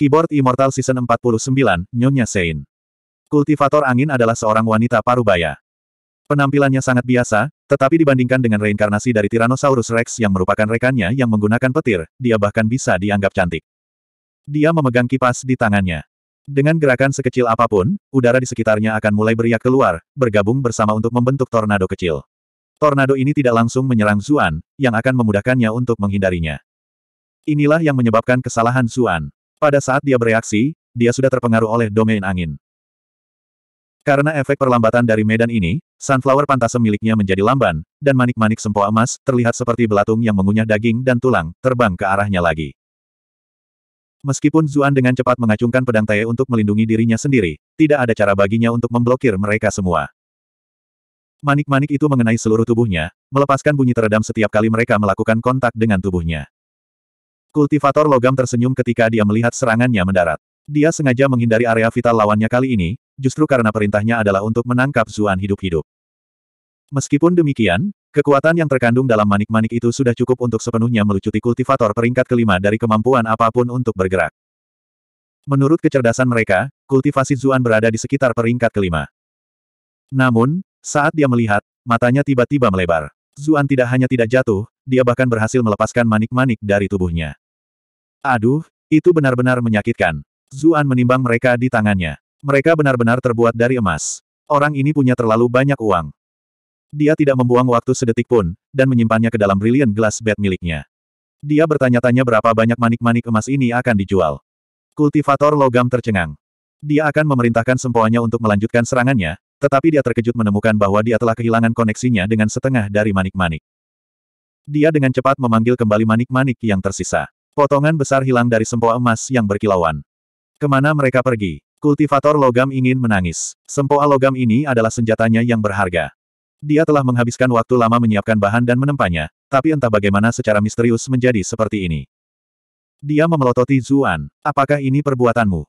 Keyboard Immortal Season 49, Nyonya Sein. Kultivator angin adalah seorang wanita parubaya. Penampilannya sangat biasa, tetapi dibandingkan dengan reinkarnasi dari Tyrannosaurus Rex yang merupakan rekannya yang menggunakan petir, dia bahkan bisa dianggap cantik. Dia memegang kipas di tangannya. Dengan gerakan sekecil apapun, udara di sekitarnya akan mulai beriak keluar, bergabung bersama untuk membentuk tornado kecil. Tornado ini tidak langsung menyerang Zuan, yang akan memudahkannya untuk menghindarinya. Inilah yang menyebabkan kesalahan Zuan. Pada saat dia bereaksi, dia sudah terpengaruh oleh domain angin. Karena efek perlambatan dari medan ini, sunflower pantas miliknya menjadi lamban, dan manik-manik sempoa emas terlihat seperti belatung yang mengunyah daging dan tulang, terbang ke arahnya lagi. Meskipun Zuan dengan cepat mengacungkan pedang Tae untuk melindungi dirinya sendiri, tidak ada cara baginya untuk memblokir mereka semua. Manik-manik itu mengenai seluruh tubuhnya, melepaskan bunyi teredam setiap kali mereka melakukan kontak dengan tubuhnya. Kultivator logam tersenyum ketika dia melihat serangannya mendarat. Dia sengaja menghindari area vital lawannya kali ini, justru karena perintahnya adalah untuk menangkap Zuan hidup-hidup. Meskipun demikian, kekuatan yang terkandung dalam manik-manik itu sudah cukup untuk sepenuhnya melucuti kultivator peringkat kelima dari kemampuan apapun untuk bergerak. Menurut kecerdasan mereka, kultivasi Zuan berada di sekitar peringkat kelima. Namun, saat dia melihat, matanya tiba-tiba melebar. Zuan tidak hanya tidak jatuh, dia bahkan berhasil melepaskan manik-manik dari tubuhnya. Aduh, itu benar-benar menyakitkan. Zuan menimbang mereka di tangannya. Mereka benar-benar terbuat dari emas. Orang ini punya terlalu banyak uang. Dia tidak membuang waktu sedetik pun, dan menyimpannya ke dalam brilliant glass bed miliknya. Dia bertanya-tanya berapa banyak manik-manik emas ini akan dijual. Kultivator logam tercengang. Dia akan memerintahkan sempoanya untuk melanjutkan serangannya, tetapi dia terkejut menemukan bahwa dia telah kehilangan koneksinya dengan setengah dari manik-manik. Dia dengan cepat memanggil kembali manik-manik yang tersisa. Potongan besar hilang dari sempoa emas yang berkilauan. Kemana mereka pergi? Kultivator logam ingin menangis. Sempoa logam ini adalah senjatanya yang berharga. Dia telah menghabiskan waktu lama menyiapkan bahan dan menempanya, tapi entah bagaimana secara misterius menjadi seperti ini. Dia memelototi Zuan. Apakah ini perbuatanmu?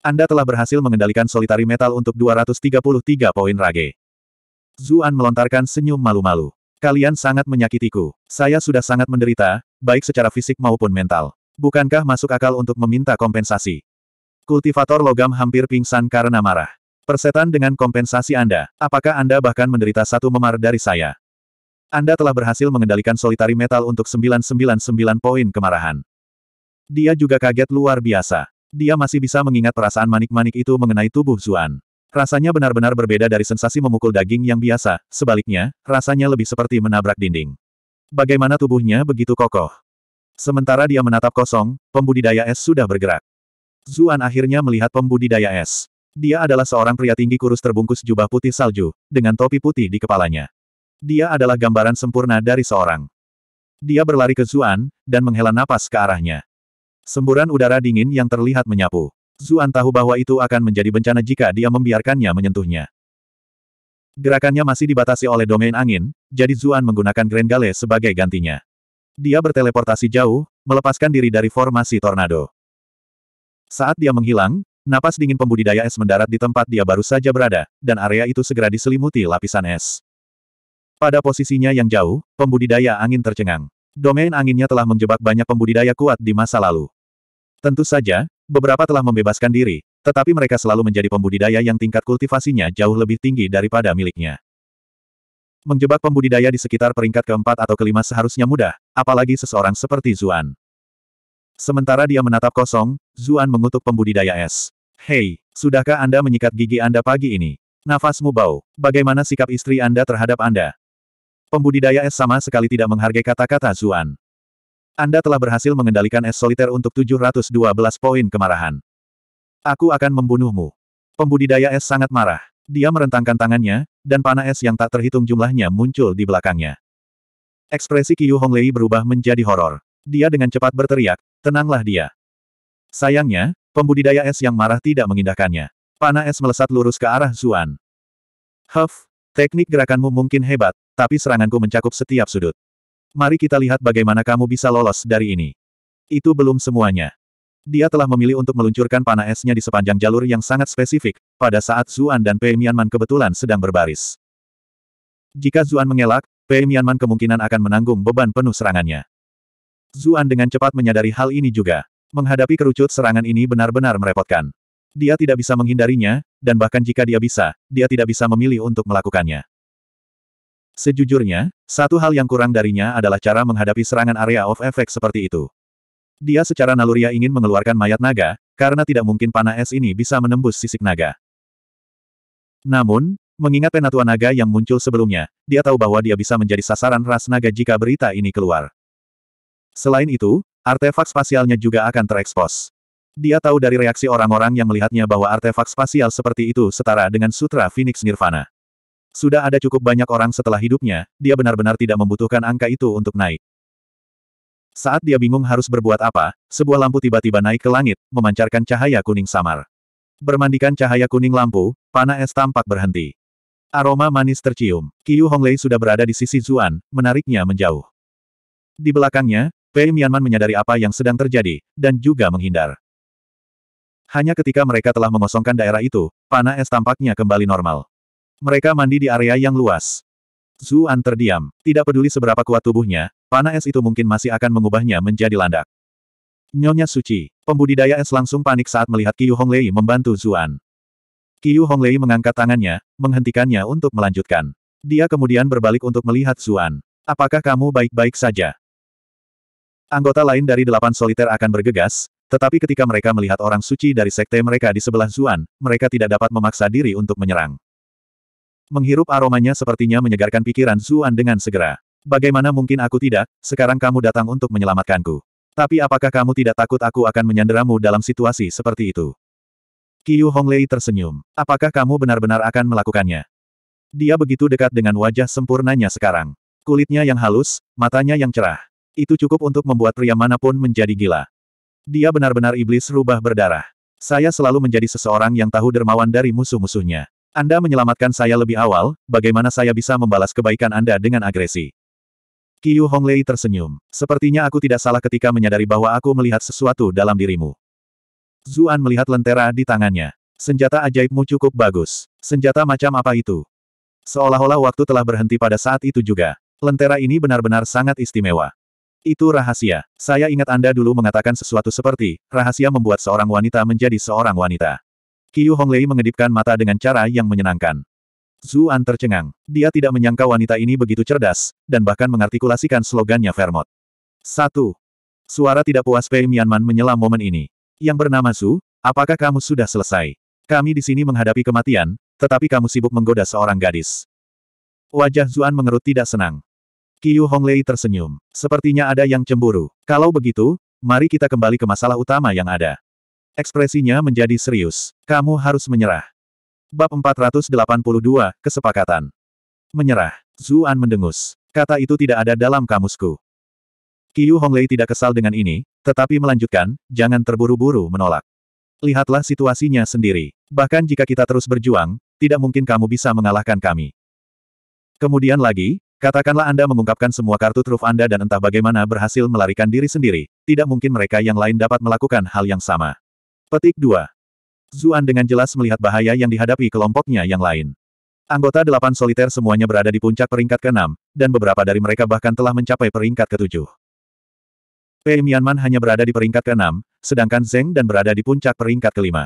Anda telah berhasil mengendalikan solitari metal untuk 233 poin rage. Zuan melontarkan senyum malu-malu. Kalian sangat menyakitiku. Saya sudah sangat menderita, baik secara fisik maupun mental. Bukankah masuk akal untuk meminta kompensasi? Kultivator logam hampir pingsan karena marah. Persetan dengan kompensasi Anda, apakah Anda bahkan menderita satu memar dari saya? Anda telah berhasil mengendalikan solitari metal untuk 999 poin kemarahan. Dia juga kaget luar biasa. Dia masih bisa mengingat perasaan manik-manik itu mengenai tubuh Zuan. Rasanya benar-benar berbeda dari sensasi memukul daging yang biasa, sebaliknya, rasanya lebih seperti menabrak dinding. Bagaimana tubuhnya begitu kokoh? Sementara dia menatap kosong, pembudidaya es sudah bergerak. Zuan akhirnya melihat pembudidaya es. Dia adalah seorang pria tinggi kurus terbungkus jubah putih salju, dengan topi putih di kepalanya. Dia adalah gambaran sempurna dari seorang. Dia berlari ke Zuan, dan menghela napas ke arahnya. Semburan udara dingin yang terlihat menyapu. Zuan tahu bahwa itu akan menjadi bencana jika dia membiarkannya menyentuhnya. Gerakannya masih dibatasi oleh domain angin, jadi Zuan menggunakan Grand Gale sebagai gantinya. Dia berteleportasi jauh, melepaskan diri dari formasi tornado. Saat dia menghilang, napas dingin pembudidaya es mendarat di tempat dia baru saja berada, dan area itu segera diselimuti lapisan es. Pada posisinya yang jauh, pembudidaya angin tercengang. Domain anginnya telah menjebak banyak pembudidaya kuat di masa lalu. Tentu saja, beberapa telah membebaskan diri, tetapi mereka selalu menjadi pembudidaya yang tingkat kultivasinya jauh lebih tinggi daripada miliknya. Menjebak pembudidaya di sekitar peringkat keempat atau kelima seharusnya mudah, apalagi seseorang seperti Zuan. Sementara dia menatap kosong, Zuan mengutuk pembudidaya es. Hei, sudahkah Anda menyikat gigi Anda pagi ini? Nafasmu bau. Bagaimana sikap istri Anda terhadap Anda? Pembudidaya es sama sekali tidak menghargai kata-kata Zuan. Anda telah berhasil mengendalikan es soliter untuk 712 poin kemarahan. Aku akan membunuhmu. Pembudidaya es sangat marah. Dia merentangkan tangannya, dan panah es yang tak terhitung jumlahnya muncul di belakangnya. Ekspresi Qiu Honglei berubah menjadi horor. Dia dengan cepat berteriak, tenanglah dia. Sayangnya, pembudidaya es yang marah tidak mengindahkannya. Panah es melesat lurus ke arah Zuan. Huff, teknik gerakanmu mungkin hebat, tapi seranganku mencakup setiap sudut. Mari kita lihat bagaimana kamu bisa lolos dari ini. Itu belum semuanya. Dia telah memilih untuk meluncurkan panah esnya di sepanjang jalur yang sangat spesifik, pada saat Zuan dan Pei Mianman kebetulan sedang berbaris. Jika Zuan mengelak, Pei Mianman kemungkinan akan menanggung beban penuh serangannya. Zuan dengan cepat menyadari hal ini juga. Menghadapi kerucut serangan ini benar-benar merepotkan. Dia tidak bisa menghindarinya, dan bahkan jika dia bisa, dia tidak bisa memilih untuk melakukannya. Sejujurnya, satu hal yang kurang darinya adalah cara menghadapi serangan area of effect seperti itu. Dia secara naluria ingin mengeluarkan mayat naga, karena tidak mungkin panah es ini bisa menembus sisik naga. Namun, mengingat penatua naga yang muncul sebelumnya, dia tahu bahwa dia bisa menjadi sasaran ras naga jika berita ini keluar. Selain itu, artefak spasialnya juga akan terekspos. Dia tahu dari reaksi orang-orang yang melihatnya bahwa artefak spasial seperti itu setara dengan Sutra Phoenix Nirvana. Sudah ada cukup banyak orang setelah hidupnya, dia benar-benar tidak membutuhkan angka itu untuk naik. Saat dia bingung harus berbuat apa, sebuah lampu tiba-tiba naik ke langit, memancarkan cahaya kuning samar. Bermandikan cahaya kuning lampu, panah es tampak berhenti. Aroma manis tercium. Qiu Honglei sudah berada di sisi Zuan, menariknya menjauh. Di belakangnya, Pei Mianman menyadari apa yang sedang terjadi, dan juga menghindar. Hanya ketika mereka telah mengosongkan daerah itu, panah es tampaknya kembali normal. Mereka mandi di area yang luas. Zuan terdiam. Tidak peduli seberapa kuat tubuhnya, panah es itu mungkin masih akan mengubahnya menjadi landak. Nyonya Suci, pembudidaya es langsung panik saat melihat Qiu Honglei membantu Zuan. Qiu Honglei mengangkat tangannya, menghentikannya untuk melanjutkan. Dia kemudian berbalik untuk melihat Zuan. Apakah kamu baik-baik saja? Anggota lain dari delapan soliter akan bergegas, tetapi ketika mereka melihat orang suci dari sekte mereka di sebelah Zuan, mereka tidak dapat memaksa diri untuk menyerang. Menghirup aromanya sepertinya menyegarkan pikiran Zuan dengan segera. Bagaimana mungkin aku tidak, sekarang kamu datang untuk menyelamatkanku. Tapi apakah kamu tidak takut aku akan menyanderamu dalam situasi seperti itu? Qiu Honglei tersenyum. Apakah kamu benar-benar akan melakukannya? Dia begitu dekat dengan wajah sempurnanya sekarang. Kulitnya yang halus, matanya yang cerah. Itu cukup untuk membuat pria manapun menjadi gila. Dia benar-benar iblis rubah berdarah. Saya selalu menjadi seseorang yang tahu dermawan dari musuh-musuhnya. Anda menyelamatkan saya lebih awal, bagaimana saya bisa membalas kebaikan Anda dengan agresi? Qiu Honglei tersenyum. Sepertinya aku tidak salah ketika menyadari bahwa aku melihat sesuatu dalam dirimu. Zuan melihat lentera di tangannya. Senjata ajaibmu cukup bagus. Senjata macam apa itu? Seolah-olah waktu telah berhenti pada saat itu juga. Lentera ini benar-benar sangat istimewa. Itu rahasia. Saya ingat Anda dulu mengatakan sesuatu seperti, rahasia membuat seorang wanita menjadi seorang wanita. Qiu Honglei mengedipkan mata dengan cara yang menyenangkan. Zuan tercengang. Dia tidak menyangka wanita ini begitu cerdas, dan bahkan mengartikulasikan slogannya Vermont. Satu. Suara tidak puas Pei Mianman menyela momen ini. Yang bernama Zu, apakah kamu sudah selesai? Kami di sini menghadapi kematian, tetapi kamu sibuk menggoda seorang gadis. Wajah Zuan mengerut tidak senang. Qiu Honglei tersenyum. Sepertinya ada yang cemburu. Kalau begitu, mari kita kembali ke masalah utama yang ada. Ekspresinya menjadi serius. Kamu harus menyerah. Bab 482, Kesepakatan. Menyerah. Zuan mendengus. Kata itu tidak ada dalam kamusku. Qiu Honglei tidak kesal dengan ini, tetapi melanjutkan, jangan terburu-buru menolak. Lihatlah situasinya sendiri. Bahkan jika kita terus berjuang, tidak mungkin kamu bisa mengalahkan kami. Kemudian lagi, katakanlah Anda mengungkapkan semua kartu truf Anda dan entah bagaimana berhasil melarikan diri sendiri, tidak mungkin mereka yang lain dapat melakukan hal yang sama. Petik 2. Zuan dengan jelas melihat bahaya yang dihadapi kelompoknya yang lain. Anggota delapan soliter semuanya berada di puncak peringkat ke-6, dan beberapa dari mereka bahkan telah mencapai peringkat ke-7. Pei Mianman hanya berada di peringkat ke-6, sedangkan Zeng dan berada di puncak peringkat ke-5.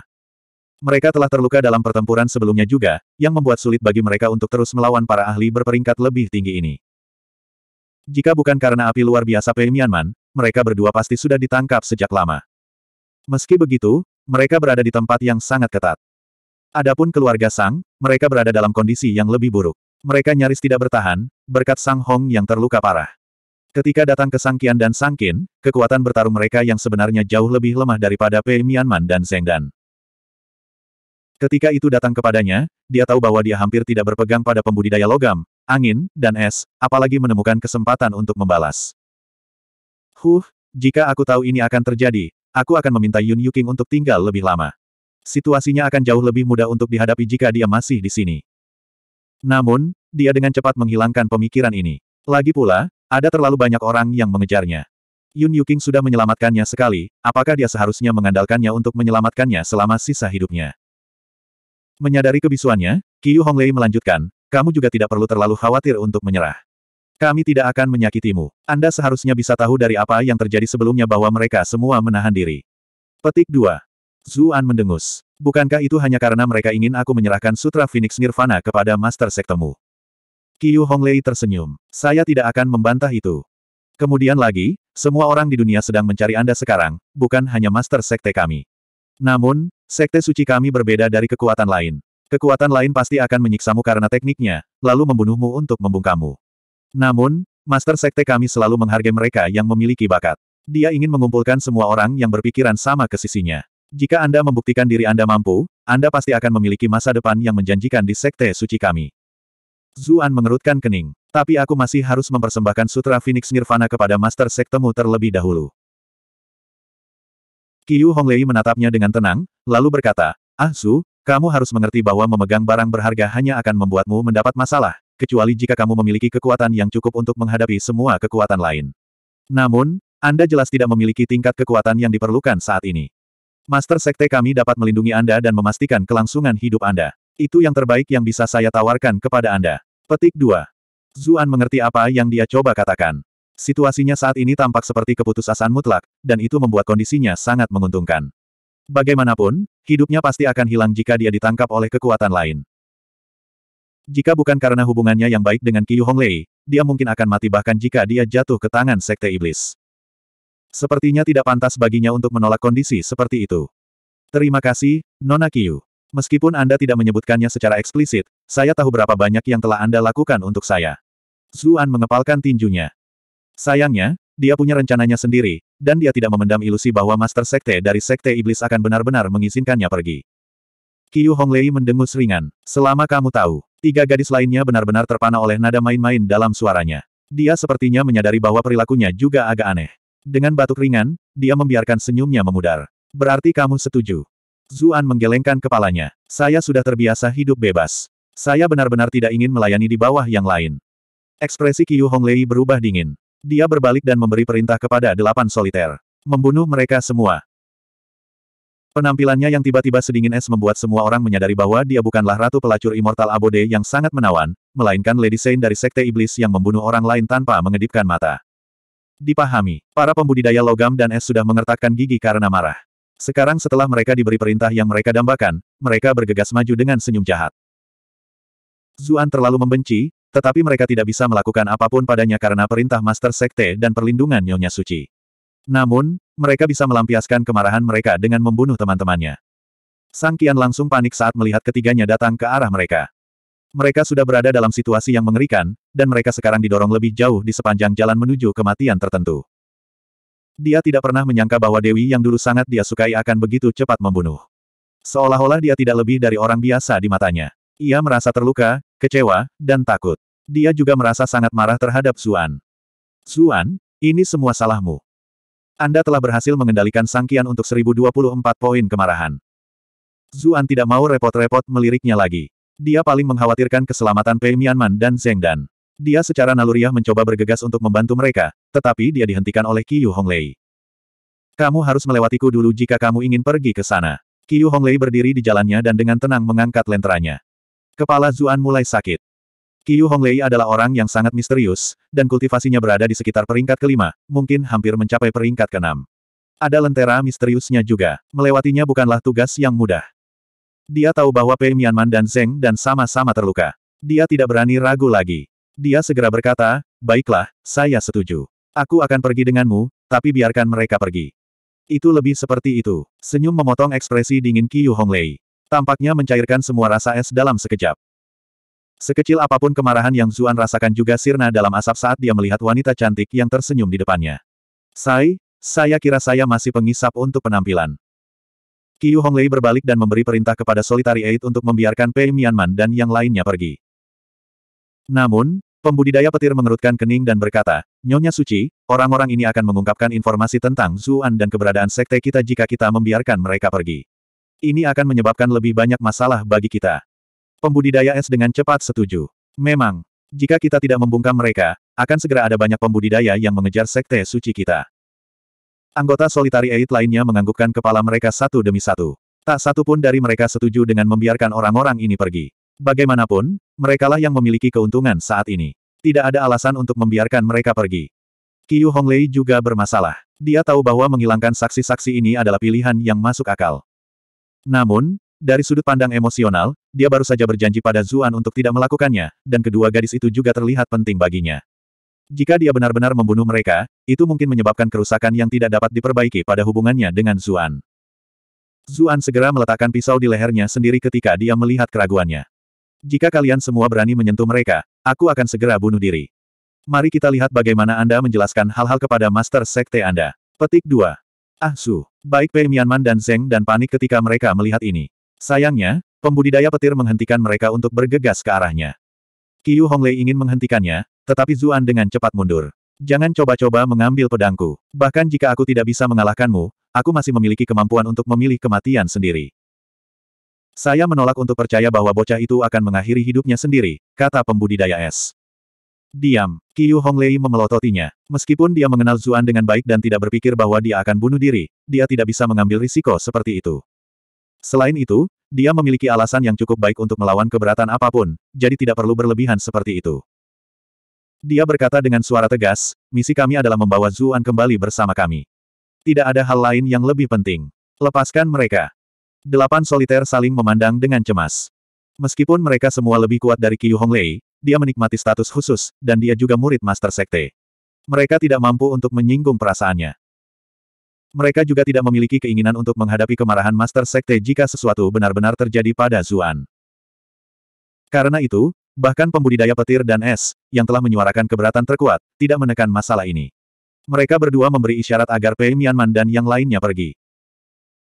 Mereka telah terluka dalam pertempuran sebelumnya juga, yang membuat sulit bagi mereka untuk terus melawan para ahli berperingkat lebih tinggi ini. Jika bukan karena api luar biasa Pei Mianman, mereka berdua pasti sudah ditangkap sejak lama. Meski begitu, mereka berada di tempat yang sangat ketat. Adapun keluarga Sang, mereka berada dalam kondisi yang lebih buruk. Mereka nyaris tidak bertahan, berkat Sang Hong yang terluka parah. Ketika datang ke Qian dan Sangkin, kekuatan bertarung mereka yang sebenarnya jauh lebih lemah daripada Pei Mianman dan Dan. Ketika itu datang kepadanya, dia tahu bahwa dia hampir tidak berpegang pada pembudidaya logam, angin, dan es, apalagi menemukan kesempatan untuk membalas. Huh, jika aku tahu ini akan terjadi, Aku akan meminta Yun Yuking untuk tinggal lebih lama. Situasinya akan jauh lebih mudah untuk dihadapi jika dia masih di sini. Namun, dia dengan cepat menghilangkan pemikiran ini. Lagi pula, ada terlalu banyak orang yang mengejarnya. Yun Yuking sudah menyelamatkannya sekali, apakah dia seharusnya mengandalkannya untuk menyelamatkannya selama sisa hidupnya? Menyadari kebisuannya, Qiu Honglei melanjutkan, kamu juga tidak perlu terlalu khawatir untuk menyerah. Kami tidak akan menyakitimu. Anda seharusnya bisa tahu dari apa yang terjadi sebelumnya bahwa mereka semua menahan diri. Petik 2. Zuan mendengus. Bukankah itu hanya karena mereka ingin aku menyerahkan Sutra Phoenix Nirvana kepada Master Sektemu? Qiu Honglei tersenyum. Saya tidak akan membantah itu. Kemudian lagi, semua orang di dunia sedang mencari Anda sekarang, bukan hanya Master Sekte kami. Namun, Sekte suci kami berbeda dari kekuatan lain. Kekuatan lain pasti akan menyiksamu karena tekniknya, lalu membunuhmu untuk membungkamu. Namun, Master Sekte kami selalu menghargai mereka yang memiliki bakat. Dia ingin mengumpulkan semua orang yang berpikiran sama ke sisinya. Jika Anda membuktikan diri Anda mampu, Anda pasti akan memiliki masa depan yang menjanjikan di Sekte Suci kami. Zuan mengerutkan kening. Tapi aku masih harus mempersembahkan Sutra Phoenix Nirvana kepada Master Sektemu terlebih dahulu. Qiu Honglei menatapnya dengan tenang, lalu berkata, Ah Su, kamu harus mengerti bahwa memegang barang berharga hanya akan membuatmu mendapat masalah kecuali jika kamu memiliki kekuatan yang cukup untuk menghadapi semua kekuatan lain. Namun, Anda jelas tidak memiliki tingkat kekuatan yang diperlukan saat ini. Master Sekte kami dapat melindungi Anda dan memastikan kelangsungan hidup Anda. Itu yang terbaik yang bisa saya tawarkan kepada Anda. Petik 2. Zuan mengerti apa yang dia coba katakan. Situasinya saat ini tampak seperti keputusasaan mutlak, dan itu membuat kondisinya sangat menguntungkan. Bagaimanapun, hidupnya pasti akan hilang jika dia ditangkap oleh kekuatan lain. Jika bukan karena hubungannya yang baik dengan Qiu Honglei, dia mungkin akan mati bahkan jika dia jatuh ke tangan Sekte Iblis. Sepertinya tidak pantas baginya untuk menolak kondisi seperti itu. Terima kasih, Nona Qiu. Meskipun Anda tidak menyebutkannya secara eksplisit, saya tahu berapa banyak yang telah Anda lakukan untuk saya. Zuan mengepalkan tinjunya. Sayangnya, dia punya rencananya sendiri, dan dia tidak memendam ilusi bahwa Master Sekte dari Sekte Iblis akan benar-benar mengizinkannya pergi. Qiu Honglei mendengus ringan. Selama kamu tahu, tiga gadis lainnya benar-benar terpana oleh nada main-main dalam suaranya. Dia sepertinya menyadari bahwa perilakunya juga agak aneh. Dengan batuk ringan, dia membiarkan senyumnya memudar. Berarti kamu setuju. Zuan menggelengkan kepalanya. Saya sudah terbiasa hidup bebas. Saya benar-benar tidak ingin melayani di bawah yang lain. Ekspresi Qiu Honglei berubah dingin. Dia berbalik dan memberi perintah kepada delapan soliter. Membunuh mereka semua. Penampilannya yang tiba-tiba sedingin es membuat semua orang menyadari bahwa dia bukanlah Ratu Pelacur Immortal Abode yang sangat menawan, melainkan Lady Saint dari Sekte Iblis yang membunuh orang lain tanpa mengedipkan mata. Dipahami, para pembudidaya logam dan es sudah mengertakkan gigi karena marah. Sekarang setelah mereka diberi perintah yang mereka dambakan, mereka bergegas maju dengan senyum jahat. Zuan terlalu membenci, tetapi mereka tidak bisa melakukan apapun padanya karena perintah Master Sekte dan perlindungan Nyonya Suci. Namun, mereka bisa melampiaskan kemarahan mereka dengan membunuh teman-temannya. Sang Kian langsung panik saat melihat ketiganya datang ke arah mereka. Mereka sudah berada dalam situasi yang mengerikan, dan mereka sekarang didorong lebih jauh di sepanjang jalan menuju kematian tertentu. Dia tidak pernah menyangka bahwa Dewi yang dulu sangat dia sukai akan begitu cepat membunuh. Seolah-olah dia tidak lebih dari orang biasa di matanya. Ia merasa terluka, kecewa, dan takut. Dia juga merasa sangat marah terhadap Zuan. Zuan, ini semua salahmu. Anda telah berhasil mengendalikan sangkian untuk 1024 poin kemarahan. Zuan tidak mau repot-repot meliriknya lagi. Dia paling mengkhawatirkan keselamatan Pei Mianman dan Zheng Dan. Dia secara naluriah mencoba bergegas untuk membantu mereka, tetapi dia dihentikan oleh Qiu Honglei. Kamu harus melewatiku dulu jika kamu ingin pergi ke sana. Qiu Honglei berdiri di jalannya dan dengan tenang mengangkat lenteranya. Kepala Zuan mulai sakit. Qiu Honglei adalah orang yang sangat misterius, dan kultivasinya berada di sekitar peringkat kelima, mungkin hampir mencapai peringkat keenam. Ada lentera misteriusnya juga, melewatinya bukanlah tugas yang mudah. Dia tahu bahwa Pei Mianman dan Zeng dan sama-sama terluka. Dia tidak berani ragu lagi. Dia segera berkata, baiklah, saya setuju. Aku akan pergi denganmu, tapi biarkan mereka pergi. Itu lebih seperti itu. Senyum memotong ekspresi dingin Qiu Honglei. Tampaknya mencairkan semua rasa es dalam sekejap. Sekecil apapun kemarahan yang Zuan rasakan juga sirna dalam asap saat dia melihat wanita cantik yang tersenyum di depannya. Sai, saya kira saya masih pengisap untuk penampilan. Qiu Honglei berbalik dan memberi perintah kepada Solitary Eight untuk membiarkan Pei Mianman dan yang lainnya pergi. Namun, pembudidaya petir mengerutkan kening dan berkata, Nyonya Suci, orang-orang ini akan mengungkapkan informasi tentang Zuan dan keberadaan sekte kita jika kita membiarkan mereka pergi. Ini akan menyebabkan lebih banyak masalah bagi kita. Pembudidaya es dengan cepat setuju. Memang, jika kita tidak membungkam mereka, akan segera ada banyak pembudidaya yang mengejar sekte suci kita. Anggota solitari elit lainnya menganggukkan kepala mereka satu demi satu. Tak satu pun dari mereka setuju dengan membiarkan orang-orang ini pergi. Bagaimanapun, merekalah yang memiliki keuntungan saat ini. Tidak ada alasan untuk membiarkan mereka pergi. Qiu Honglei juga bermasalah. Dia tahu bahwa menghilangkan saksi-saksi ini adalah pilihan yang masuk akal. Namun, dari sudut pandang emosional, dia baru saja berjanji pada Zuan untuk tidak melakukannya, dan kedua gadis itu juga terlihat penting baginya. Jika dia benar-benar membunuh mereka, itu mungkin menyebabkan kerusakan yang tidak dapat diperbaiki pada hubungannya dengan Zuan. Zuan segera meletakkan pisau di lehernya sendiri ketika dia melihat keraguannya. Jika kalian semua berani menyentuh mereka, aku akan segera bunuh diri. Mari kita lihat bagaimana Anda menjelaskan hal-hal kepada Master Sekte Anda. Petik 2. Ah Su. Baik Pei Mianman dan Zeng dan panik ketika mereka melihat ini. Sayangnya, pembudidaya petir menghentikan mereka untuk bergegas ke arahnya. Qiu Honglei ingin menghentikannya, tetapi Zuan dengan cepat mundur. Jangan coba-coba mengambil pedangku. Bahkan jika aku tidak bisa mengalahkanmu, aku masih memiliki kemampuan untuk memilih kematian sendiri. Saya menolak untuk percaya bahwa bocah itu akan mengakhiri hidupnya sendiri, kata pembudidaya es. Diam, Qiu Honglei memelototinya. Meskipun dia mengenal Zuan dengan baik dan tidak berpikir bahwa dia akan bunuh diri, dia tidak bisa mengambil risiko seperti itu. Selain itu, dia memiliki alasan yang cukup baik untuk melawan keberatan apapun, jadi tidak perlu berlebihan seperti itu. Dia berkata dengan suara tegas, misi kami adalah membawa Zuan kembali bersama kami. Tidak ada hal lain yang lebih penting. Lepaskan mereka. Delapan soliter saling memandang dengan cemas. Meskipun mereka semua lebih kuat dari Qiu Honglei, dia menikmati status khusus, dan dia juga murid Master Sekte. Mereka tidak mampu untuk menyinggung perasaannya. Mereka juga tidak memiliki keinginan untuk menghadapi kemarahan Master Sekte jika sesuatu benar-benar terjadi pada Zuan. Karena itu, bahkan pembudidaya petir dan es, yang telah menyuarakan keberatan terkuat, tidak menekan masalah ini. Mereka berdua memberi isyarat agar Pei Mianman dan yang lainnya pergi.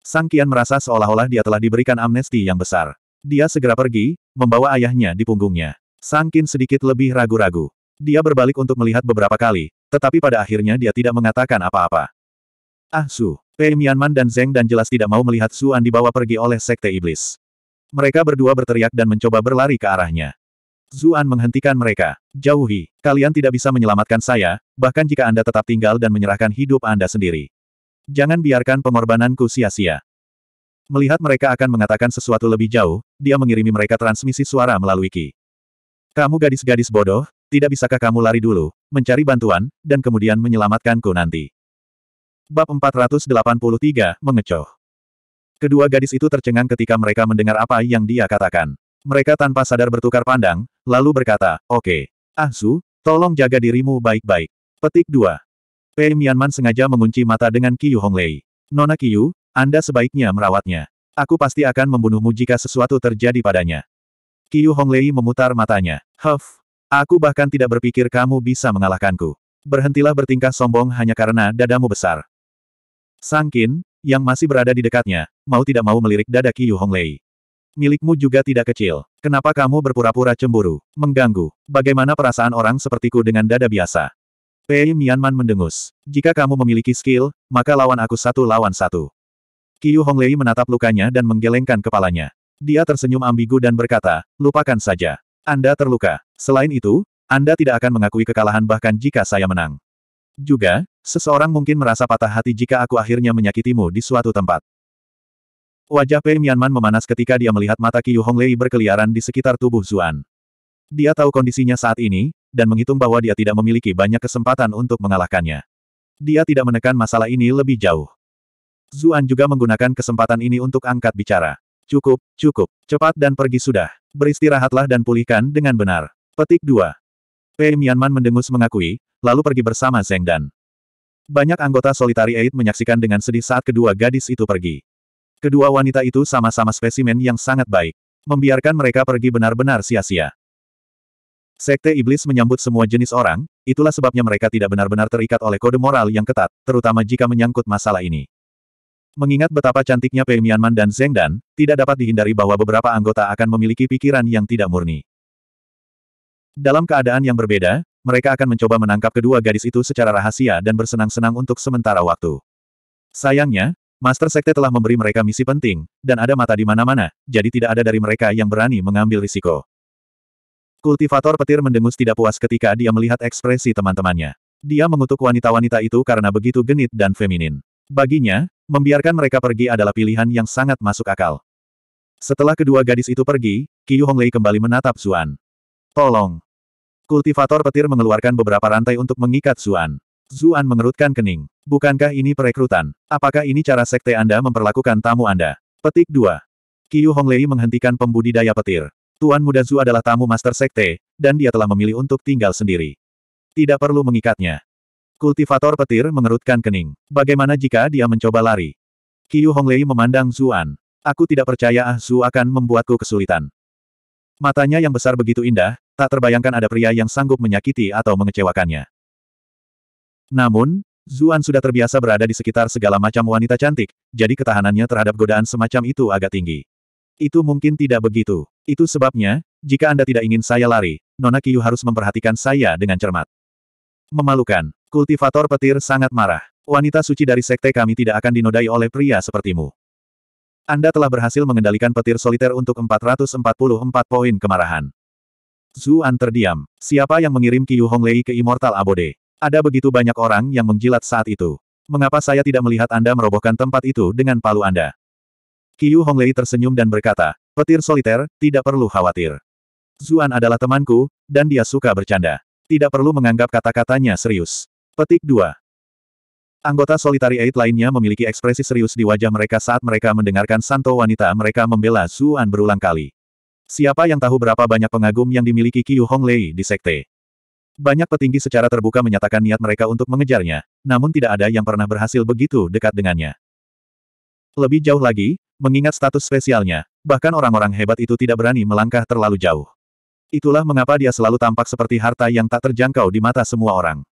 Sang Kian merasa seolah-olah dia telah diberikan amnesti yang besar. Dia segera pergi, membawa ayahnya di punggungnya. Sang Kian sedikit lebih ragu-ragu. Dia berbalik untuk melihat beberapa kali, tetapi pada akhirnya dia tidak mengatakan apa-apa. Ah Su, Pei Mianman dan Zeng dan jelas tidak mau melihat Suan dibawa pergi oleh Sekte Iblis. Mereka berdua berteriak dan mencoba berlari ke arahnya. Zuan menghentikan mereka. Jauhi, kalian tidak bisa menyelamatkan saya, bahkan jika Anda tetap tinggal dan menyerahkan hidup Anda sendiri. Jangan biarkan pengorbananku sia-sia. Melihat mereka akan mengatakan sesuatu lebih jauh, dia mengirimi mereka transmisi suara melalui Ki. Kamu gadis-gadis bodoh, tidak bisakah kamu lari dulu, mencari bantuan, dan kemudian menyelamatkanku nanti. Bab 483, Mengecoh. Kedua gadis itu tercengang ketika mereka mendengar apa yang dia katakan. Mereka tanpa sadar bertukar pandang, lalu berkata, Oke, okay. Ah, su tolong jaga dirimu baik-baik. Petik 2. Pei Mianman sengaja mengunci mata dengan qiu Honglei. Nona qiu Anda sebaiknya merawatnya. Aku pasti akan membunuhmu jika sesuatu terjadi padanya. qiu Honglei memutar matanya. Huff, aku bahkan tidak berpikir kamu bisa mengalahkanku. Berhentilah bertingkah sombong hanya karena dadamu besar. Sangkin, yang masih berada di dekatnya, mau tidak mau melirik dada Qiyu Honglei. Milikmu juga tidak kecil. Kenapa kamu berpura-pura cemburu? Mengganggu. Bagaimana perasaan orang sepertiku dengan dada biasa? Pei Mianman mendengus. Jika kamu memiliki skill, maka lawan aku satu lawan satu. Qiyu Honglei menatap lukanya dan menggelengkan kepalanya. Dia tersenyum ambigu dan berkata, lupakan saja. Anda terluka. Selain itu, Anda tidak akan mengakui kekalahan bahkan jika saya menang. Juga, seseorang mungkin merasa patah hati jika aku akhirnya menyakitimu di suatu tempat. Wajah Pei Mianman memanas ketika dia melihat mata Qiu Honglei berkeliaran di sekitar tubuh Zuan. Dia tahu kondisinya saat ini, dan menghitung bahwa dia tidak memiliki banyak kesempatan untuk mengalahkannya. Dia tidak menekan masalah ini lebih jauh. Zuan juga menggunakan kesempatan ini untuk angkat bicara. Cukup, cukup, cepat dan pergi sudah. Beristirahatlah dan pulihkan dengan benar. Petik 2. Pei Mianman mendengus mengakui, lalu pergi bersama Zeng Dan. Banyak anggota Solitary Eight menyaksikan dengan sedih saat kedua gadis itu pergi. Kedua wanita itu sama-sama spesimen yang sangat baik. Membiarkan mereka pergi benar-benar sia-sia. Sekte Iblis menyambut semua jenis orang, itulah sebabnya mereka tidak benar-benar terikat oleh kode moral yang ketat, terutama jika menyangkut masalah ini. Mengingat betapa cantiknya Pei Mianman dan Zeng Dan, tidak dapat dihindari bahwa beberapa anggota akan memiliki pikiran yang tidak murni. Dalam keadaan yang berbeda, mereka akan mencoba menangkap kedua gadis itu secara rahasia dan bersenang-senang untuk sementara waktu. Sayangnya, Master Sekte telah memberi mereka misi penting, dan ada mata di mana-mana, jadi tidak ada dari mereka yang berani mengambil risiko. Kultivator petir mendengus tidak puas ketika dia melihat ekspresi teman-temannya. Dia mengutuk wanita-wanita itu karena begitu genit dan feminin. Baginya, membiarkan mereka pergi adalah pilihan yang sangat masuk akal. Setelah kedua gadis itu pergi, Qiu Honglei kembali menatap Zuan. Tolong, Kultivator petir mengeluarkan beberapa rantai untuk mengikat Zuan. Zuan mengerutkan kening. Bukankah ini perekrutan? Apakah ini cara sekte Anda memperlakukan tamu Anda? Petik 2. Qiu Honglei menghentikan pembudidaya petir. Tuan muda Zuan adalah tamu master sekte, dan dia telah memilih untuk tinggal sendiri. Tidak perlu mengikatnya. Kultivator petir mengerutkan kening. Bagaimana jika dia mencoba lari? Qiu Honglei memandang Zuan. Aku tidak percaya Ah Zhu akan membuatku kesulitan. Matanya yang besar begitu indah, tak terbayangkan ada pria yang sanggup menyakiti atau mengecewakannya. Namun, Zuan sudah terbiasa berada di sekitar segala macam wanita cantik, jadi ketahanannya terhadap godaan semacam itu agak tinggi. Itu mungkin tidak begitu. Itu sebabnya, jika Anda tidak ingin saya lari, Nona Kiyu harus memperhatikan saya dengan cermat. Memalukan, kultivator petir sangat marah. Wanita suci dari sekte kami tidak akan dinodai oleh pria sepertimu. Anda telah berhasil mengendalikan petir soliter untuk 444 poin kemarahan. Zuan terdiam. Siapa yang mengirim Qiu Honglei ke Immortal Abode? Ada begitu banyak orang yang menjilat saat itu. Mengapa saya tidak melihat Anda merobohkan tempat itu dengan palu Anda? Qiu Honglei tersenyum dan berkata, petir soliter, tidak perlu khawatir. Zuan adalah temanku, dan dia suka bercanda. Tidak perlu menganggap kata-katanya serius. Petik 2. Anggota Solitary Eight lainnya memiliki ekspresi serius di wajah mereka saat mereka mendengarkan santo wanita mereka membela Zuan berulang kali. Siapa yang tahu berapa banyak pengagum yang dimiliki Qiu Honglei di sekte? Banyak petinggi secara terbuka menyatakan niat mereka untuk mengejarnya, namun tidak ada yang pernah berhasil begitu dekat dengannya. Lebih jauh lagi, mengingat status spesialnya, bahkan orang-orang hebat itu tidak berani melangkah terlalu jauh. Itulah mengapa dia selalu tampak seperti harta yang tak terjangkau di mata semua orang.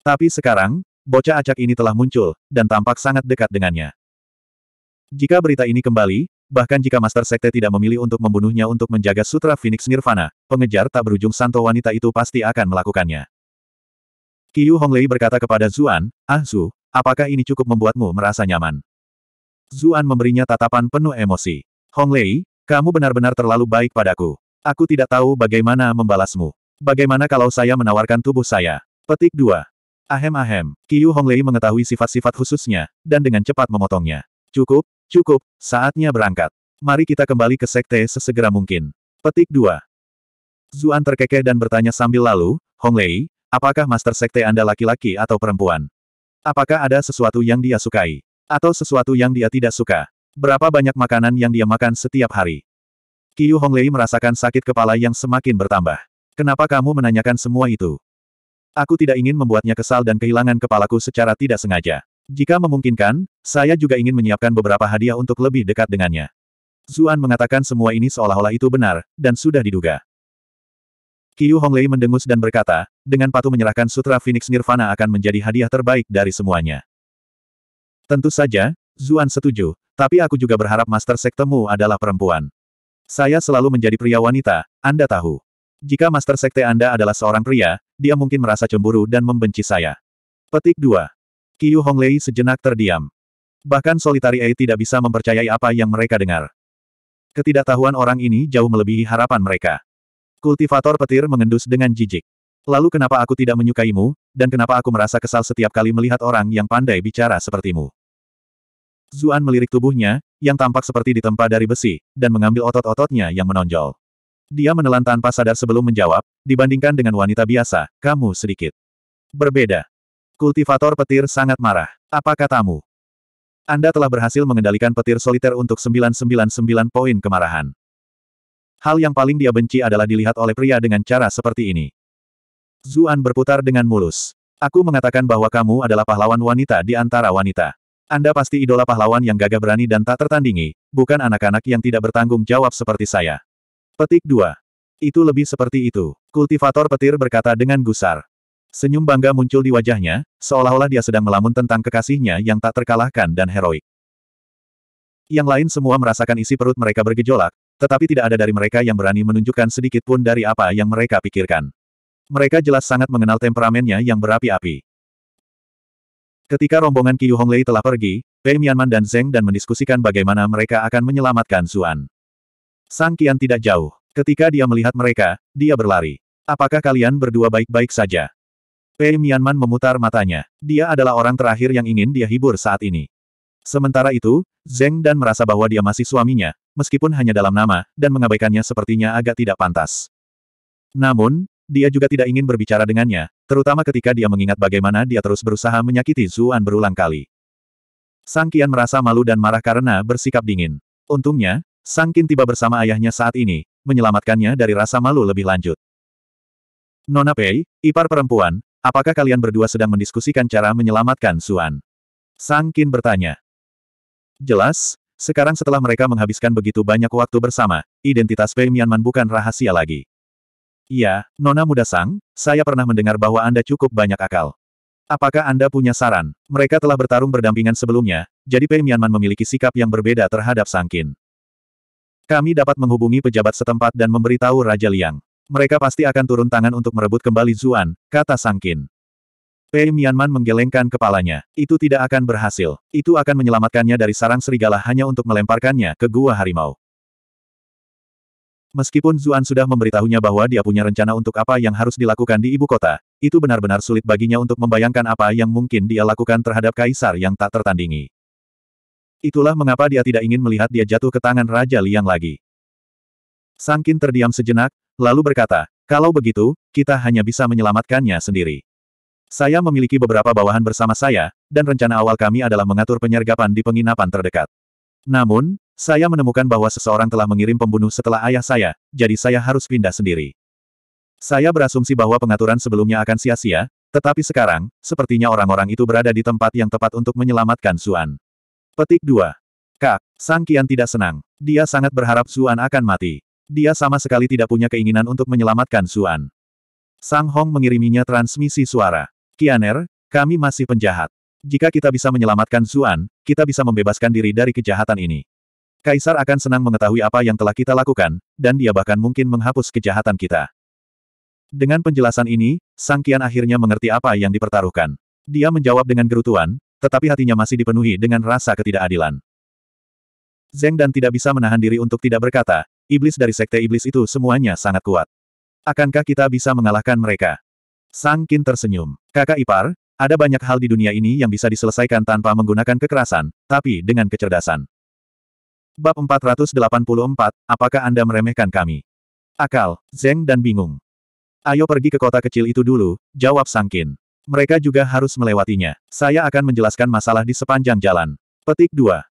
Tapi sekarang, bocah acak ini telah muncul, dan tampak sangat dekat dengannya. Jika berita ini kembali, Bahkan jika Master Sekte tidak memilih untuk membunuhnya untuk menjaga Sutra Phoenix Nirvana, pengejar tak berujung santo wanita itu pasti akan melakukannya. Qiu Honglei berkata kepada Zuan, Ah Zu, apakah ini cukup membuatmu merasa nyaman? Zuan memberinya tatapan penuh emosi. Honglei, kamu benar-benar terlalu baik padaku. Aku tidak tahu bagaimana membalasmu. Bagaimana kalau saya menawarkan tubuh saya? Petik 2. Ahem-ahem, Qiu Honglei mengetahui sifat-sifat khususnya, dan dengan cepat memotongnya. Cukup, Cukup, saatnya berangkat. Mari kita kembali ke sekte sesegera mungkin. Petik 2. Zuan terkekeh dan bertanya sambil lalu, Hong Lei, apakah master sekte Anda laki-laki atau perempuan? Apakah ada sesuatu yang dia sukai? Atau sesuatu yang dia tidak suka? Berapa banyak makanan yang dia makan setiap hari? Hong Lei merasakan sakit kepala yang semakin bertambah. Kenapa kamu menanyakan semua itu? Aku tidak ingin membuatnya kesal dan kehilangan kepalaku secara tidak sengaja. Jika memungkinkan, saya juga ingin menyiapkan beberapa hadiah untuk lebih dekat dengannya. Zuan mengatakan semua ini seolah-olah itu benar, dan sudah diduga. Qiu Honglei mendengus dan berkata, dengan patuh menyerahkan Sutra Phoenix Nirvana akan menjadi hadiah terbaik dari semuanya. Tentu saja, Zuan setuju, tapi aku juga berharap master sektemu adalah perempuan. Saya selalu menjadi pria wanita, Anda tahu. Jika master sekte Anda adalah seorang pria, dia mungkin merasa cemburu dan membenci saya. Petik 2. Qiu Honglei sejenak terdiam. Bahkan Solitary A tidak bisa mempercayai apa yang mereka dengar. Ketidaktahuan orang ini jauh melebihi harapan mereka. Kultivator petir mengendus dengan jijik. Lalu kenapa aku tidak menyukaimu, dan kenapa aku merasa kesal setiap kali melihat orang yang pandai bicara sepertimu? Zuan melirik tubuhnya, yang tampak seperti ditempa dari besi, dan mengambil otot-ototnya yang menonjol. Dia menelan tanpa sadar sebelum menjawab, dibandingkan dengan wanita biasa, kamu sedikit. Berbeda. Kultivator petir sangat marah. Apa katamu? Anda telah berhasil mengendalikan petir soliter untuk 999 poin kemarahan. Hal yang paling dia benci adalah dilihat oleh pria dengan cara seperti ini. Zuan berputar dengan mulus. Aku mengatakan bahwa kamu adalah pahlawan wanita di antara wanita. Anda pasti idola pahlawan yang gagah berani dan tak tertandingi, bukan anak-anak yang tidak bertanggung jawab seperti saya. Petik 2. Itu lebih seperti itu. Kultivator petir berkata dengan gusar. Senyum bangga muncul di wajahnya, seolah-olah dia sedang melamun tentang kekasihnya yang tak terkalahkan dan heroik. Yang lain semua merasakan isi perut mereka bergejolak, tetapi tidak ada dari mereka yang berani menunjukkan sedikit pun dari apa yang mereka pikirkan. Mereka jelas sangat mengenal temperamennya yang berapi-api. Ketika rombongan Qiu Honglei telah pergi, Pei Mianman dan Zeng dan mendiskusikan bagaimana mereka akan menyelamatkan Zuan. Sang Qian tidak jauh. Ketika dia melihat mereka, dia berlari. Apakah kalian berdua baik-baik saja? Pei Mianman memutar matanya. Dia adalah orang terakhir yang ingin dia hibur saat ini. Sementara itu, Zeng Dan merasa bahwa dia masih suaminya, meskipun hanya dalam nama, dan mengabaikannya sepertinya agak tidak pantas. Namun, dia juga tidak ingin berbicara dengannya, terutama ketika dia mengingat bagaimana dia terus berusaha menyakiti Zuan berulang kali. Sang Kian merasa malu dan marah karena bersikap dingin. Untungnya, Sang Kin tiba bersama ayahnya saat ini, menyelamatkannya dari rasa malu lebih lanjut. Nona Pei, ipar perempuan, Apakah kalian berdua sedang mendiskusikan cara menyelamatkan Suan? Sang Qin bertanya. Jelas, sekarang setelah mereka menghabiskan begitu banyak waktu bersama, identitas Pei Mianman bukan rahasia lagi. Ya, Nona Muda Sang, saya pernah mendengar bahwa Anda cukup banyak akal. Apakah Anda punya saran? Mereka telah bertarung berdampingan sebelumnya, jadi Pei Mianman memiliki sikap yang berbeda terhadap Sang Qin. Kami dapat menghubungi pejabat setempat dan memberitahu Raja Liang. Mereka pasti akan turun tangan untuk merebut kembali Zuan, kata Sangkin. Pei Mianman menggelengkan kepalanya. Itu tidak akan berhasil. Itu akan menyelamatkannya dari sarang serigala hanya untuk melemparkannya ke gua harimau. Meskipun Zuan sudah memberitahunya bahwa dia punya rencana untuk apa yang harus dilakukan di ibu kota, itu benar-benar sulit baginya untuk membayangkan apa yang mungkin dia lakukan terhadap kaisar yang tak tertandingi. Itulah mengapa dia tidak ingin melihat dia jatuh ke tangan Raja Liang lagi. Sangkin terdiam sejenak, lalu berkata, kalau begitu, kita hanya bisa menyelamatkannya sendiri. Saya memiliki beberapa bawahan bersama saya, dan rencana awal kami adalah mengatur penyergapan di penginapan terdekat. Namun, saya menemukan bahwa seseorang telah mengirim pembunuh setelah ayah saya, jadi saya harus pindah sendiri. Saya berasumsi bahwa pengaturan sebelumnya akan sia-sia, tetapi sekarang, sepertinya orang-orang itu berada di tempat yang tepat untuk menyelamatkan Suan. Petik 2. Kak, Sang Kian tidak senang. Dia sangat berharap Suan akan mati. Dia sama sekali tidak punya keinginan untuk menyelamatkan Suan. Sang Hong mengiriminya transmisi suara. Kianer, kami masih penjahat. Jika kita bisa menyelamatkan Suan, kita bisa membebaskan diri dari kejahatan ini. Kaisar akan senang mengetahui apa yang telah kita lakukan, dan dia bahkan mungkin menghapus kejahatan kita. Dengan penjelasan ini, Sang Kian akhirnya mengerti apa yang dipertaruhkan. Dia menjawab dengan gerutuan, tetapi hatinya masih dipenuhi dengan rasa ketidakadilan. Zeng dan tidak bisa menahan diri untuk tidak berkata, Iblis dari Sekte Iblis itu semuanya sangat kuat. Akankah kita bisa mengalahkan mereka? Sang Kin tersenyum. Kakak Ipar, ada banyak hal di dunia ini yang bisa diselesaikan tanpa menggunakan kekerasan, tapi dengan kecerdasan. Bab 484, apakah Anda meremehkan kami? Akal, Zeng dan bingung. Ayo pergi ke kota kecil itu dulu, jawab Sang Kin. Mereka juga harus melewatinya. Saya akan menjelaskan masalah di sepanjang jalan. Petik 2.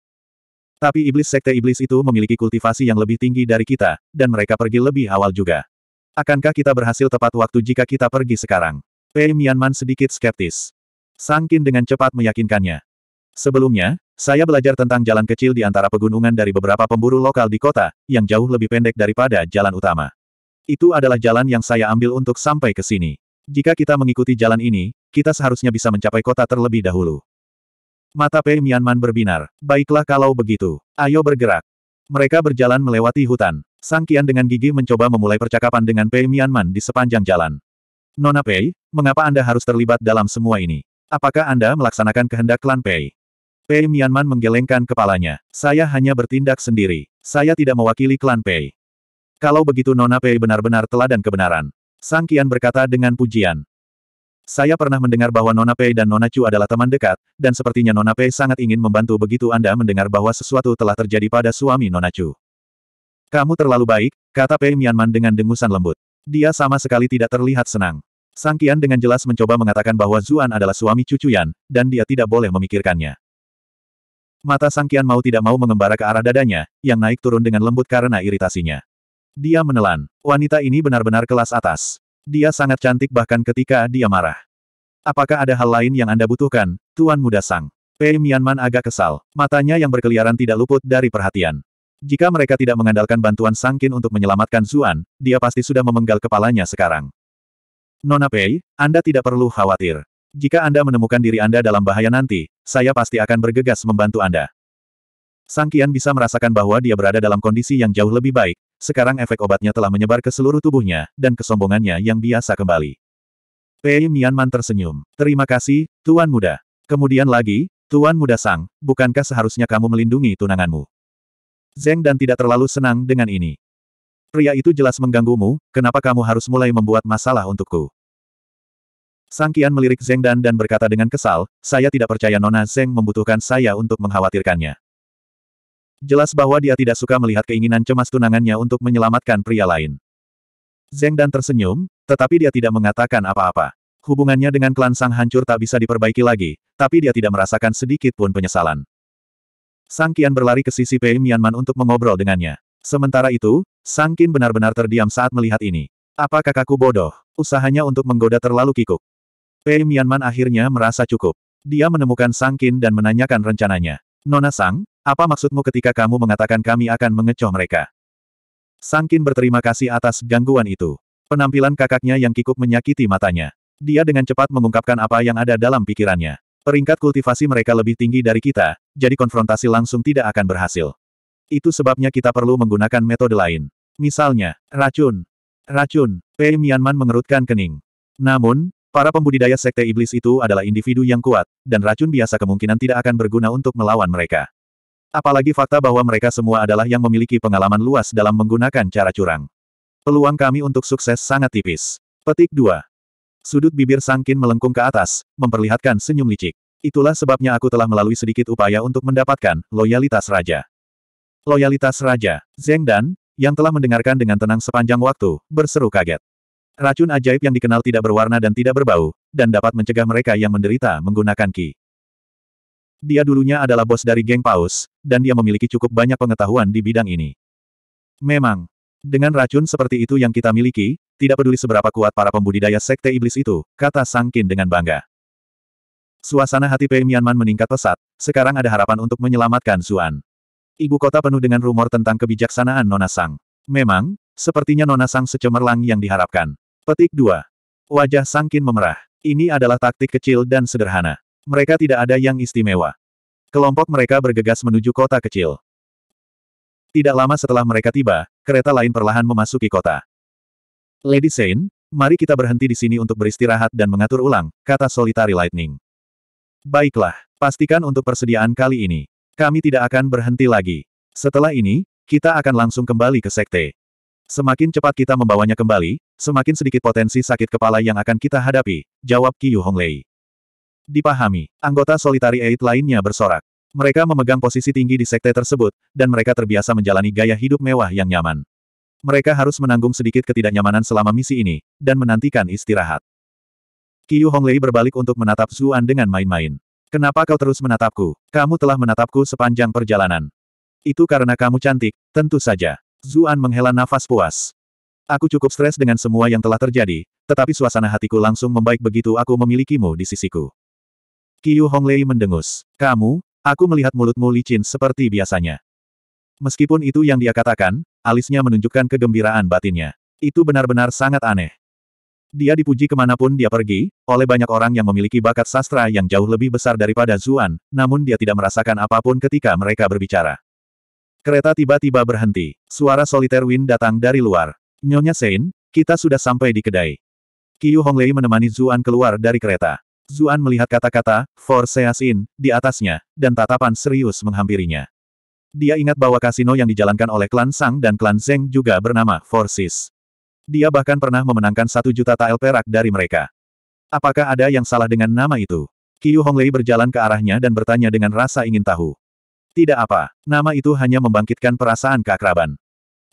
Tapi iblis sekte iblis itu memiliki kultivasi yang lebih tinggi dari kita, dan mereka pergi lebih awal juga. Akankah kita berhasil tepat waktu jika kita pergi sekarang? Pei eh, Mianman sedikit skeptis. Sangkin dengan cepat meyakinkannya. Sebelumnya, saya belajar tentang jalan kecil di antara pegunungan dari beberapa pemburu lokal di kota, yang jauh lebih pendek daripada jalan utama. Itu adalah jalan yang saya ambil untuk sampai ke sini. Jika kita mengikuti jalan ini, kita seharusnya bisa mencapai kota terlebih dahulu. Mata Pei Mianman berbinar. Baiklah kalau begitu. Ayo bergerak. Mereka berjalan melewati hutan. Sang Kian dengan gigi mencoba memulai percakapan dengan Pei Mianman di sepanjang jalan. Nona Pei, mengapa Anda harus terlibat dalam semua ini? Apakah Anda melaksanakan kehendak klan Pei? Pei Mianman menggelengkan kepalanya. Saya hanya bertindak sendiri. Saya tidak mewakili klan Pei. Kalau begitu Nona Pei benar-benar teladan kebenaran. Sang Kian berkata dengan pujian. Saya pernah mendengar bahwa Nona Pei dan Nona Chu adalah teman dekat, dan sepertinya Nona Pei sangat ingin membantu begitu Anda mendengar bahwa sesuatu telah terjadi pada suami Nona Chu. Kamu terlalu baik, kata Pei Mianman dengan dengusan lembut. Dia sama sekali tidak terlihat senang. Sang Kian dengan jelas mencoba mengatakan bahwa Zuan adalah suami cucu Yan, dan dia tidak boleh memikirkannya. Mata Sang Kian mau tidak mau mengembara ke arah dadanya, yang naik turun dengan lembut karena iritasinya. Dia menelan. Wanita ini benar-benar kelas atas. Dia sangat cantik bahkan ketika dia marah. Apakah ada hal lain yang Anda butuhkan, Tuan Muda Sang? Pei Mianman agak kesal. Matanya yang berkeliaran tidak luput dari perhatian. Jika mereka tidak mengandalkan bantuan Sang Sangkin untuk menyelamatkan Zuan, dia pasti sudah memenggal kepalanya sekarang. Nona Pei, Anda tidak perlu khawatir. Jika Anda menemukan diri Anda dalam bahaya nanti, saya pasti akan bergegas membantu Anda. Sang Sangkian bisa merasakan bahwa dia berada dalam kondisi yang jauh lebih baik, sekarang efek obatnya telah menyebar ke seluruh tubuhnya, dan kesombongannya yang biasa kembali. Pei Mianman tersenyum. Terima kasih, Tuan Muda. Kemudian lagi, Tuan Muda Sang, bukankah seharusnya kamu melindungi tunanganmu? Zeng dan tidak terlalu senang dengan ini. Pria itu jelas mengganggumu, kenapa kamu harus mulai membuat masalah untukku? Sang Kian melirik Zeng Dan dan berkata dengan kesal, saya tidak percaya Nona Zeng membutuhkan saya untuk mengkhawatirkannya. Jelas bahwa dia tidak suka melihat keinginan cemas tunangannya untuk menyelamatkan pria lain. Zeng dan tersenyum, tetapi dia tidak mengatakan apa-apa. Hubungannya dengan klan Sang hancur tak bisa diperbaiki lagi, tapi dia tidak merasakan sedikit pun penyesalan. Sang Kian berlari ke sisi Pei Mianman untuk mengobrol dengannya. Sementara itu, Sang Qin benar-benar terdiam saat melihat ini. Apa kakakku bodoh? Usahanya untuk menggoda terlalu kikuk. Pei Mianman akhirnya merasa cukup. Dia menemukan Sang Qin dan menanyakan rencananya. Nona Sang, apa maksudmu ketika kamu mengatakan kami akan mengecoh mereka? Sangkin berterima kasih atas gangguan itu. Penampilan kakaknya yang kikuk menyakiti matanya. Dia dengan cepat mengungkapkan apa yang ada dalam pikirannya. Peringkat kultivasi mereka lebih tinggi dari kita, jadi konfrontasi langsung tidak akan berhasil. Itu sebabnya kita perlu menggunakan metode lain. Misalnya, racun. Racun, Pei Mianman mengerutkan kening. Namun, Para pembudidaya sekte iblis itu adalah individu yang kuat, dan racun biasa kemungkinan tidak akan berguna untuk melawan mereka. Apalagi fakta bahwa mereka semua adalah yang memiliki pengalaman luas dalam menggunakan cara curang. Peluang kami untuk sukses sangat tipis. Petik 2. Sudut bibir Sangkin melengkung ke atas, memperlihatkan senyum licik. Itulah sebabnya aku telah melalui sedikit upaya untuk mendapatkan loyalitas raja. Loyalitas raja, Zeng Dan, yang telah mendengarkan dengan tenang sepanjang waktu, berseru kaget. Racun ajaib yang dikenal tidak berwarna dan tidak berbau, dan dapat mencegah mereka yang menderita menggunakan ki. Dia dulunya adalah bos dari geng Paus, dan dia memiliki cukup banyak pengetahuan di bidang ini. Memang, dengan racun seperti itu yang kita miliki, tidak peduli seberapa kuat para pembudidaya sekte iblis itu, kata Sangkin dengan bangga. Suasana hati Pei Mianman meningkat pesat, sekarang ada harapan untuk menyelamatkan Suan. Ibu kota penuh dengan rumor tentang kebijaksanaan Nona Sang. Memang, sepertinya Nona Sang secemerlang yang diharapkan. Petik 2. Wajah Sangkin memerah. Ini adalah taktik kecil dan sederhana. Mereka tidak ada yang istimewa. Kelompok mereka bergegas menuju kota kecil. Tidak lama setelah mereka tiba, kereta lain perlahan memasuki kota. Lady Sein, mari kita berhenti di sini untuk beristirahat dan mengatur ulang, kata Solitary Lightning. Baiklah, pastikan untuk persediaan kali ini. Kami tidak akan berhenti lagi. Setelah ini, kita akan langsung kembali ke sekte. Semakin cepat kita membawanya kembali, semakin sedikit potensi sakit kepala yang akan kita hadapi, jawab Qiyu Honglei dipahami. Anggota solitari elit lainnya bersorak. Mereka memegang posisi tinggi di sekte tersebut, dan mereka terbiasa menjalani gaya hidup mewah yang nyaman. Mereka harus menanggung sedikit ketidaknyamanan selama misi ini, dan menantikan istirahat. Qiu Honglei berbalik untuk menatap Zuan dengan main-main. Kenapa kau terus menatapku? Kamu telah menatapku sepanjang perjalanan. Itu karena kamu cantik, tentu saja. Zuan menghela nafas puas. Aku cukup stres dengan semua yang telah terjadi, tetapi suasana hatiku langsung membaik begitu aku memilikimu di sisiku. Qiu Honglei mendengus. Kamu, aku melihat mulutmu licin seperti biasanya. Meskipun itu yang dia katakan, alisnya menunjukkan kegembiraan batinnya. Itu benar-benar sangat aneh. Dia dipuji kemanapun dia pergi, oleh banyak orang yang memiliki bakat sastra yang jauh lebih besar daripada Zuan, namun dia tidak merasakan apapun ketika mereka berbicara. Kereta tiba-tiba berhenti. Suara soliter Win datang dari luar. Nyonya Sein, kita sudah sampai di kedai. Qiu Honglei menemani Zuan keluar dari kereta. Zuan melihat kata-kata, For Seasin, di atasnya, dan tatapan serius menghampirinya. Dia ingat bahwa kasino yang dijalankan oleh klan Sang dan klan Zeng juga bernama Forces. Dia bahkan pernah memenangkan satu juta tael perak dari mereka. Apakah ada yang salah dengan nama itu? Qiu Honglei berjalan ke arahnya dan bertanya dengan rasa ingin tahu. Tidak apa, nama itu hanya membangkitkan perasaan keakraban.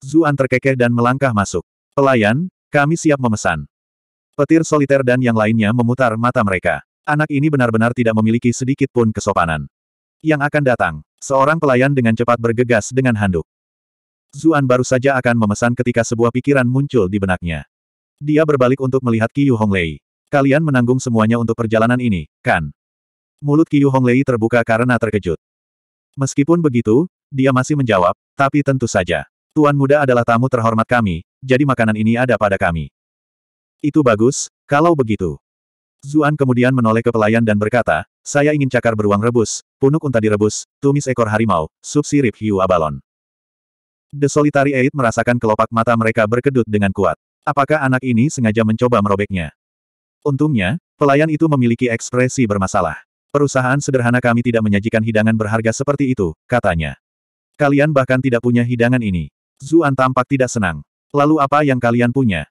Zuan terkekeh dan melangkah masuk. Pelayan, kami siap memesan. Petir soliter dan yang lainnya memutar mata mereka. Anak ini benar-benar tidak memiliki sedikit pun kesopanan. Yang akan datang, seorang pelayan dengan cepat bergegas dengan handuk. Zuan baru saja akan memesan ketika sebuah pikiran muncul di benaknya. Dia berbalik untuk melihat Qiyu Honglei. Kalian menanggung semuanya untuk perjalanan ini, kan? Mulut Qiyu Honglei terbuka karena terkejut. Meskipun begitu, dia masih menjawab, tapi tentu saja. Tuan muda adalah tamu terhormat kami, jadi makanan ini ada pada kami. Itu bagus, kalau begitu. Zuan kemudian menoleh ke pelayan dan berkata, saya ingin cakar beruang rebus, punuk unta direbus, tumis ekor harimau, sup sirip hiu abalon. The Solitary Eight merasakan kelopak mata mereka berkedut dengan kuat. Apakah anak ini sengaja mencoba merobeknya? Untungnya, pelayan itu memiliki ekspresi bermasalah. Perusahaan sederhana kami tidak menyajikan hidangan berharga seperti itu, katanya. Kalian bahkan tidak punya hidangan ini. Zuan tampak tidak senang. Lalu apa yang kalian punya?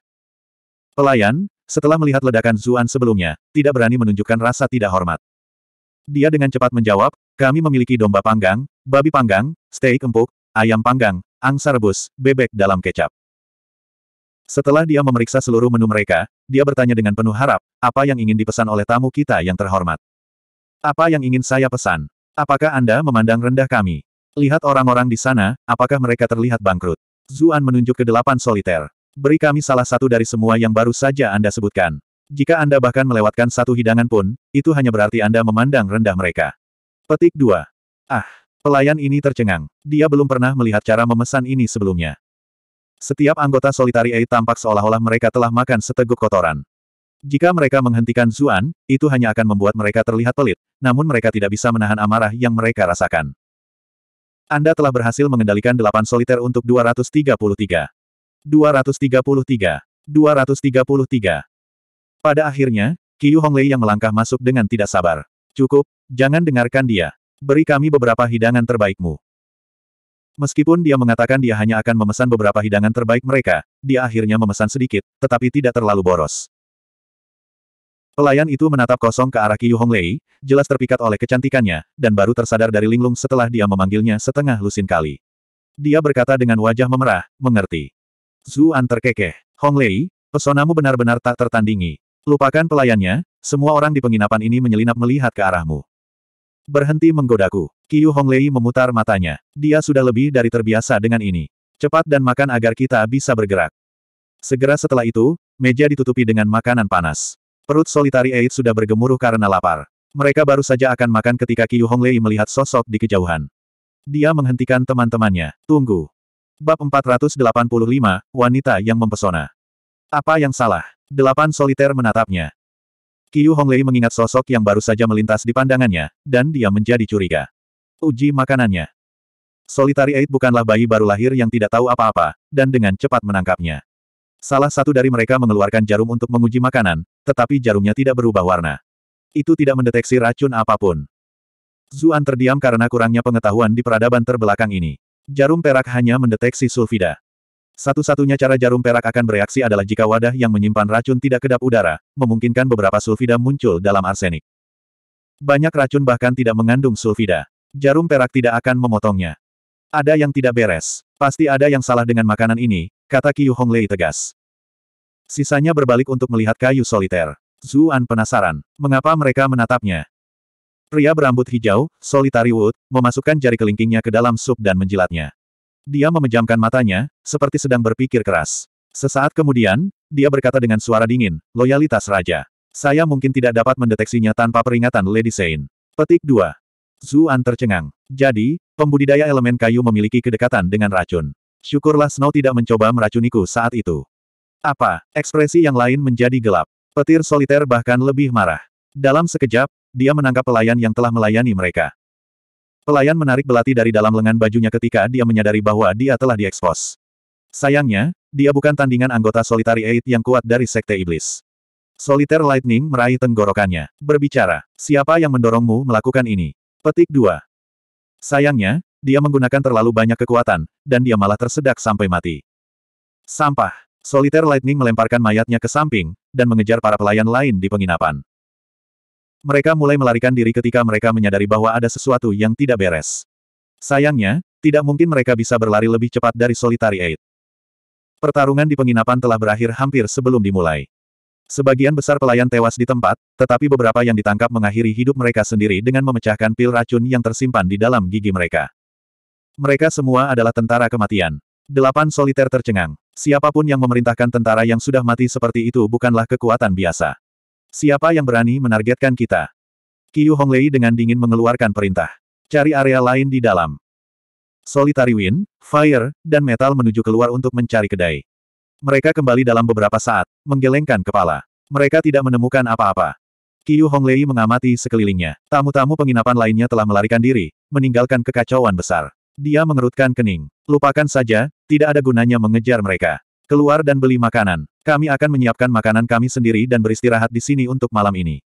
Pelayan, setelah melihat ledakan Zuan sebelumnya, tidak berani menunjukkan rasa tidak hormat. Dia dengan cepat menjawab, kami memiliki domba panggang, babi panggang, steak empuk, ayam panggang, angsa rebus, bebek dalam kecap. Setelah dia memeriksa seluruh menu mereka, dia bertanya dengan penuh harap, apa yang ingin dipesan oleh tamu kita yang terhormat? Apa yang ingin saya pesan? Apakah Anda memandang rendah kami? Lihat orang-orang di sana, apakah mereka terlihat bangkrut? Zuan menunjuk ke delapan soliter. Beri kami salah satu dari semua yang baru saja Anda sebutkan. Jika Anda bahkan melewatkan satu hidangan pun, itu hanya berarti Anda memandang rendah mereka. Petik 2. Ah, pelayan ini tercengang. Dia belum pernah melihat cara memesan ini sebelumnya. Setiap anggota solitari A tampak seolah-olah mereka telah makan seteguk kotoran. Jika mereka menghentikan Zuan, itu hanya akan membuat mereka terlihat pelit, namun mereka tidak bisa menahan amarah yang mereka rasakan. Anda telah berhasil mengendalikan delapan soliter untuk 233. 233. 233. Pada akhirnya, Qiu Honglei yang melangkah masuk dengan tidak sabar. Cukup, jangan dengarkan dia. Beri kami beberapa hidangan terbaikmu. Meskipun dia mengatakan dia hanya akan memesan beberapa hidangan terbaik mereka, dia akhirnya memesan sedikit, tetapi tidak terlalu boros. Pelayan itu menatap kosong ke arah Qiu Honglei, jelas terpikat oleh kecantikannya, dan baru tersadar dari linglung setelah dia memanggilnya setengah lusin kali. Dia berkata dengan wajah memerah, mengerti. Zuan terkekeh. Hong Lei, pesonamu benar-benar tak tertandingi. Lupakan pelayannya, semua orang di penginapan ini menyelinap melihat ke arahmu. Berhenti menggodaku. Hong Lei memutar matanya. Dia sudah lebih dari terbiasa dengan ini. Cepat dan makan agar kita bisa bergerak. Segera setelah itu, meja ditutupi dengan makanan panas. Perut solitari Eid sudah bergemuruh karena lapar. Mereka baru saja akan makan ketika Hong Lei melihat sosok di kejauhan. Dia menghentikan teman-temannya. Tunggu. Bab 485, Wanita yang Mempesona. Apa yang salah? Delapan soliter menatapnya. Qiu Honglei mengingat sosok yang baru saja melintas di pandangannya, dan dia menjadi curiga. Uji makanannya. Solitary Eight bukanlah bayi baru lahir yang tidak tahu apa-apa, dan dengan cepat menangkapnya. Salah satu dari mereka mengeluarkan jarum untuk menguji makanan, tetapi jarumnya tidak berubah warna. Itu tidak mendeteksi racun apapun. Zuan terdiam karena kurangnya pengetahuan di peradaban terbelakang ini. Jarum perak hanya mendeteksi sulfida. Satu-satunya cara jarum perak akan bereaksi adalah jika wadah yang menyimpan racun tidak kedap udara, memungkinkan beberapa sulfida muncul dalam arsenik. Banyak racun bahkan tidak mengandung sulfida. Jarum perak tidak akan memotongnya. Ada yang tidak beres. Pasti ada yang salah dengan makanan ini, kata Qiu Honglei tegas. Sisanya berbalik untuk melihat kayu soliter. Zuan penasaran. Mengapa mereka menatapnya? Pria berambut hijau, solitary wood, memasukkan jari kelingkingnya ke dalam sup dan menjilatnya. Dia memejamkan matanya, seperti sedang berpikir keras. Sesaat kemudian, dia berkata dengan suara dingin, loyalitas raja. Saya mungkin tidak dapat mendeteksinya tanpa peringatan Lady Sein. Petik 2. Zuan tercengang. Jadi, pembudidaya elemen kayu memiliki kedekatan dengan racun. Syukurlah Snow tidak mencoba meracuniku saat itu. Apa? Ekspresi yang lain menjadi gelap. Petir soliter bahkan lebih marah. Dalam sekejap, dia menangkap pelayan yang telah melayani mereka. Pelayan menarik belati dari dalam lengan bajunya ketika dia menyadari bahwa dia telah diekspos. Sayangnya, dia bukan tandingan anggota Solitary Eight yang kuat dari Sekte Iblis. Solitaire Lightning meraih tenggorokannya. Berbicara, siapa yang mendorongmu melakukan ini? Petik 2. Sayangnya, dia menggunakan terlalu banyak kekuatan, dan dia malah tersedak sampai mati. Sampah. Solitaire Lightning melemparkan mayatnya ke samping, dan mengejar para pelayan lain di penginapan. Mereka mulai melarikan diri ketika mereka menyadari bahwa ada sesuatu yang tidak beres. Sayangnya, tidak mungkin mereka bisa berlari lebih cepat dari Solitary Eight. Pertarungan di penginapan telah berakhir hampir sebelum dimulai. Sebagian besar pelayan tewas di tempat, tetapi beberapa yang ditangkap mengakhiri hidup mereka sendiri dengan memecahkan pil racun yang tersimpan di dalam gigi mereka. Mereka semua adalah tentara kematian. Delapan soliter tercengang. Siapapun yang memerintahkan tentara yang sudah mati seperti itu bukanlah kekuatan biasa. Siapa yang berani menargetkan kita? Qiu Honglei dengan dingin mengeluarkan perintah. Cari area lain di dalam. Solitary Wind, Fire, dan Metal menuju keluar untuk mencari kedai. Mereka kembali dalam beberapa saat, menggelengkan kepala. Mereka tidak menemukan apa-apa. Qiu Honglei mengamati sekelilingnya. Tamu-tamu penginapan lainnya telah melarikan diri, meninggalkan kekacauan besar. Dia mengerutkan kening. Lupakan saja, tidak ada gunanya mengejar mereka. Keluar dan beli makanan. Kami akan menyiapkan makanan kami sendiri dan beristirahat di sini untuk malam ini.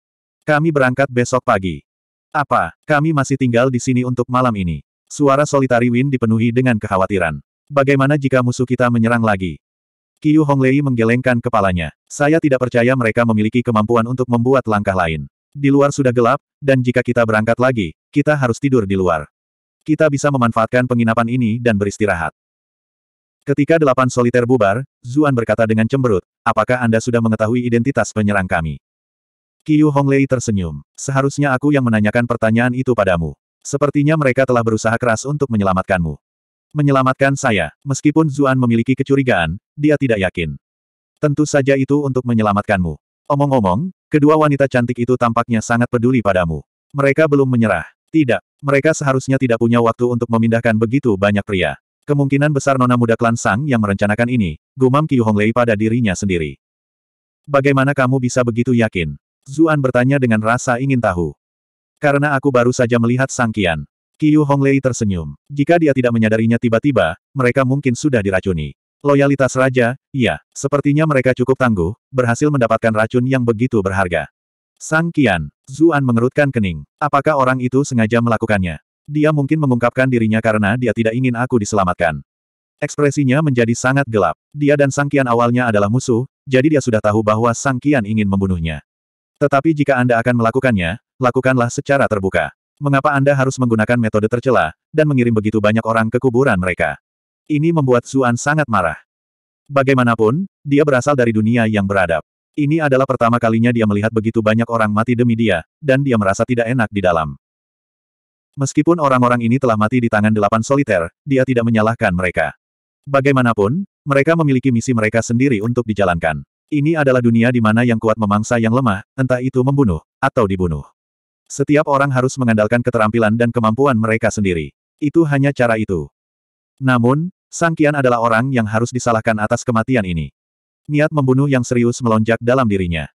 Kami berangkat besok pagi. Apa, kami masih tinggal di sini untuk malam ini? Suara solitari Win dipenuhi dengan kekhawatiran. Bagaimana jika musuh kita menyerang lagi? Qiu Honglei menggelengkan kepalanya. Saya tidak percaya mereka memiliki kemampuan untuk membuat langkah lain. Di luar sudah gelap, dan jika kita berangkat lagi, kita harus tidur di luar. Kita bisa memanfaatkan penginapan ini dan beristirahat. Ketika delapan soliter bubar, Zuan berkata dengan cemberut, apakah Anda sudah mengetahui identitas penyerang kami? Qiu Honglei tersenyum. Seharusnya aku yang menanyakan pertanyaan itu padamu. Sepertinya mereka telah berusaha keras untuk menyelamatkanmu. Menyelamatkan saya, meskipun Zuan memiliki kecurigaan, dia tidak yakin. Tentu saja itu untuk menyelamatkanmu. Omong-omong, kedua wanita cantik itu tampaknya sangat peduli padamu. Mereka belum menyerah. Tidak, mereka seharusnya tidak punya waktu untuk memindahkan begitu banyak pria. Kemungkinan besar nona muda klan Sang yang merencanakan ini, gumam Qiu Honglei pada dirinya sendiri. Bagaimana kamu bisa begitu yakin? Zuan bertanya dengan rasa ingin tahu. Karena aku baru saja melihat Sang Qian. Qiu Honglei tersenyum. Jika dia tidak menyadarinya tiba-tiba, mereka mungkin sudah diracuni. Loyalitas raja, iya, sepertinya mereka cukup tangguh, berhasil mendapatkan racun yang begitu berharga. Sang Qian, Zuan mengerutkan kening. Apakah orang itu sengaja melakukannya? Dia mungkin mengungkapkan dirinya karena dia tidak ingin aku diselamatkan. Ekspresinya menjadi sangat gelap. Dia dan Sang Kian awalnya adalah musuh, jadi dia sudah tahu bahwa Sang Kian ingin membunuhnya. Tetapi jika Anda akan melakukannya, lakukanlah secara terbuka. Mengapa Anda harus menggunakan metode tercela dan mengirim begitu banyak orang ke kuburan mereka? Ini membuat Zuan sangat marah. Bagaimanapun, dia berasal dari dunia yang beradab. Ini adalah pertama kalinya dia melihat begitu banyak orang mati demi dia, dan dia merasa tidak enak di dalam. Meskipun orang-orang ini telah mati di tangan delapan soliter, dia tidak menyalahkan mereka. Bagaimanapun, mereka memiliki misi mereka sendiri untuk dijalankan. Ini adalah dunia di mana yang kuat memangsa yang lemah, entah itu membunuh, atau dibunuh. Setiap orang harus mengandalkan keterampilan dan kemampuan mereka sendiri. Itu hanya cara itu. Namun, Sang Kian adalah orang yang harus disalahkan atas kematian ini. Niat membunuh yang serius melonjak dalam dirinya.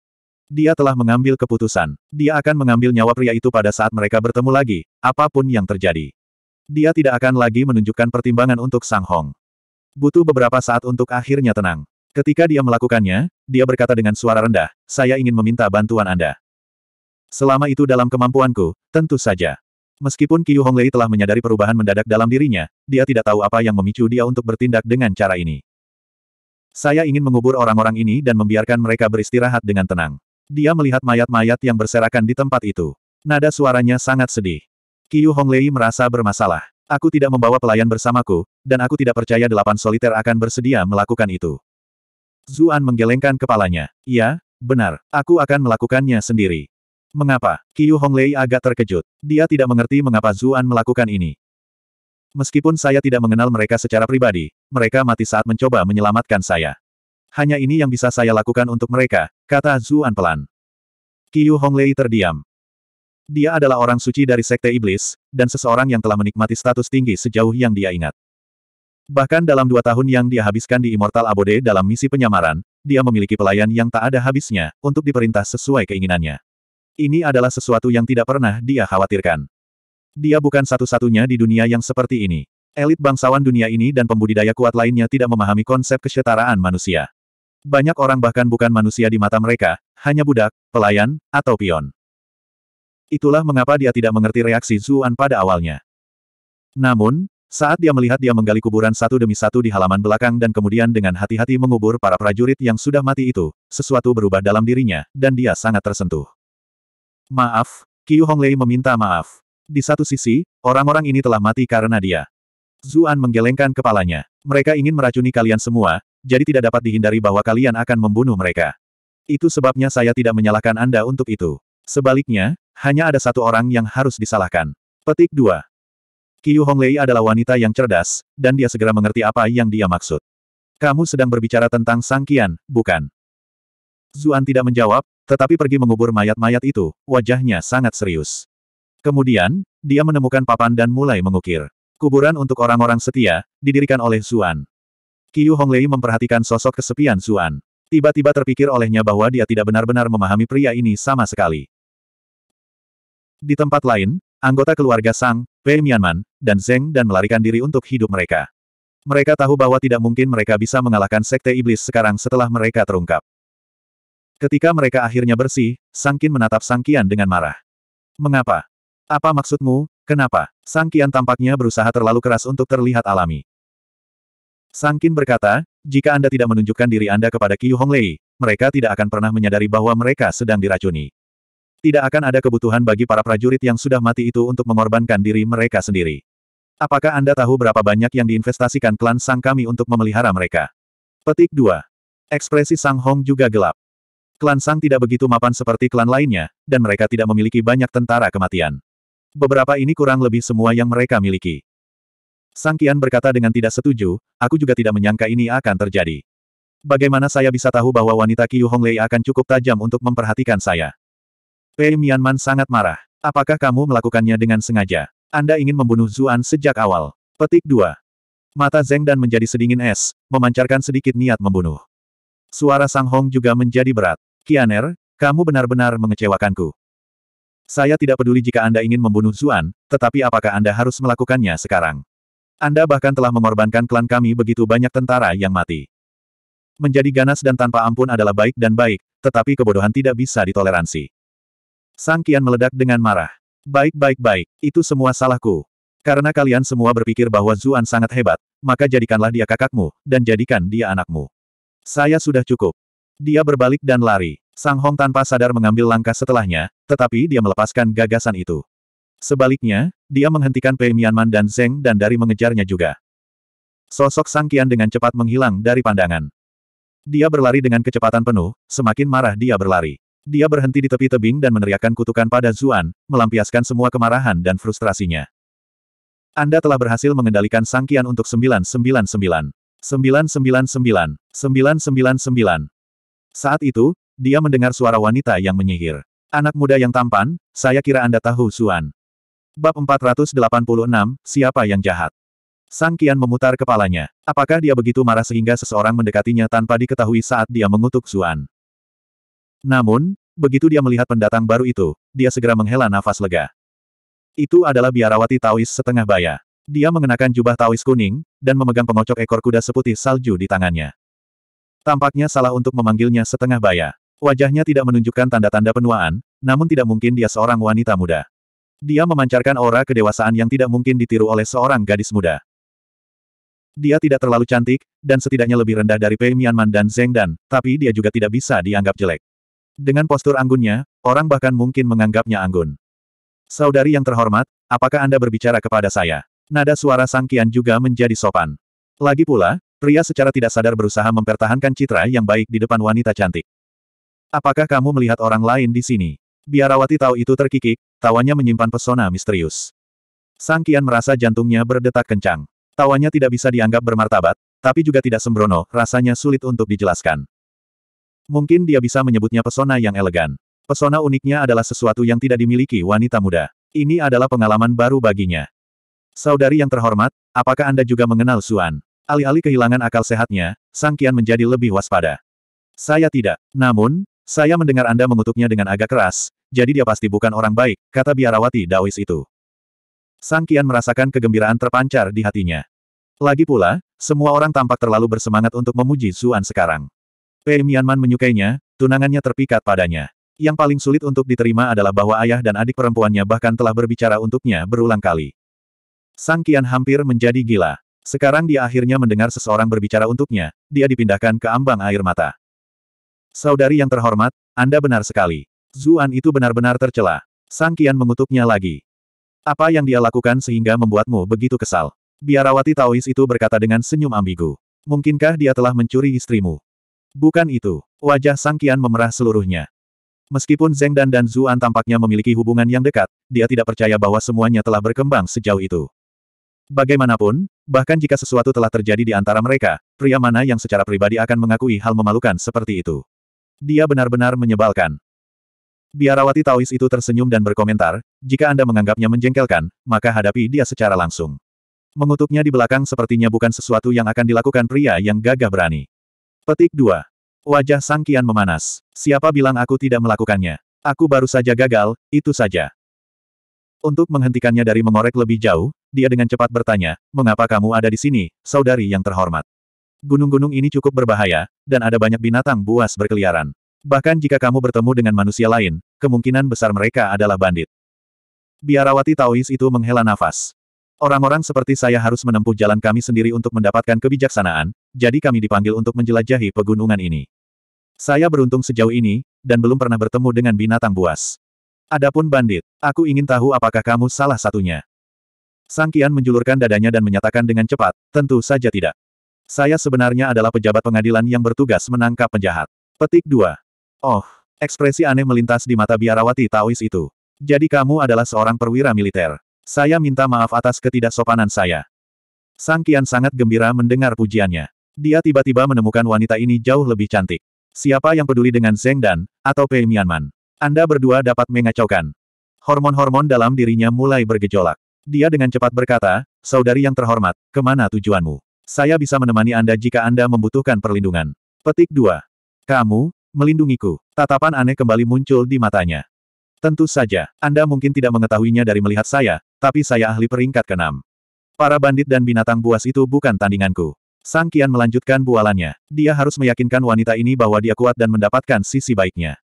Dia telah mengambil keputusan. Dia akan mengambil nyawa pria itu pada saat mereka bertemu lagi, apapun yang terjadi. Dia tidak akan lagi menunjukkan pertimbangan untuk Sang Hong. Butuh beberapa saat untuk akhirnya tenang. Ketika dia melakukannya, dia berkata dengan suara rendah, saya ingin meminta bantuan Anda. Selama itu dalam kemampuanku, tentu saja. Meskipun Qiu Honglei telah menyadari perubahan mendadak dalam dirinya, dia tidak tahu apa yang memicu dia untuk bertindak dengan cara ini. Saya ingin mengubur orang-orang ini dan membiarkan mereka beristirahat dengan tenang. Dia melihat mayat-mayat yang berserakan di tempat itu. Nada suaranya sangat sedih. Qiu Honglei merasa bermasalah. Aku tidak membawa pelayan bersamaku, dan aku tidak percaya delapan soliter akan bersedia melakukan itu. Zuan menggelengkan kepalanya. Ya, benar. Aku akan melakukannya sendiri. Mengapa? Qiu Honglei agak terkejut. Dia tidak mengerti mengapa Zuan melakukan ini. Meskipun saya tidak mengenal mereka secara pribadi, mereka mati saat mencoba menyelamatkan saya. Hanya ini yang bisa saya lakukan untuk mereka, kata Zuan pelan. Qiu Honglei terdiam. Dia adalah orang suci dari Sekte Iblis, dan seseorang yang telah menikmati status tinggi sejauh yang dia ingat. Bahkan dalam dua tahun yang dia habiskan di Immortal Abode dalam misi penyamaran, dia memiliki pelayan yang tak ada habisnya, untuk diperintah sesuai keinginannya. Ini adalah sesuatu yang tidak pernah dia khawatirkan. Dia bukan satu-satunya di dunia yang seperti ini. Elit bangsawan dunia ini dan pembudidaya kuat lainnya tidak memahami konsep kesetaraan manusia. Banyak orang bahkan bukan manusia di mata mereka, hanya budak, pelayan, atau pion. Itulah mengapa dia tidak mengerti reaksi Zuan pada awalnya. Namun, saat dia melihat dia menggali kuburan satu demi satu di halaman belakang dan kemudian dengan hati-hati mengubur para prajurit yang sudah mati itu, sesuatu berubah dalam dirinya, dan dia sangat tersentuh. Maaf, Qiu Honglei meminta maaf. Di satu sisi, orang-orang ini telah mati karena dia. Zuan menggelengkan kepalanya. Mereka ingin meracuni kalian semua, jadi tidak dapat dihindari bahwa kalian akan membunuh mereka. Itu sebabnya saya tidak menyalahkan Anda untuk itu. Sebaliknya, hanya ada satu orang yang harus disalahkan. Petik 2. Qiu Honglei adalah wanita yang cerdas, dan dia segera mengerti apa yang dia maksud. Kamu sedang berbicara tentang Sang Qian, bukan? Zuan tidak menjawab, tetapi pergi mengubur mayat-mayat itu, wajahnya sangat serius. Kemudian, dia menemukan papan dan mulai mengukir. Kuburan untuk orang-orang setia, didirikan oleh Zuan. Qiu Honglei memperhatikan sosok kesepian Zuan. Tiba-tiba terpikir olehnya bahwa dia tidak benar-benar memahami pria ini sama sekali. Di tempat lain, anggota keluarga Sang, Pei Mianman, dan Zeng dan melarikan diri untuk hidup mereka. Mereka tahu bahwa tidak mungkin mereka bisa mengalahkan Sekte Iblis sekarang setelah mereka terungkap. Ketika mereka akhirnya bersih, Sangkin menatap Sang Qian dengan marah. Mengapa? Apa maksudmu, kenapa? Sang Qian tampaknya berusaha terlalu keras untuk terlihat alami. Sangkin berkata, jika Anda tidak menunjukkan diri Anda kepada Qiu Honglei, mereka tidak akan pernah menyadari bahwa mereka sedang diracuni. Tidak akan ada kebutuhan bagi para prajurit yang sudah mati itu untuk mengorbankan diri mereka sendiri. Apakah Anda tahu berapa banyak yang diinvestasikan klan Sang kami untuk memelihara mereka? Petik 2. Ekspresi Sang Hong juga gelap. Klan Sang tidak begitu mapan seperti klan lainnya, dan mereka tidak memiliki banyak tentara kematian. Beberapa ini kurang lebih semua yang mereka miliki. Sang Kian berkata dengan tidak setuju, aku juga tidak menyangka ini akan terjadi. Bagaimana saya bisa tahu bahwa wanita Qiu Honglei akan cukup tajam untuk memperhatikan saya? Pei Mianman sangat marah. Apakah kamu melakukannya dengan sengaja? Anda ingin membunuh Zuan sejak awal. Petik 2. Mata Zeng dan menjadi sedingin es, memancarkan sedikit niat membunuh. Suara Sang Hong juga menjadi berat. Kianer, kamu benar-benar mengecewakanku. Saya tidak peduli jika Anda ingin membunuh Zuan, tetapi apakah Anda harus melakukannya sekarang? Anda bahkan telah mengorbankan klan kami begitu banyak tentara yang mati. Menjadi ganas dan tanpa ampun adalah baik dan baik, tetapi kebodohan tidak bisa ditoleransi. Sang Kian meledak dengan marah. Baik baik baik, itu semua salahku. Karena kalian semua berpikir bahwa Zuan sangat hebat, maka jadikanlah dia kakakmu, dan jadikan dia anakmu. Saya sudah cukup. Dia berbalik dan lari. Sang Hong tanpa sadar mengambil langkah setelahnya, tetapi dia melepaskan gagasan itu. Sebaliknya, dia menghentikan Pei Mianman dan Zeng dan dari mengejarnya juga. Sosok Sang Kian dengan cepat menghilang dari pandangan. Dia berlari dengan kecepatan penuh, semakin marah dia berlari. Dia berhenti di tepi tebing dan meneriakkan kutukan pada Zuan, melampiaskan semua kemarahan dan frustrasinya. Anda telah berhasil mengendalikan Sang Kian untuk 999. 999. 999. Saat itu, dia mendengar suara wanita yang menyihir. Anak muda yang tampan, saya kira Anda tahu Zuan. Bab 486, Siapa yang jahat? Sang Kian memutar kepalanya. Apakah dia begitu marah sehingga seseorang mendekatinya tanpa diketahui saat dia mengutuk Zuan? Namun, begitu dia melihat pendatang baru itu, dia segera menghela nafas lega. Itu adalah biarawati Taois setengah baya. Dia mengenakan jubah Taois kuning, dan memegang pengocok ekor kuda seputih salju di tangannya. Tampaknya salah untuk memanggilnya setengah baya. Wajahnya tidak menunjukkan tanda-tanda penuaan, namun tidak mungkin dia seorang wanita muda. Dia memancarkan aura kedewasaan yang tidak mungkin ditiru oleh seorang gadis muda. Dia tidak terlalu cantik, dan setidaknya lebih rendah dari Pei Mianman dan Zeng Dan, tapi dia juga tidak bisa dianggap jelek. Dengan postur anggunnya, orang bahkan mungkin menganggapnya anggun. Saudari yang terhormat, apakah Anda berbicara kepada saya? Nada suara Sang Kian juga menjadi sopan. Lagi pula, pria secara tidak sadar berusaha mempertahankan citra yang baik di depan wanita cantik. Apakah kamu melihat orang lain di sini? Biarawati tahu itu terkikik, tawanya menyimpan pesona misterius. Sang Kian merasa jantungnya berdetak kencang. Tawanya tidak bisa dianggap bermartabat, tapi juga tidak sembrono, rasanya sulit untuk dijelaskan. Mungkin dia bisa menyebutnya pesona yang elegan. Pesona uniknya adalah sesuatu yang tidak dimiliki wanita muda. Ini adalah pengalaman baru baginya. Saudari yang terhormat, apakah Anda juga mengenal Suan? Alih-alih kehilangan akal sehatnya, Sang Kian menjadi lebih waspada. Saya tidak. Namun, saya mendengar Anda mengutuknya dengan agak keras, jadi dia pasti bukan orang baik, kata biarawati Daois itu. Sang Kian merasakan kegembiraan terpancar di hatinya. Lagi pula, semua orang tampak terlalu bersemangat untuk memuji Zuan sekarang. Pei Mianman menyukainya, tunangannya terpikat padanya. Yang paling sulit untuk diterima adalah bahwa ayah dan adik perempuannya bahkan telah berbicara untuknya berulang kali. Sang Kian hampir menjadi gila. Sekarang dia akhirnya mendengar seseorang berbicara untuknya, dia dipindahkan ke ambang air mata. Saudari yang terhormat, Anda benar sekali. Zuan itu benar-benar tercela. Sang Kian mengutuknya lagi. Apa yang dia lakukan sehingga membuatmu begitu kesal? Biarawati Taois itu berkata dengan senyum ambigu. Mungkinkah dia telah mencuri istrimu? Bukan itu. Wajah Sang Kian memerah seluruhnya. Meskipun Zeng Dan dan Zuan tampaknya memiliki hubungan yang dekat, dia tidak percaya bahwa semuanya telah berkembang sejauh itu. Bagaimanapun, bahkan jika sesuatu telah terjadi di antara mereka, pria mana yang secara pribadi akan mengakui hal memalukan seperti itu. Dia benar-benar menyebalkan. Biarawati Taois itu tersenyum dan berkomentar, jika Anda menganggapnya menjengkelkan, maka hadapi dia secara langsung. Mengutuknya di belakang sepertinya bukan sesuatu yang akan dilakukan pria yang gagah berani. Petik 2. Wajah Sang Kian memanas. Siapa bilang aku tidak melakukannya? Aku baru saja gagal, itu saja. Untuk menghentikannya dari mengorek lebih jauh, dia dengan cepat bertanya, mengapa kamu ada di sini, saudari yang terhormat? Gunung-gunung ini cukup berbahaya, dan ada banyak binatang buas berkeliaran. Bahkan jika kamu bertemu dengan manusia lain, kemungkinan besar mereka adalah bandit. Biarawati Taois itu menghela nafas. Orang-orang seperti saya harus menempuh jalan kami sendiri untuk mendapatkan kebijaksanaan, jadi kami dipanggil untuk menjelajahi pegunungan ini. Saya beruntung sejauh ini, dan belum pernah bertemu dengan binatang buas. Adapun bandit, aku ingin tahu apakah kamu salah satunya. Sang Kian menjulurkan dadanya dan menyatakan dengan cepat, tentu saja tidak. Saya sebenarnya adalah pejabat pengadilan yang bertugas menangkap penjahat. Petik 2. Oh, ekspresi aneh melintas di mata biarawati Tawis itu. Jadi kamu adalah seorang perwira militer. Saya minta maaf atas ketidaksopanan saya. Sang Kian sangat gembira mendengar pujiannya. Dia tiba-tiba menemukan wanita ini jauh lebih cantik. Siapa yang peduli dengan Zeng Dan, atau Pei Mianman? Anda berdua dapat mengacaukan. Hormon-hormon dalam dirinya mulai bergejolak. Dia dengan cepat berkata, Saudari yang terhormat, kemana tujuanmu? Saya bisa menemani Anda jika Anda membutuhkan perlindungan. Petik 2. Kamu, melindungiku. Tatapan aneh kembali muncul di matanya. Tentu saja, Anda mungkin tidak mengetahuinya dari melihat saya, tapi saya ahli peringkat keenam. Para bandit dan binatang buas itu bukan tandinganku. Sang Kian melanjutkan bualannya. Dia harus meyakinkan wanita ini bahwa dia kuat dan mendapatkan sisi baiknya.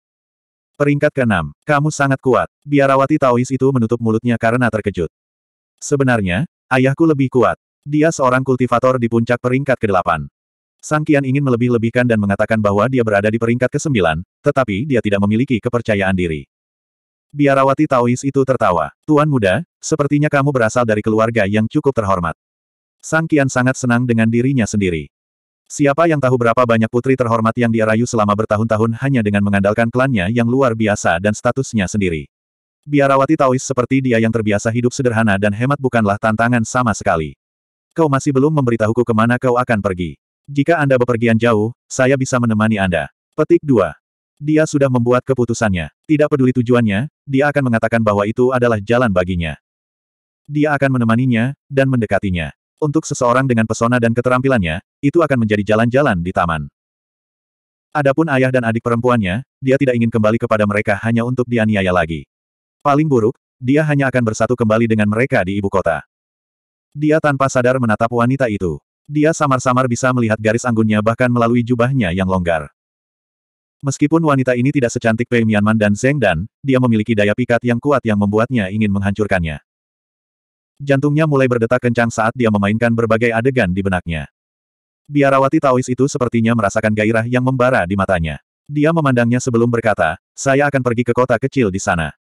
Peringkat keenam, kamu sangat kuat. Biarawati Taois itu menutup mulutnya karena terkejut. Sebenarnya, ayahku lebih kuat. Dia seorang kultivator di puncak peringkat ke-8. Kian ingin melebih-lebihkan dan mengatakan bahwa dia berada di peringkat ke-9, tetapi dia tidak memiliki kepercayaan diri. Biarawati Taois itu tertawa. Tuan muda, sepertinya kamu berasal dari keluarga yang cukup terhormat. Sang Kian sangat senang dengan dirinya sendiri. Siapa yang tahu berapa banyak putri terhormat yang dia rayu selama bertahun-tahun hanya dengan mengandalkan klannya yang luar biasa dan statusnya sendiri. Biarawati Taois seperti dia yang terbiasa hidup sederhana dan hemat bukanlah tantangan sama sekali kau masih belum memberitahuku kemana kau akan pergi. Jika Anda bepergian jauh, saya bisa menemani Anda. Petik 2. Dia sudah membuat keputusannya. Tidak peduli tujuannya, dia akan mengatakan bahwa itu adalah jalan baginya. Dia akan menemaninya, dan mendekatinya. Untuk seseorang dengan pesona dan keterampilannya, itu akan menjadi jalan-jalan di taman. Adapun ayah dan adik perempuannya, dia tidak ingin kembali kepada mereka hanya untuk dianiaya lagi. Paling buruk, dia hanya akan bersatu kembali dengan mereka di ibu kota. Dia tanpa sadar menatap wanita itu. Dia samar-samar bisa melihat garis anggunnya bahkan melalui jubahnya yang longgar. Meskipun wanita ini tidak secantik Pei Mianman dan Zeng Dan, dia memiliki daya pikat yang kuat yang membuatnya ingin menghancurkannya. Jantungnya mulai berdetak kencang saat dia memainkan berbagai adegan di benaknya. Biarawati Taois itu sepertinya merasakan gairah yang membara di matanya. Dia memandangnya sebelum berkata, saya akan pergi ke kota kecil di sana.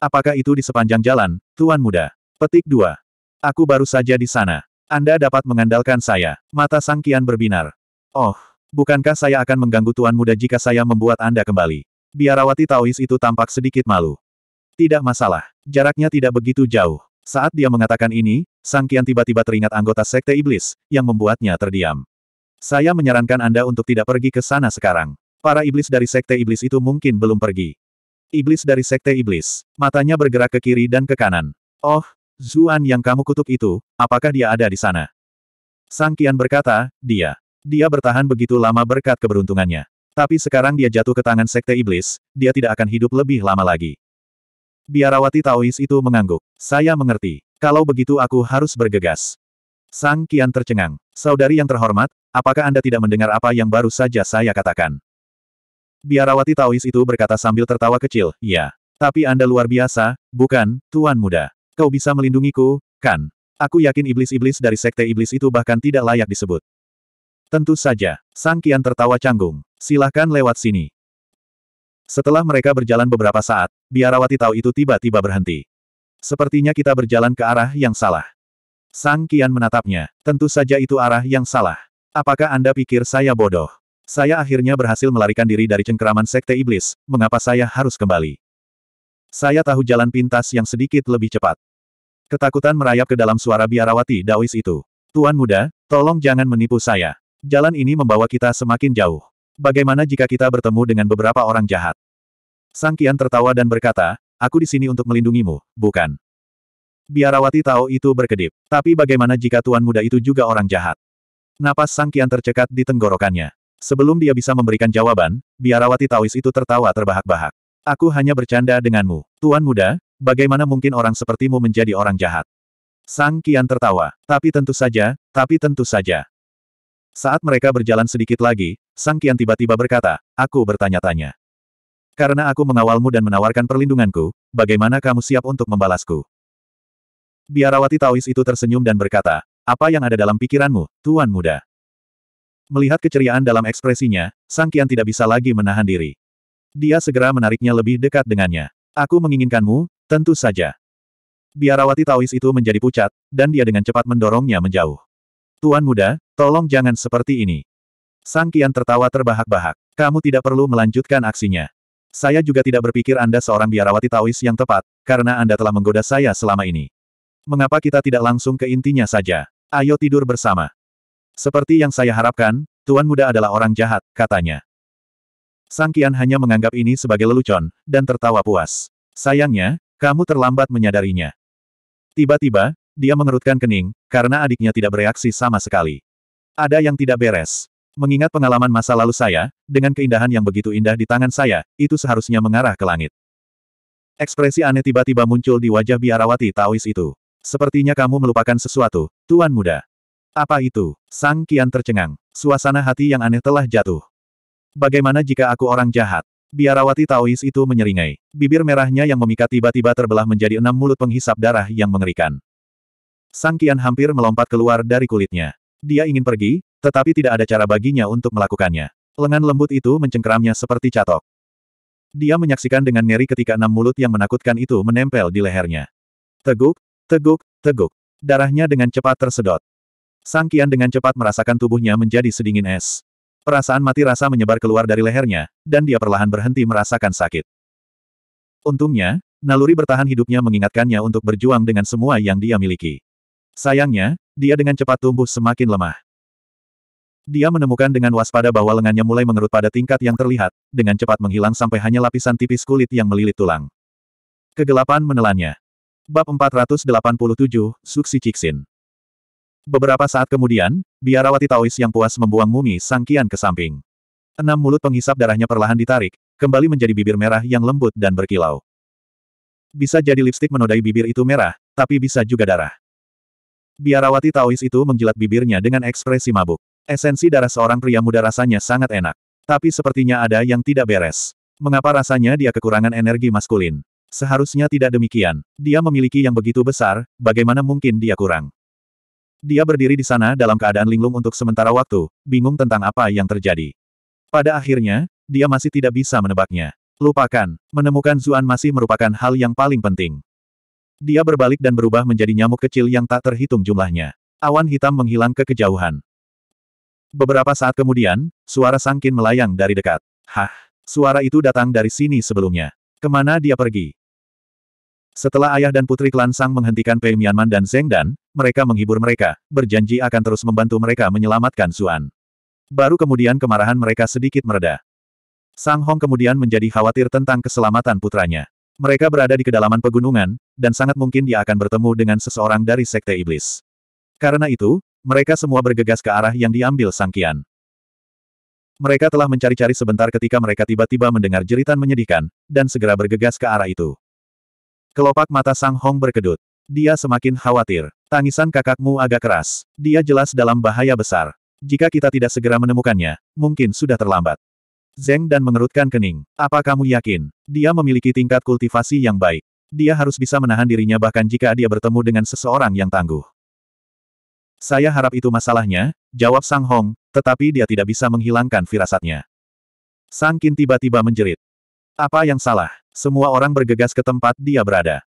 Apakah itu di sepanjang jalan, Tuan Muda? Petik 2. Aku baru saja di sana. Anda dapat mengandalkan saya. Mata Sang Kian berbinar. Oh, bukankah saya akan mengganggu Tuan Muda jika saya membuat Anda kembali? Biarawati Taois itu tampak sedikit malu. Tidak masalah. Jaraknya tidak begitu jauh. Saat dia mengatakan ini, Sang Kian tiba-tiba teringat anggota Sekte Iblis, yang membuatnya terdiam. Saya menyarankan Anda untuk tidak pergi ke sana sekarang. Para iblis dari Sekte Iblis itu mungkin belum pergi. Iblis dari Sekte Iblis. Matanya bergerak ke kiri dan ke kanan. Oh, Zuan yang kamu kutuk itu, apakah dia ada di sana? Sang Kian berkata, dia. Dia bertahan begitu lama berkat keberuntungannya. Tapi sekarang dia jatuh ke tangan Sekte Iblis, dia tidak akan hidup lebih lama lagi. Biarawati Taois itu mengangguk. Saya mengerti. Kalau begitu aku harus bergegas. Sang Kian tercengang. Saudari yang terhormat, apakah Anda tidak mendengar apa yang baru saja saya katakan? Biarawati Taois itu berkata sambil tertawa kecil, ya. Tapi Anda luar biasa, bukan, Tuan Muda kau bisa melindungiku, kan? Aku yakin iblis-iblis dari sekte iblis itu bahkan tidak layak disebut. Tentu saja, Sang Kian tertawa canggung. Silahkan lewat sini. Setelah mereka berjalan beberapa saat, biarawati tahu itu tiba-tiba berhenti. Sepertinya kita berjalan ke arah yang salah. Sang Kian menatapnya. Tentu saja itu arah yang salah. Apakah Anda pikir saya bodoh? Saya akhirnya berhasil melarikan diri dari cengkeraman sekte iblis, mengapa saya harus kembali? Saya tahu jalan pintas yang sedikit lebih cepat. Ketakutan merayap ke dalam suara biarawati Daois itu. Tuan muda, tolong jangan menipu saya. Jalan ini membawa kita semakin jauh. Bagaimana jika kita bertemu dengan beberapa orang jahat? Sang Kian tertawa dan berkata, aku di sini untuk melindungimu, bukan? Biarawati tahu itu berkedip. Tapi bagaimana jika tuan muda itu juga orang jahat? Napas Sang Kian tercekat di tenggorokannya. Sebelum dia bisa memberikan jawaban, biarawati Taois itu tertawa terbahak-bahak. Aku hanya bercanda denganmu. Tuan muda, Bagaimana mungkin orang sepertimu menjadi orang jahat? Sang Kian tertawa. Tapi tentu saja, tapi tentu saja. Saat mereka berjalan sedikit lagi, Sang Kian tiba-tiba berkata, Aku bertanya-tanya. Karena aku mengawalmu dan menawarkan perlindunganku, bagaimana kamu siap untuk membalasku? Biarawati Taois itu tersenyum dan berkata, Apa yang ada dalam pikiranmu, Tuan Muda? Melihat keceriaan dalam ekspresinya, Sang Kian tidak bisa lagi menahan diri. Dia segera menariknya lebih dekat dengannya. Aku menginginkanmu, Tentu saja. Biarawati Taois itu menjadi pucat, dan dia dengan cepat mendorongnya menjauh. Tuan muda, tolong jangan seperti ini. Sang Kian tertawa terbahak-bahak. Kamu tidak perlu melanjutkan aksinya. Saya juga tidak berpikir Anda seorang biarawati Taois yang tepat, karena Anda telah menggoda saya selama ini. Mengapa kita tidak langsung ke intinya saja? Ayo tidur bersama. Seperti yang saya harapkan, Tuan muda adalah orang jahat, katanya. Sang Kian hanya menganggap ini sebagai lelucon, dan tertawa puas. Sayangnya, kamu terlambat menyadarinya. Tiba-tiba, dia mengerutkan kening, karena adiknya tidak bereaksi sama sekali. Ada yang tidak beres. Mengingat pengalaman masa lalu saya, dengan keindahan yang begitu indah di tangan saya, itu seharusnya mengarah ke langit. Ekspresi aneh tiba-tiba muncul di wajah biarawati Taois itu. Sepertinya kamu melupakan sesuatu, Tuan Muda. Apa itu? Sang Kian tercengang. Suasana hati yang aneh telah jatuh. Bagaimana jika aku orang jahat? Biarawati Taois itu menyeringai. Bibir merahnya yang memikat tiba-tiba terbelah menjadi enam mulut penghisap darah yang mengerikan. Sang Kian hampir melompat keluar dari kulitnya. Dia ingin pergi, tetapi tidak ada cara baginya untuk melakukannya. Lengan lembut itu mencengkeramnya seperti catok. Dia menyaksikan dengan ngeri ketika enam mulut yang menakutkan itu menempel di lehernya. Teguk, teguk, teguk. Darahnya dengan cepat tersedot. Sang Kian dengan cepat merasakan tubuhnya menjadi sedingin es. Perasaan mati rasa menyebar keluar dari lehernya, dan dia perlahan berhenti merasakan sakit. Untungnya, naluri bertahan hidupnya mengingatkannya untuk berjuang dengan semua yang dia miliki. Sayangnya, dia dengan cepat tumbuh semakin lemah. Dia menemukan dengan waspada bahwa lengannya mulai mengerut pada tingkat yang terlihat, dengan cepat menghilang sampai hanya lapisan tipis kulit yang melilit tulang. Kegelapan menelannya. Bab 487, Suksi Ciksin Beberapa saat kemudian, biarawati Taois yang puas membuang mumi sangkian ke samping. Enam mulut penghisap darahnya perlahan ditarik, kembali menjadi bibir merah yang lembut dan berkilau. Bisa jadi lipstik menodai bibir itu merah, tapi bisa juga darah. Biarawati Taois itu menjilat bibirnya dengan ekspresi mabuk. Esensi darah seorang pria muda rasanya sangat enak. Tapi sepertinya ada yang tidak beres. Mengapa rasanya dia kekurangan energi maskulin? Seharusnya tidak demikian. Dia memiliki yang begitu besar, bagaimana mungkin dia kurang? Dia berdiri di sana dalam keadaan linglung untuk sementara waktu, bingung tentang apa yang terjadi. Pada akhirnya, dia masih tidak bisa menebaknya. Lupakan, menemukan Zuan masih merupakan hal yang paling penting. Dia berbalik dan berubah menjadi nyamuk kecil yang tak terhitung jumlahnya. Awan hitam menghilang ke kejauhan. Beberapa saat kemudian, suara sangkin melayang dari dekat. Hah, suara itu datang dari sini sebelumnya. Kemana dia pergi? Setelah ayah dan putri klan Sang menghentikan Pei Mianman dan Zeng Dan, mereka menghibur mereka, berjanji akan terus membantu mereka menyelamatkan Suan. Baru kemudian kemarahan mereka sedikit mereda. Sang Hong kemudian menjadi khawatir tentang keselamatan putranya. Mereka berada di kedalaman pegunungan, dan sangat mungkin dia akan bertemu dengan seseorang dari Sekte Iblis. Karena itu, mereka semua bergegas ke arah yang diambil Sang Kian. Mereka telah mencari-cari sebentar ketika mereka tiba-tiba mendengar jeritan menyedihkan, dan segera bergegas ke arah itu. Kelopak mata Sang Hong berkedut. Dia semakin khawatir. Tangisan kakakmu agak keras. Dia jelas dalam bahaya besar. Jika kita tidak segera menemukannya, mungkin sudah terlambat. Zeng dan mengerutkan kening. Apa kamu yakin? Dia memiliki tingkat kultivasi yang baik. Dia harus bisa menahan dirinya bahkan jika dia bertemu dengan seseorang yang tangguh. Saya harap itu masalahnya, jawab Sang Hong, tetapi dia tidak bisa menghilangkan firasatnya. Sang Kin tiba-tiba menjerit. Apa yang salah? Semua orang bergegas ke tempat dia berada.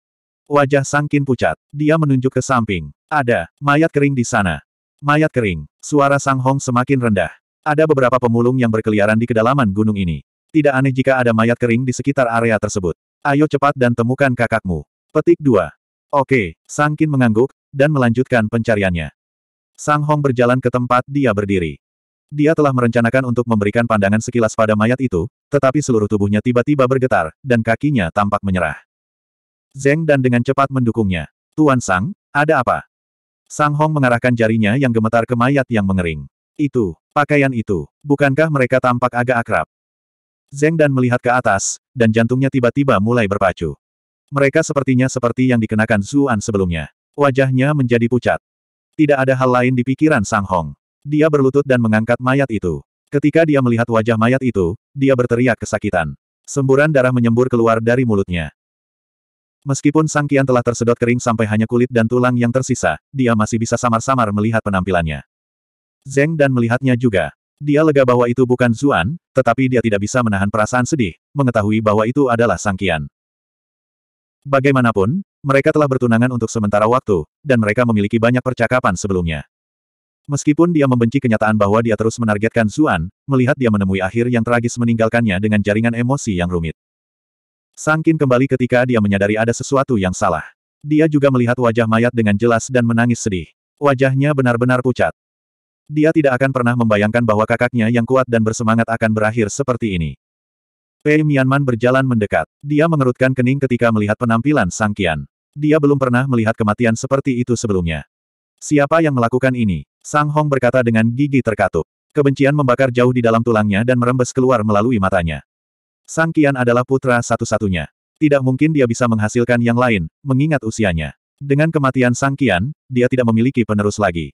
Wajah Sangkin pucat. Dia menunjuk ke samping. Ada, mayat kering di sana. Mayat kering. Suara Sang Hong semakin rendah. Ada beberapa pemulung yang berkeliaran di kedalaman gunung ini. Tidak aneh jika ada mayat kering di sekitar area tersebut. Ayo cepat dan temukan kakakmu. Petik 2. Oke, Sangkin mengangguk, dan melanjutkan pencariannya. Sang Hong berjalan ke tempat dia berdiri. Dia telah merencanakan untuk memberikan pandangan sekilas pada mayat itu, tetapi seluruh tubuhnya tiba-tiba bergetar, dan kakinya tampak menyerah. Zeng dan dengan cepat mendukungnya. Tuan Sang, ada apa? Sang Hong mengarahkan jarinya yang gemetar ke mayat yang mengering. Itu, pakaian itu, bukankah mereka tampak agak akrab? Zeng dan melihat ke atas, dan jantungnya tiba-tiba mulai berpacu. Mereka sepertinya seperti yang dikenakan Zuan sebelumnya. Wajahnya menjadi pucat. Tidak ada hal lain di pikiran Sang Hong. Dia berlutut dan mengangkat mayat itu. Ketika dia melihat wajah mayat itu, dia berteriak kesakitan. Semburan darah menyembur keluar dari mulutnya. Meskipun Sang Kian telah tersedot kering sampai hanya kulit dan tulang yang tersisa, dia masih bisa samar-samar melihat penampilannya. Zeng dan melihatnya juga. Dia lega bahwa itu bukan Zuan, tetapi dia tidak bisa menahan perasaan sedih, mengetahui bahwa itu adalah Sang Kian. Bagaimanapun, mereka telah bertunangan untuk sementara waktu, dan mereka memiliki banyak percakapan sebelumnya. Meskipun dia membenci kenyataan bahwa dia terus menargetkan Zuan, melihat dia menemui akhir yang tragis meninggalkannya dengan jaringan emosi yang rumit. Sangkin kembali ketika dia menyadari ada sesuatu yang salah. Dia juga melihat wajah mayat dengan jelas dan menangis sedih. Wajahnya benar-benar pucat. Dia tidak akan pernah membayangkan bahwa kakaknya yang kuat dan bersemangat akan berakhir seperti ini. Pei Mianman berjalan mendekat. Dia mengerutkan kening ketika melihat penampilan Sang Kian. Dia belum pernah melihat kematian seperti itu sebelumnya. Siapa yang melakukan ini? Sang Hong berkata dengan gigi terkatup. Kebencian membakar jauh di dalam tulangnya dan merembes keluar melalui matanya. Sang Kian adalah putra satu-satunya. Tidak mungkin dia bisa menghasilkan yang lain, mengingat usianya. Dengan kematian Sang Kian, dia tidak memiliki penerus lagi.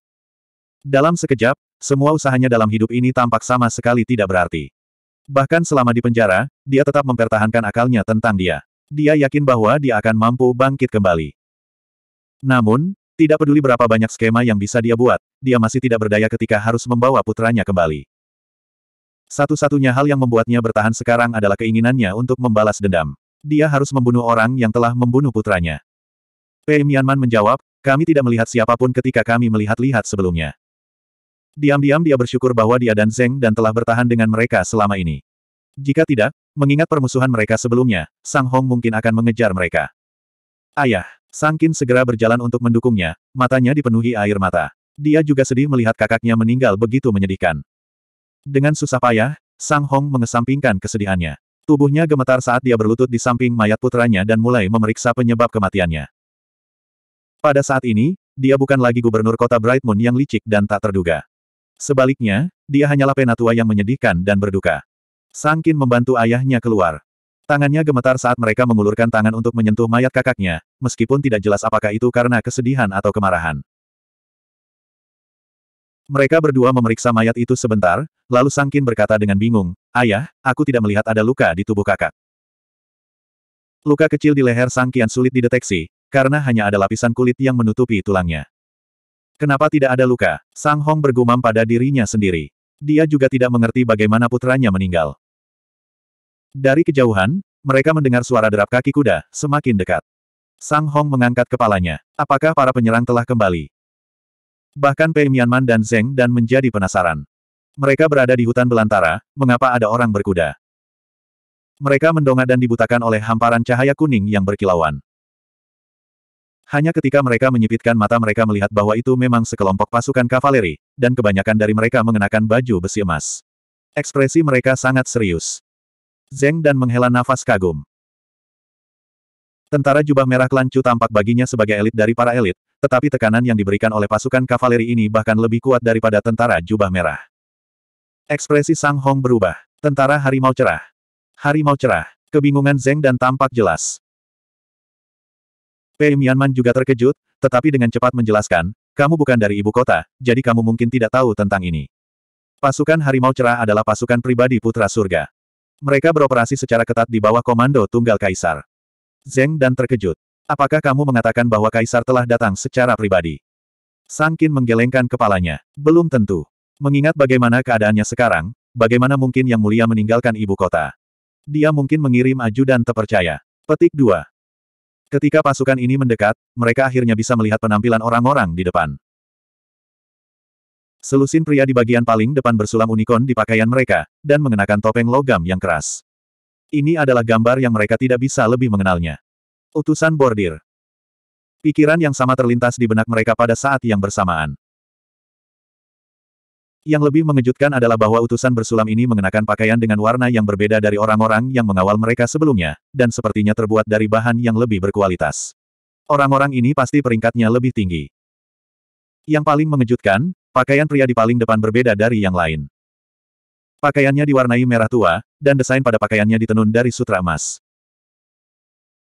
Dalam sekejap, semua usahanya dalam hidup ini tampak sama sekali tidak berarti. Bahkan selama di penjara, dia tetap mempertahankan akalnya tentang dia. Dia yakin bahwa dia akan mampu bangkit kembali. Namun, tidak peduli berapa banyak skema yang bisa dia buat, dia masih tidak berdaya ketika harus membawa putranya kembali. Satu-satunya hal yang membuatnya bertahan sekarang adalah keinginannya untuk membalas dendam. Dia harus membunuh orang yang telah membunuh putranya. Pei Mianman menjawab, kami tidak melihat siapapun ketika kami melihat-lihat sebelumnya. Diam-diam dia bersyukur bahwa dia dan Zeng dan telah bertahan dengan mereka selama ini. Jika tidak, mengingat permusuhan mereka sebelumnya, Sang Hong mungkin akan mengejar mereka. Ayah, Sang Qin segera berjalan untuk mendukungnya, matanya dipenuhi air mata. Dia juga sedih melihat kakaknya meninggal begitu menyedihkan. Dengan susah payah, Sang Hong mengesampingkan kesedihannya. Tubuhnya gemetar saat dia berlutut di samping mayat putranya dan mulai memeriksa penyebab kematiannya. Pada saat ini, dia bukan lagi gubernur kota Bright Moon yang licik dan tak terduga. Sebaliknya, dia hanyalah penatua yang menyedihkan dan berduka. Sangkin membantu ayahnya keluar. Tangannya gemetar saat mereka mengulurkan tangan untuk menyentuh mayat kakaknya, meskipun tidak jelas apakah itu karena kesedihan atau kemarahan. Mereka berdua memeriksa mayat itu sebentar, lalu Sangkin berkata dengan bingung, Ayah, aku tidak melihat ada luka di tubuh kakak. Luka kecil di leher Sangkian sulit dideteksi, karena hanya ada lapisan kulit yang menutupi tulangnya. Kenapa tidak ada luka? Sang Hong bergumam pada dirinya sendiri. Dia juga tidak mengerti bagaimana putranya meninggal. Dari kejauhan, mereka mendengar suara derap kaki kuda, semakin dekat. Sang Hong mengangkat kepalanya. Apakah para penyerang telah kembali? Bahkan Pei Mianman dan Zeng dan menjadi penasaran. Mereka berada di hutan belantara, mengapa ada orang berkuda? Mereka mendongak dan dibutakan oleh hamparan cahaya kuning yang berkilauan. Hanya ketika mereka menyipitkan mata mereka melihat bahwa itu memang sekelompok pasukan kavaleri, dan kebanyakan dari mereka mengenakan baju besi emas. Ekspresi mereka sangat serius. Zeng dan menghela nafas kagum. Tentara jubah merah klan tampak baginya sebagai elit dari para elit, tetapi tekanan yang diberikan oleh pasukan kavaleri ini bahkan lebih kuat daripada tentara jubah merah. Ekspresi Sang Hong berubah. Tentara harimau cerah. Harimau cerah. Kebingungan Zeng dan tampak jelas. Pei Mianman juga terkejut, tetapi dengan cepat menjelaskan, kamu bukan dari ibu kota, jadi kamu mungkin tidak tahu tentang ini. Pasukan Harimau Cerah adalah pasukan pribadi Putra Surga. Mereka beroperasi secara ketat di bawah komando Tunggal Kaisar. Zeng dan terkejut. Apakah kamu mengatakan bahwa Kaisar telah datang secara pribadi? Sangkin menggelengkan kepalanya. Belum tentu. Mengingat bagaimana keadaannya sekarang, bagaimana mungkin Yang Mulia meninggalkan ibu kota? Dia mungkin mengirim ajudan terpercaya. Petik 2. Ketika pasukan ini mendekat, mereka akhirnya bisa melihat penampilan orang-orang di depan. Selusin pria di bagian paling depan bersulam unicorn di pakaian mereka, dan mengenakan topeng logam yang keras. Ini adalah gambar yang mereka tidak bisa lebih mengenalnya. Utusan bordir. Pikiran yang sama terlintas di benak mereka pada saat yang bersamaan. Yang lebih mengejutkan adalah bahwa utusan bersulam ini mengenakan pakaian dengan warna yang berbeda dari orang-orang yang mengawal mereka sebelumnya, dan sepertinya terbuat dari bahan yang lebih berkualitas. Orang-orang ini pasti peringkatnya lebih tinggi. Yang paling mengejutkan, pakaian pria di paling depan berbeda dari yang lain. Pakaiannya diwarnai merah tua, dan desain pada pakaiannya ditenun dari sutra emas.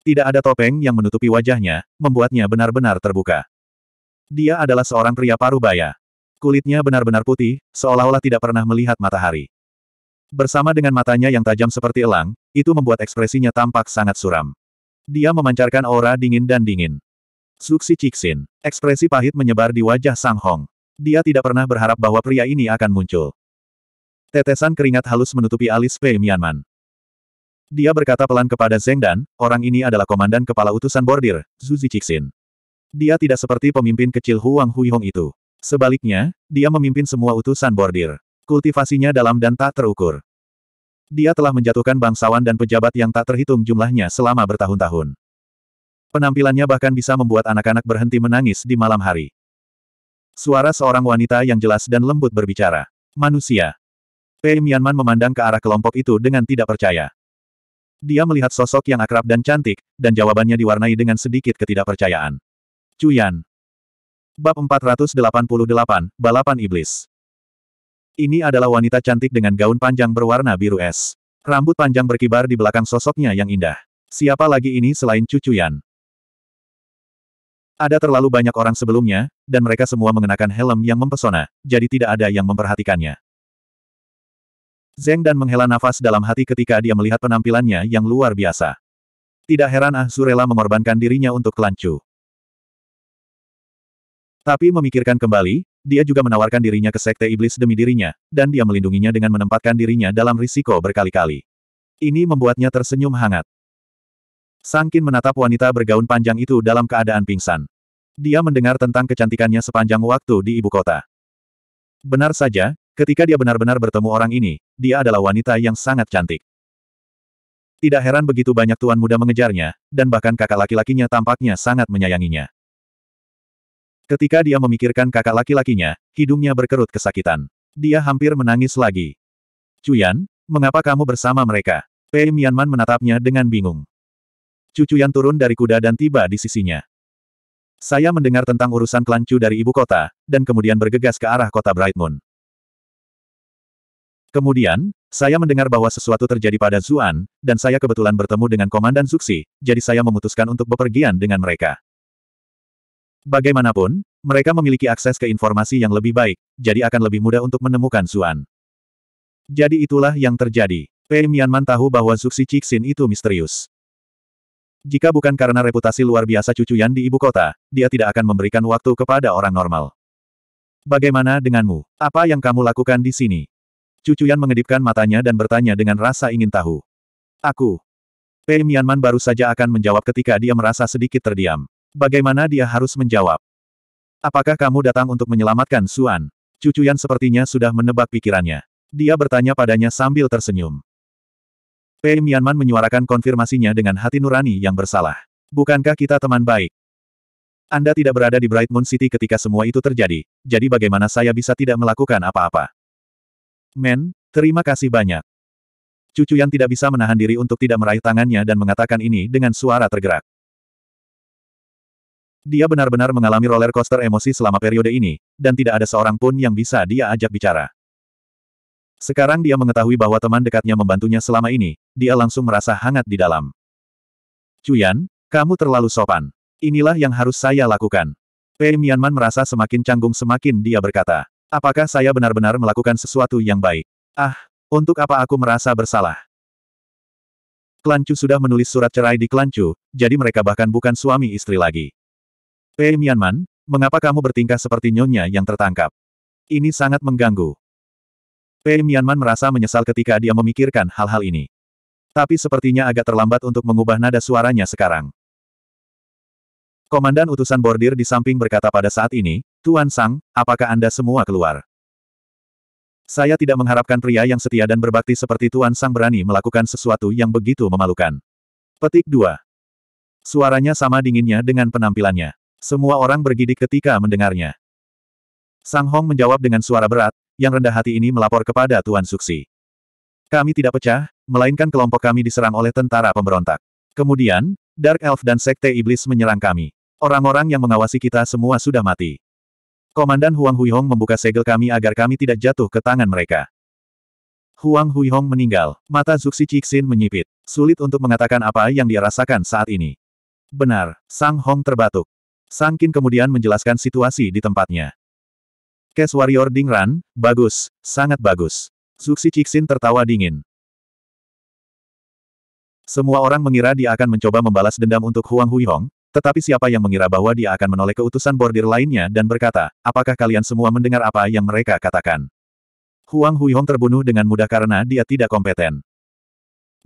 Tidak ada topeng yang menutupi wajahnya, membuatnya benar-benar terbuka. Dia adalah seorang pria parubaya. Kulitnya benar-benar putih, seolah-olah tidak pernah melihat matahari. Bersama dengan matanya yang tajam seperti elang, itu membuat ekspresinya tampak sangat suram. Dia memancarkan aura dingin dan dingin. Suksi Cixin. Ekspresi pahit menyebar di wajah Sang Hong. Dia tidak pernah berharap bahwa pria ini akan muncul. Tetesan keringat halus menutupi alis Pei Mianman. Dia berkata pelan kepada Zeng Dan, orang ini adalah komandan kepala utusan bordir, Zhu Zixin. Dia tidak seperti pemimpin kecil Huang Huihong itu. Sebaliknya, dia memimpin semua utusan bordir. Kultivasinya dalam dan tak terukur. Dia telah menjatuhkan bangsawan dan pejabat yang tak terhitung jumlahnya selama bertahun-tahun. Penampilannya bahkan bisa membuat anak-anak berhenti menangis di malam hari. Suara seorang wanita yang jelas dan lembut berbicara. Manusia, Pei Mianman memandang ke arah kelompok itu dengan tidak percaya. Dia melihat sosok yang akrab dan cantik, dan jawabannya diwarnai dengan sedikit ketidakpercayaan. Cuyan. Bab 488, Balapan Iblis. Ini adalah wanita cantik dengan gaun panjang berwarna biru es. Rambut panjang berkibar di belakang sosoknya yang indah. Siapa lagi ini selain Cucuyan? Ada terlalu banyak orang sebelumnya, dan mereka semua mengenakan helm yang mempesona, jadi tidak ada yang memperhatikannya. Zeng dan menghela nafas dalam hati ketika dia melihat penampilannya yang luar biasa. Tidak heran Ah Zurela mengorbankan dirinya untuk Kelancu. Tapi memikirkan kembali, dia juga menawarkan dirinya ke sekte iblis demi dirinya, dan dia melindunginya dengan menempatkan dirinya dalam risiko berkali-kali. Ini membuatnya tersenyum hangat. Sangkin menatap wanita bergaun panjang itu dalam keadaan pingsan. Dia mendengar tentang kecantikannya sepanjang waktu di ibu kota. Benar saja, Ketika dia benar-benar bertemu orang ini, dia adalah wanita yang sangat cantik. Tidak heran begitu banyak tuan muda mengejarnya, dan bahkan kakak laki-lakinya tampaknya sangat menyayanginya. Ketika dia memikirkan kakak laki-lakinya, hidungnya berkerut kesakitan. Dia hampir menangis lagi. Cuyan, mengapa kamu bersama mereka? Pei Mianman menatapnya dengan bingung. Cucuyan turun dari kuda dan tiba di sisinya. Saya mendengar tentang urusan klancu dari ibu kota, dan kemudian bergegas ke arah kota Bright Moon. Kemudian, saya mendengar bahwa sesuatu terjadi pada Zuan, dan saya kebetulan bertemu dengan Komandan Zuxi, jadi saya memutuskan untuk bepergian dengan mereka. Bagaimanapun, mereka memiliki akses ke informasi yang lebih baik, jadi akan lebih mudah untuk menemukan Zuan. Jadi itulah yang terjadi. Pei Mianman tahu bahwa Zuxi Cixin itu misterius. Jika bukan karena reputasi luar biasa cucu Yan di ibu kota, dia tidak akan memberikan waktu kepada orang normal. Bagaimana denganmu? Apa yang kamu lakukan di sini? Cucu Cucuyan mengedipkan matanya dan bertanya dengan rasa ingin tahu. Aku. Pei Mianman baru saja akan menjawab ketika dia merasa sedikit terdiam. Bagaimana dia harus menjawab? Apakah kamu datang untuk menyelamatkan Suan? Cucu Cucuyan sepertinya sudah menebak pikirannya. Dia bertanya padanya sambil tersenyum. Pei Mianman menyuarakan konfirmasinya dengan hati nurani yang bersalah. Bukankah kita teman baik? Anda tidak berada di Bright Moon City ketika semua itu terjadi, jadi bagaimana saya bisa tidak melakukan apa-apa? Men, terima kasih banyak. Cucu yang tidak bisa menahan diri untuk tidak meraih tangannya dan mengatakan ini dengan suara tergerak. Dia benar-benar mengalami roller coaster emosi selama periode ini, dan tidak ada seorang pun yang bisa dia ajak bicara. Sekarang dia mengetahui bahwa teman dekatnya membantunya selama ini, dia langsung merasa hangat di dalam. Cuyan, kamu terlalu sopan. Inilah yang harus saya lakukan. Pei Mianman merasa semakin canggung semakin dia berkata. Apakah saya benar-benar melakukan sesuatu yang baik? Ah, untuk apa aku merasa bersalah? Klan Chu sudah menulis surat cerai di Klan Chu, jadi mereka bahkan bukan suami istri lagi. Pei eh, Mianman, mengapa kamu bertingkah seperti nyonya yang tertangkap? Ini sangat mengganggu. Pei eh, Mianman merasa menyesal ketika dia memikirkan hal-hal ini. Tapi sepertinya agak terlambat untuk mengubah nada suaranya sekarang. Komandan utusan bordir di samping berkata pada saat ini, Tuan Sang, apakah Anda semua keluar? Saya tidak mengharapkan pria yang setia dan berbakti seperti Tuan Sang berani melakukan sesuatu yang begitu memalukan. Petik 2. Suaranya sama dinginnya dengan penampilannya. Semua orang bergidik ketika mendengarnya. Sang Hong menjawab dengan suara berat, yang rendah hati ini melapor kepada Tuan Suksi. Kami tidak pecah, melainkan kelompok kami diserang oleh tentara pemberontak. Kemudian, Dark Elf dan Sekte Iblis menyerang kami. Orang-orang yang mengawasi kita semua sudah mati. Komandan Huang Huihong membuka segel kami agar kami tidak jatuh ke tangan mereka. Huang Huihong meninggal. Mata Zuxi Cixin menyipit. Sulit untuk mengatakan apa yang dia rasakan saat ini. Benar, Sang Hong terbatuk. Sang Qin kemudian menjelaskan situasi di tempatnya. Case Warrior Dingran, bagus, sangat bagus. Zuxi Cixin tertawa dingin. Semua orang mengira dia akan mencoba membalas dendam untuk Huang Huihong, tetapi siapa yang mengira bahwa dia akan menoleh ke utusan bordir lainnya dan berkata, apakah kalian semua mendengar apa yang mereka katakan? Huang Huihong terbunuh dengan mudah karena dia tidak kompeten.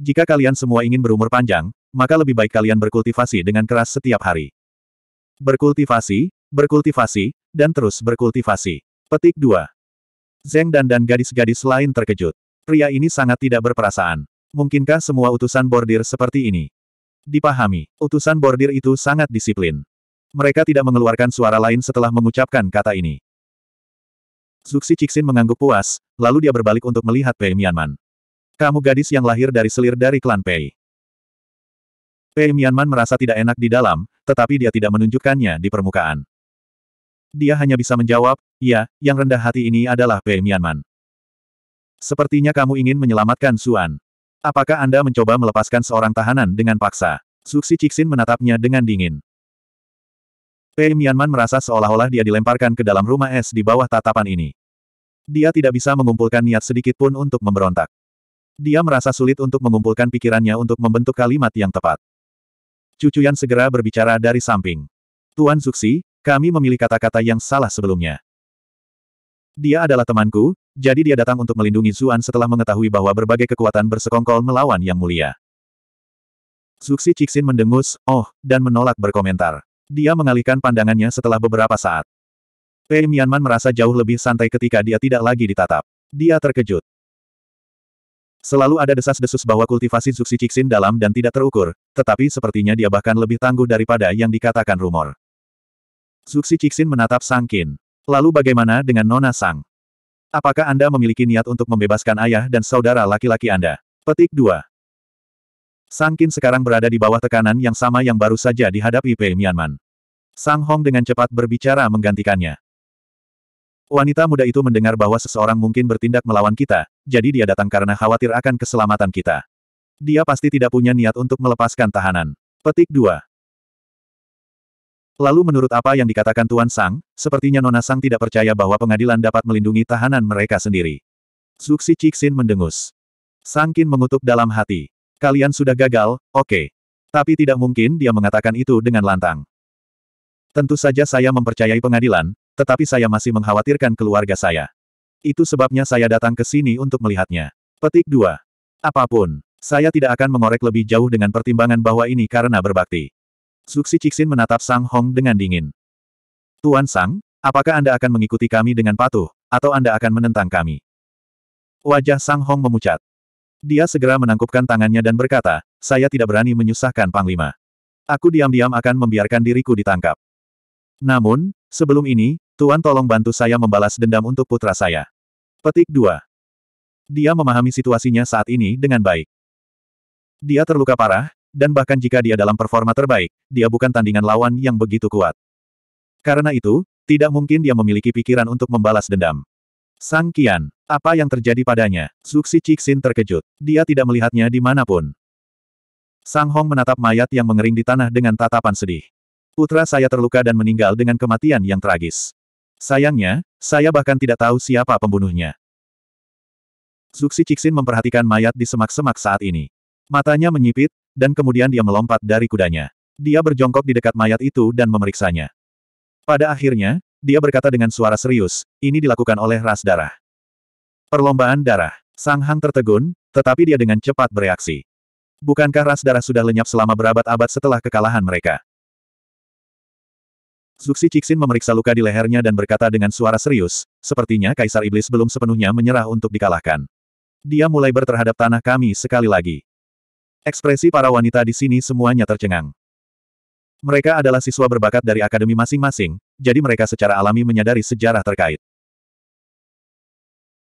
Jika kalian semua ingin berumur panjang, maka lebih baik kalian berkultivasi dengan keras setiap hari. Berkultivasi, berkultivasi, dan terus berkultivasi. Petik 2. Zeng dan dan gadis-gadis lain terkejut. Pria ini sangat tidak berperasaan. Mungkinkah semua utusan bordir seperti ini? Dipahami, utusan bordir itu sangat disiplin. Mereka tidak mengeluarkan suara lain setelah mengucapkan kata ini. Zuxi Cixin mengangguk puas, lalu dia berbalik untuk melihat Pei Mianman. Kamu gadis yang lahir dari selir dari klan Pei. Pei Mianman merasa tidak enak di dalam, tetapi dia tidak menunjukkannya di permukaan. Dia hanya bisa menjawab, ya, yang rendah hati ini adalah Pei Mianman. Sepertinya kamu ingin menyelamatkan Suan. Apakah Anda mencoba melepaskan seorang tahanan dengan paksa? Suksi Cixin menatapnya dengan dingin. Pei Mianman merasa seolah-olah dia dilemparkan ke dalam rumah es di bawah tatapan ini. Dia tidak bisa mengumpulkan niat sedikit pun untuk memberontak. Dia merasa sulit untuk mengumpulkan pikirannya untuk membentuk kalimat yang tepat. Cucuyan segera berbicara dari samping. Tuan Suksi, kami memilih kata-kata yang salah sebelumnya. Dia adalah temanku, jadi dia datang untuk melindungi Zuan setelah mengetahui bahwa berbagai kekuatan bersekongkol melawan Yang Mulia. Zuxi Cixin mendengus, oh, dan menolak berkomentar. Dia mengalihkan pandangannya setelah beberapa saat. Pei Mianman merasa jauh lebih santai ketika dia tidak lagi ditatap. Dia terkejut. Selalu ada desas-desus bahwa kultivasi Zuxi Cixin dalam dan tidak terukur, tetapi sepertinya dia bahkan lebih tangguh daripada yang dikatakan rumor. Zuxi Cixin menatap Sang Kin. Lalu bagaimana dengan Nona Sang? Apakah Anda memiliki niat untuk membebaskan ayah dan saudara laki-laki Anda? Petik 2. Sangkin sekarang berada di bawah tekanan yang sama yang baru saja dihadapi Pei Mianman. Sang Hong dengan cepat berbicara menggantikannya. Wanita muda itu mendengar bahwa seseorang mungkin bertindak melawan kita, jadi dia datang karena khawatir akan keselamatan kita. Dia pasti tidak punya niat untuk melepaskan tahanan. Petik 2. Lalu menurut apa yang dikatakan Tuan Sang, sepertinya Nona Sang tidak percaya bahwa pengadilan dapat melindungi tahanan mereka sendiri. Zuxi Cixin mendengus. Sangkin mengutuk dalam hati. Kalian sudah gagal, oke. Okay. Tapi tidak mungkin dia mengatakan itu dengan lantang. Tentu saja saya mempercayai pengadilan, tetapi saya masih mengkhawatirkan keluarga saya. Itu sebabnya saya datang ke sini untuk melihatnya. Petik 2. Apapun, saya tidak akan mengorek lebih jauh dengan pertimbangan bahwa ini karena berbakti. Zuxi Cixin menatap Sang Hong dengan dingin. Tuan Sang, apakah Anda akan mengikuti kami dengan patuh, atau Anda akan menentang kami? Wajah Sang Hong memucat. Dia segera menangkupkan tangannya dan berkata, saya tidak berani menyusahkan Panglima. Aku diam-diam akan membiarkan diriku ditangkap. Namun, sebelum ini, Tuan tolong bantu saya membalas dendam untuk putra saya. Petik 2. Dia memahami situasinya saat ini dengan baik. Dia terluka parah, dan bahkan jika dia dalam performa terbaik, dia bukan tandingan lawan yang begitu kuat. Karena itu, tidak mungkin dia memiliki pikiran untuk membalas dendam. Sang Kian, apa yang terjadi padanya? Zuxi Cixin terkejut. Dia tidak melihatnya di manapun. Sang Hong menatap mayat yang mengering di tanah dengan tatapan sedih. Putra saya terluka dan meninggal dengan kematian yang tragis. Sayangnya, saya bahkan tidak tahu siapa pembunuhnya. Zuxi Cixin memperhatikan mayat di semak-semak saat ini. Matanya menyipit, dan kemudian dia melompat dari kudanya. Dia berjongkok di dekat mayat itu dan memeriksanya. Pada akhirnya, dia berkata dengan suara serius, ini dilakukan oleh ras darah. Perlombaan darah. Sang Hang tertegun, tetapi dia dengan cepat bereaksi. Bukankah ras darah sudah lenyap selama berabad-abad setelah kekalahan mereka? Zuxi Cixin memeriksa luka di lehernya dan berkata dengan suara serius, sepertinya Kaisar Iblis belum sepenuhnya menyerah untuk dikalahkan. Dia mulai berterhadap tanah kami sekali lagi. Ekspresi para wanita di sini semuanya tercengang. Mereka adalah siswa berbakat dari akademi masing-masing, jadi mereka secara alami menyadari sejarah terkait.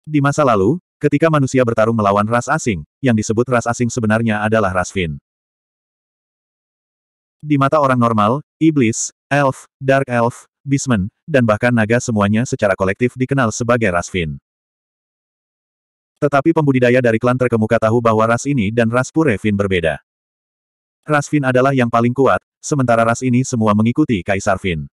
Di masa lalu, ketika manusia bertarung melawan ras asing, yang disebut ras asing sebenarnya adalah ras Fin. Di mata orang normal, iblis, elf, dark elf, bisman, dan bahkan naga semuanya secara kolektif dikenal sebagai ras Fin. Tetapi pembudidaya dari klan terkemuka tahu bahwa ras ini dan ras Purevin berbeda. Ras Fin adalah yang paling kuat, sementara ras ini semua mengikuti Kaisar Fin.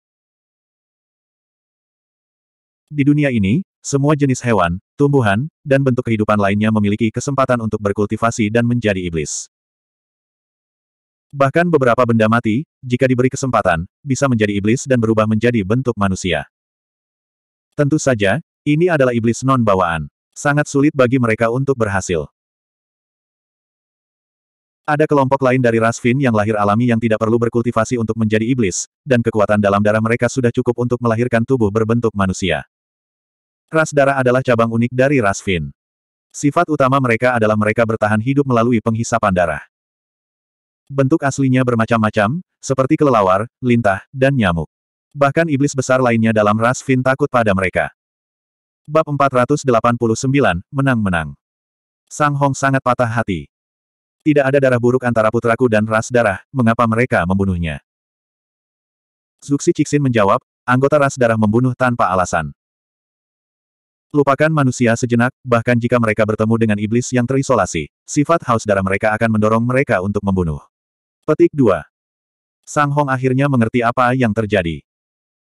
Di dunia ini, semua jenis hewan, tumbuhan, dan bentuk kehidupan lainnya memiliki kesempatan untuk berkultivasi dan menjadi iblis. Bahkan beberapa benda mati, jika diberi kesempatan, bisa menjadi iblis dan berubah menjadi bentuk manusia. Tentu saja, ini adalah iblis non-bawaan. Sangat sulit bagi mereka untuk berhasil. Ada kelompok lain dari ras Fin yang lahir alami yang tidak perlu berkultivasi untuk menjadi iblis, dan kekuatan dalam darah mereka sudah cukup untuk melahirkan tubuh berbentuk manusia. Ras darah adalah cabang unik dari ras Fin. Sifat utama mereka adalah mereka bertahan hidup melalui penghisapan darah. Bentuk aslinya bermacam-macam, seperti kelelawar, lintah, dan nyamuk. Bahkan iblis besar lainnya dalam ras Fin takut pada mereka. Bab 489, Menang-Menang. Sang Hong sangat patah hati. Tidak ada darah buruk antara putraku dan ras darah, mengapa mereka membunuhnya? Zuxi Cixin menjawab, anggota ras darah membunuh tanpa alasan. Lupakan manusia sejenak, bahkan jika mereka bertemu dengan iblis yang terisolasi, sifat haus darah mereka akan mendorong mereka untuk membunuh. Petik 2. Sang Hong akhirnya mengerti apa yang terjadi.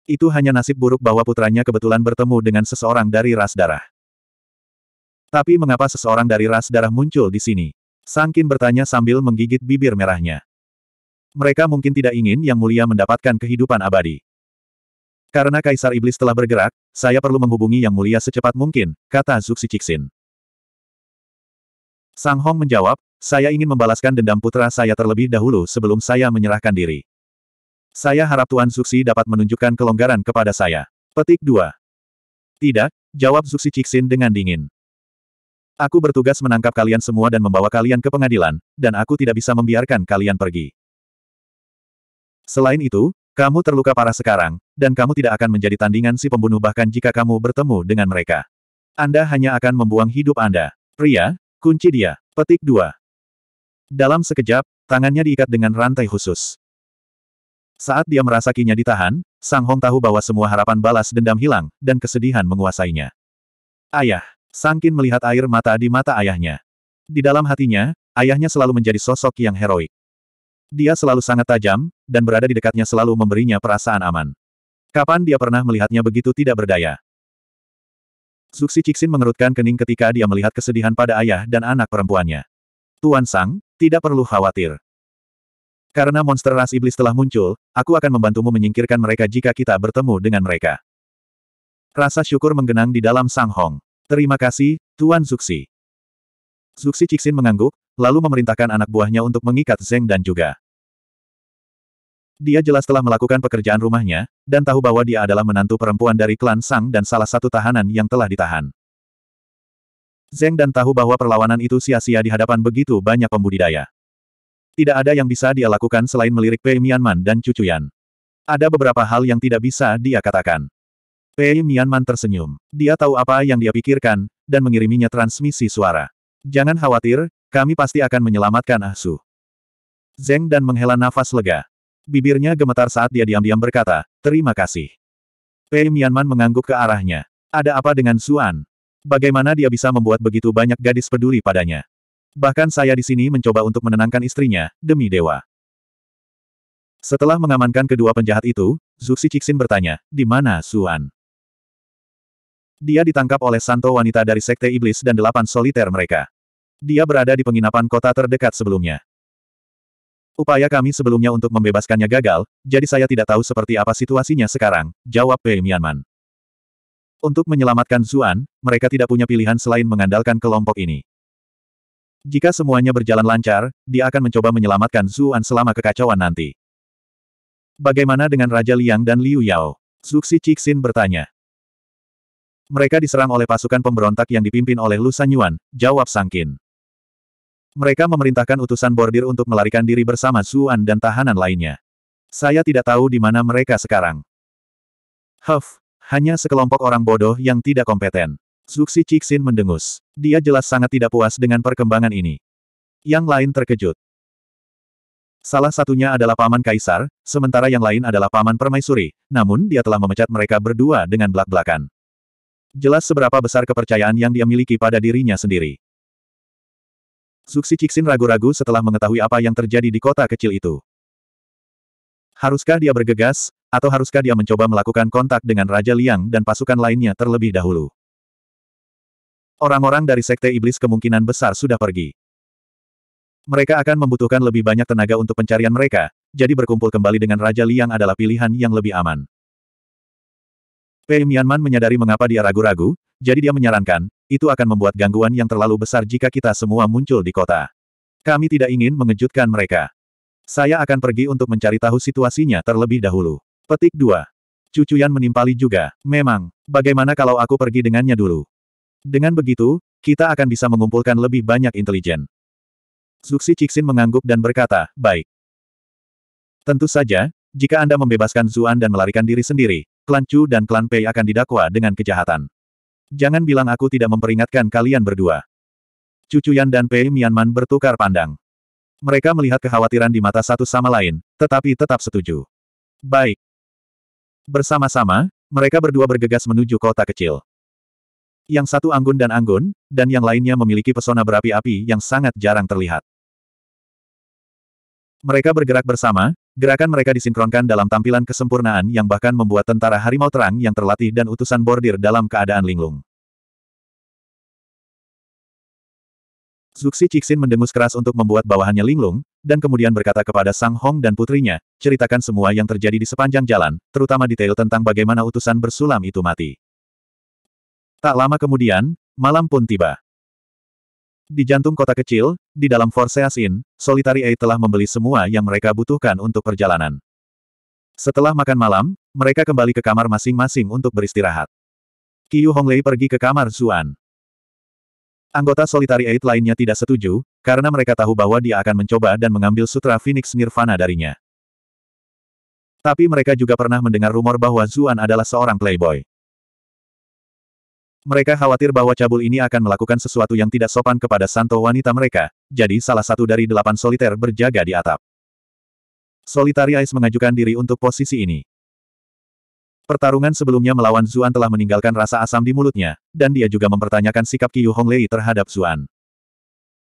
Itu hanya nasib buruk bahwa putranya kebetulan bertemu dengan seseorang dari ras darah. Tapi mengapa seseorang dari ras darah muncul di sini? Sangkin bertanya sambil menggigit bibir merahnya. Mereka mungkin tidak ingin Yang Mulia mendapatkan kehidupan abadi. Karena Kaisar Iblis telah bergerak, saya perlu menghubungi Yang Mulia secepat mungkin, kata Zuxi Cixin. Sang Hong menjawab, saya ingin membalaskan dendam putra saya terlebih dahulu sebelum saya menyerahkan diri. Saya harap Tuan Zuxi dapat menunjukkan kelonggaran kepada saya. Petik 2. Tidak, jawab Zuxi Cixin dengan dingin. Aku bertugas menangkap kalian semua dan membawa kalian ke pengadilan, dan aku tidak bisa membiarkan kalian pergi. Selain itu, kamu terluka parah sekarang, dan kamu tidak akan menjadi tandingan si pembunuh bahkan jika kamu bertemu dengan mereka. Anda hanya akan membuang hidup Anda. Pria, kunci dia. Petik 2. Dalam sekejap, tangannya diikat dengan rantai khusus. Saat dia merasakinya kinya ditahan, Sang Hong tahu bahwa semua harapan balas dendam hilang, dan kesedihan menguasainya. Ayah, Sang Kin melihat air mata di mata ayahnya. Di dalam hatinya, ayahnya selalu menjadi sosok yang heroik. Dia selalu sangat tajam, dan berada di dekatnya selalu memberinya perasaan aman. Kapan dia pernah melihatnya begitu tidak berdaya? Zuxi Cixin mengerutkan kening ketika dia melihat kesedihan pada ayah dan anak perempuannya. Tuan Sang, tidak perlu khawatir. Karena monster ras iblis telah muncul, aku akan membantumu menyingkirkan mereka jika kita bertemu dengan mereka. Rasa syukur menggenang di dalam Sang Hong. Terima kasih, Tuan Zuxi. Zuxi Cixin mengangguk, lalu memerintahkan anak buahnya untuk mengikat Zeng dan juga. Dia jelas telah melakukan pekerjaan rumahnya, dan tahu bahwa dia adalah menantu perempuan dari klan Sang dan salah satu tahanan yang telah ditahan. Zeng dan tahu bahwa perlawanan itu sia-sia di hadapan begitu banyak pembudidaya. Tidak ada yang bisa dia lakukan selain melirik Pei Mianman dan Cucuyan. Ada beberapa hal yang tidak bisa dia katakan. Pei Mianman tersenyum. Dia tahu apa yang dia pikirkan, dan mengiriminya transmisi suara. Jangan khawatir, kami pasti akan menyelamatkan Ahsu. Zeng dan menghela nafas lega. Bibirnya gemetar saat dia diam-diam berkata, terima kasih. Pei Mianman mengangguk ke arahnya. Ada apa dengan Suan? Bagaimana dia bisa membuat begitu banyak gadis peduli padanya? Bahkan saya di sini mencoba untuk menenangkan istrinya, demi dewa. Setelah mengamankan kedua penjahat itu, Zuxi Cixin bertanya, di mana Suan? Dia ditangkap oleh santo wanita dari sekte iblis dan delapan soliter mereka. Dia berada di penginapan kota terdekat sebelumnya. Upaya kami sebelumnya untuk membebaskannya gagal, jadi saya tidak tahu seperti apa situasinya sekarang, jawab Pei Mianman. Untuk menyelamatkan Zuan, mereka tidak punya pilihan selain mengandalkan kelompok ini. Jika semuanya berjalan lancar, dia akan mencoba menyelamatkan Zuan selama kekacauan nanti. Bagaimana dengan Raja Liang dan Liu Yao? Zuxi Cixin bertanya. Mereka diserang oleh pasukan pemberontak yang dipimpin oleh Lu Sanyuan, jawab Sangkin. Mereka memerintahkan utusan bordir untuk melarikan diri bersama Zuan dan tahanan lainnya. Saya tidak tahu di mana mereka sekarang. Huff, hanya sekelompok orang bodoh yang tidak kompeten. Zuxi Cixin mendengus. Dia jelas sangat tidak puas dengan perkembangan ini. Yang lain terkejut. Salah satunya adalah paman kaisar, sementara yang lain adalah paman permaisuri, namun dia telah memecat mereka berdua dengan belak-belakan. Jelas seberapa besar kepercayaan yang dia miliki pada dirinya sendiri. Zuxi Cixin ragu-ragu setelah mengetahui apa yang terjadi di kota kecil itu. Haruskah dia bergegas, atau haruskah dia mencoba melakukan kontak dengan Raja Liang dan pasukan lainnya terlebih dahulu? Orang-orang dari Sekte Iblis kemungkinan besar sudah pergi. Mereka akan membutuhkan lebih banyak tenaga untuk pencarian mereka, jadi berkumpul kembali dengan Raja Liang adalah pilihan yang lebih aman. Pei Mianman menyadari mengapa dia ragu-ragu, jadi dia menyarankan, itu akan membuat gangguan yang terlalu besar jika kita semua muncul di kota. Kami tidak ingin mengejutkan mereka. Saya akan pergi untuk mencari tahu situasinya terlebih dahulu. Petik 2. Cucuyan menimpali juga, memang, bagaimana kalau aku pergi dengannya dulu? Dengan begitu, kita akan bisa mengumpulkan lebih banyak intelijen. Zuxi Cixin mengangguk dan berkata, baik. Tentu saja, jika Anda membebaskan Zuan dan melarikan diri sendiri, klan Chu dan klan Pei akan didakwa dengan kejahatan. Jangan bilang aku tidak memperingatkan kalian berdua. Cucu Yan dan Pei Mianman bertukar pandang. Mereka melihat kekhawatiran di mata satu sama lain, tetapi tetap setuju. Baik. Bersama-sama, mereka berdua bergegas menuju kota kecil. Yang satu anggun dan anggun, dan yang lainnya memiliki pesona berapi-api yang sangat jarang terlihat. Mereka bergerak bersama, gerakan mereka disinkronkan dalam tampilan kesempurnaan yang bahkan membuat tentara harimau terang yang terlatih dan utusan bordir dalam keadaan linglung. Zuxi Cixin mendengus keras untuk membuat bawahannya linglung, dan kemudian berkata kepada Sang Hong dan putrinya, ceritakan semua yang terjadi di sepanjang jalan, terutama detail tentang bagaimana utusan bersulam itu mati. Tak lama kemudian, malam pun tiba. Di jantung kota kecil, di dalam Force Asin, Solitary Eight telah membeli semua yang mereka butuhkan untuk perjalanan. Setelah makan malam, mereka kembali ke kamar masing-masing untuk beristirahat. Qiu Honglei pergi ke kamar Zuan. Anggota Solitary Eight lainnya tidak setuju, karena mereka tahu bahwa dia akan mencoba dan mengambil Sutra Phoenix Nirvana darinya. Tapi mereka juga pernah mendengar rumor bahwa Zuan adalah seorang playboy. Mereka khawatir bahwa cabul ini akan melakukan sesuatu yang tidak sopan kepada santo wanita mereka, jadi salah satu dari delapan soliter berjaga di atap. Solitari Ice mengajukan diri untuk posisi ini. Pertarungan sebelumnya melawan Zuan telah meninggalkan rasa asam di mulutnya, dan dia juga mempertanyakan sikap Qiu Honglei terhadap Zuan.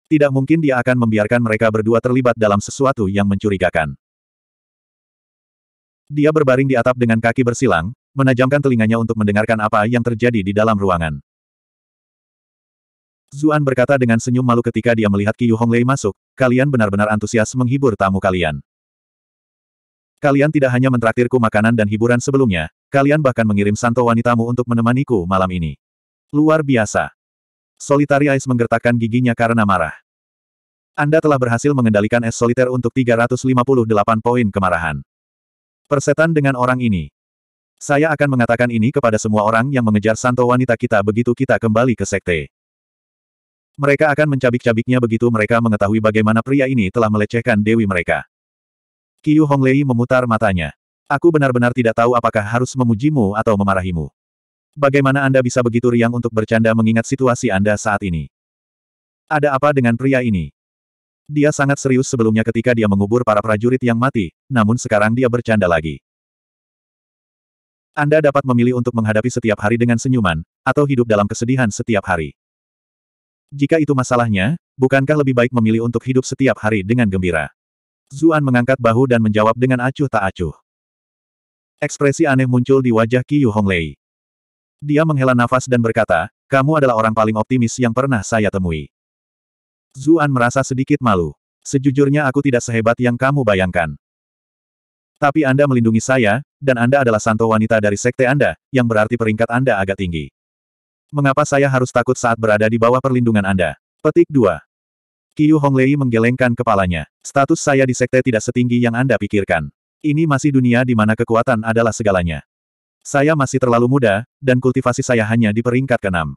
Tidak mungkin dia akan membiarkan mereka berdua terlibat dalam sesuatu yang mencurigakan. Dia berbaring di atap dengan kaki bersilang, menajamkan telinganya untuk mendengarkan apa yang terjadi di dalam ruangan. Zuan berkata dengan senyum malu ketika dia melihat Qiu Honglei masuk, kalian benar-benar antusias menghibur tamu kalian. Kalian tidak hanya mentraktirku makanan dan hiburan sebelumnya, kalian bahkan mengirim santo wanitamu untuk menemaniku malam ini. Luar biasa. Solitari Ice menggertakkan giginya karena marah. Anda telah berhasil mengendalikan es soliter untuk 358 poin kemarahan. Persetan dengan orang ini. Saya akan mengatakan ini kepada semua orang yang mengejar santo wanita kita begitu kita kembali ke sekte. Mereka akan mencabik-cabiknya begitu mereka mengetahui bagaimana pria ini telah melecehkan dewi mereka. Qiu Honglei memutar matanya. Aku benar-benar tidak tahu apakah harus memujimu atau memarahimu. Bagaimana Anda bisa begitu riang untuk bercanda mengingat situasi Anda saat ini? Ada apa dengan pria ini? Dia sangat serius sebelumnya ketika dia mengubur para prajurit yang mati, namun sekarang dia bercanda lagi. Anda dapat memilih untuk menghadapi setiap hari dengan senyuman, atau hidup dalam kesedihan setiap hari. Jika itu masalahnya, bukankah lebih baik memilih untuk hidup setiap hari dengan gembira? Zuan mengangkat bahu dan menjawab dengan acuh tak acuh. Ekspresi aneh muncul di wajah Qiyu Honglei. Dia menghela nafas dan berkata, kamu adalah orang paling optimis yang pernah saya temui. Zuan merasa sedikit malu. Sejujurnya aku tidak sehebat yang kamu bayangkan. Tapi Anda melindungi saya, dan Anda adalah santo wanita dari sekte Anda, yang berarti peringkat Anda agak tinggi. Mengapa saya harus takut saat berada di bawah perlindungan Anda? Petik 2. Qiu Honglei menggelengkan kepalanya. Status saya di sekte tidak setinggi yang Anda pikirkan. Ini masih dunia di mana kekuatan adalah segalanya. Saya masih terlalu muda, dan kultivasi saya hanya di peringkat keenam.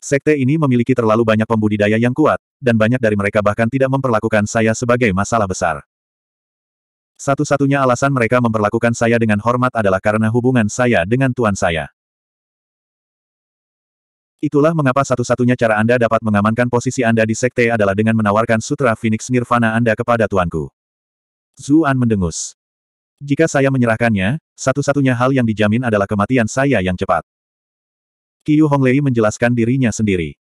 Sekte ini memiliki terlalu banyak pembudidaya yang kuat, dan banyak dari mereka bahkan tidak memperlakukan saya sebagai masalah besar. Satu-satunya alasan mereka memperlakukan saya dengan hormat adalah karena hubungan saya dengan tuan saya. Itulah mengapa satu-satunya cara Anda dapat mengamankan posisi Anda di sekte adalah dengan menawarkan sutra Phoenix Nirvana Anda kepada tuanku. Zuan mendengus. Jika saya menyerahkannya, satu-satunya hal yang dijamin adalah kematian saya yang cepat. Qiu Honglei menjelaskan dirinya sendiri.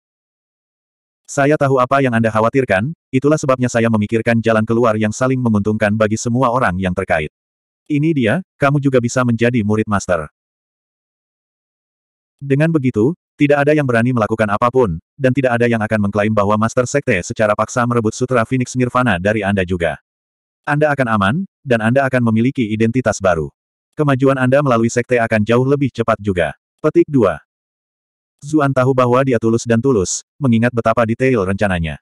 Saya tahu apa yang Anda khawatirkan, itulah sebabnya saya memikirkan jalan keluar yang saling menguntungkan bagi semua orang yang terkait. Ini dia, kamu juga bisa menjadi murid master. Dengan begitu, tidak ada yang berani melakukan apapun, dan tidak ada yang akan mengklaim bahwa Master Sekte secara paksa merebut Sutra Phoenix Nirvana dari Anda juga. Anda akan aman, dan Anda akan memiliki identitas baru. Kemajuan Anda melalui Sekte akan jauh lebih cepat juga. Petik 2. Zuan tahu bahwa dia tulus dan tulus, mengingat betapa detail rencananya.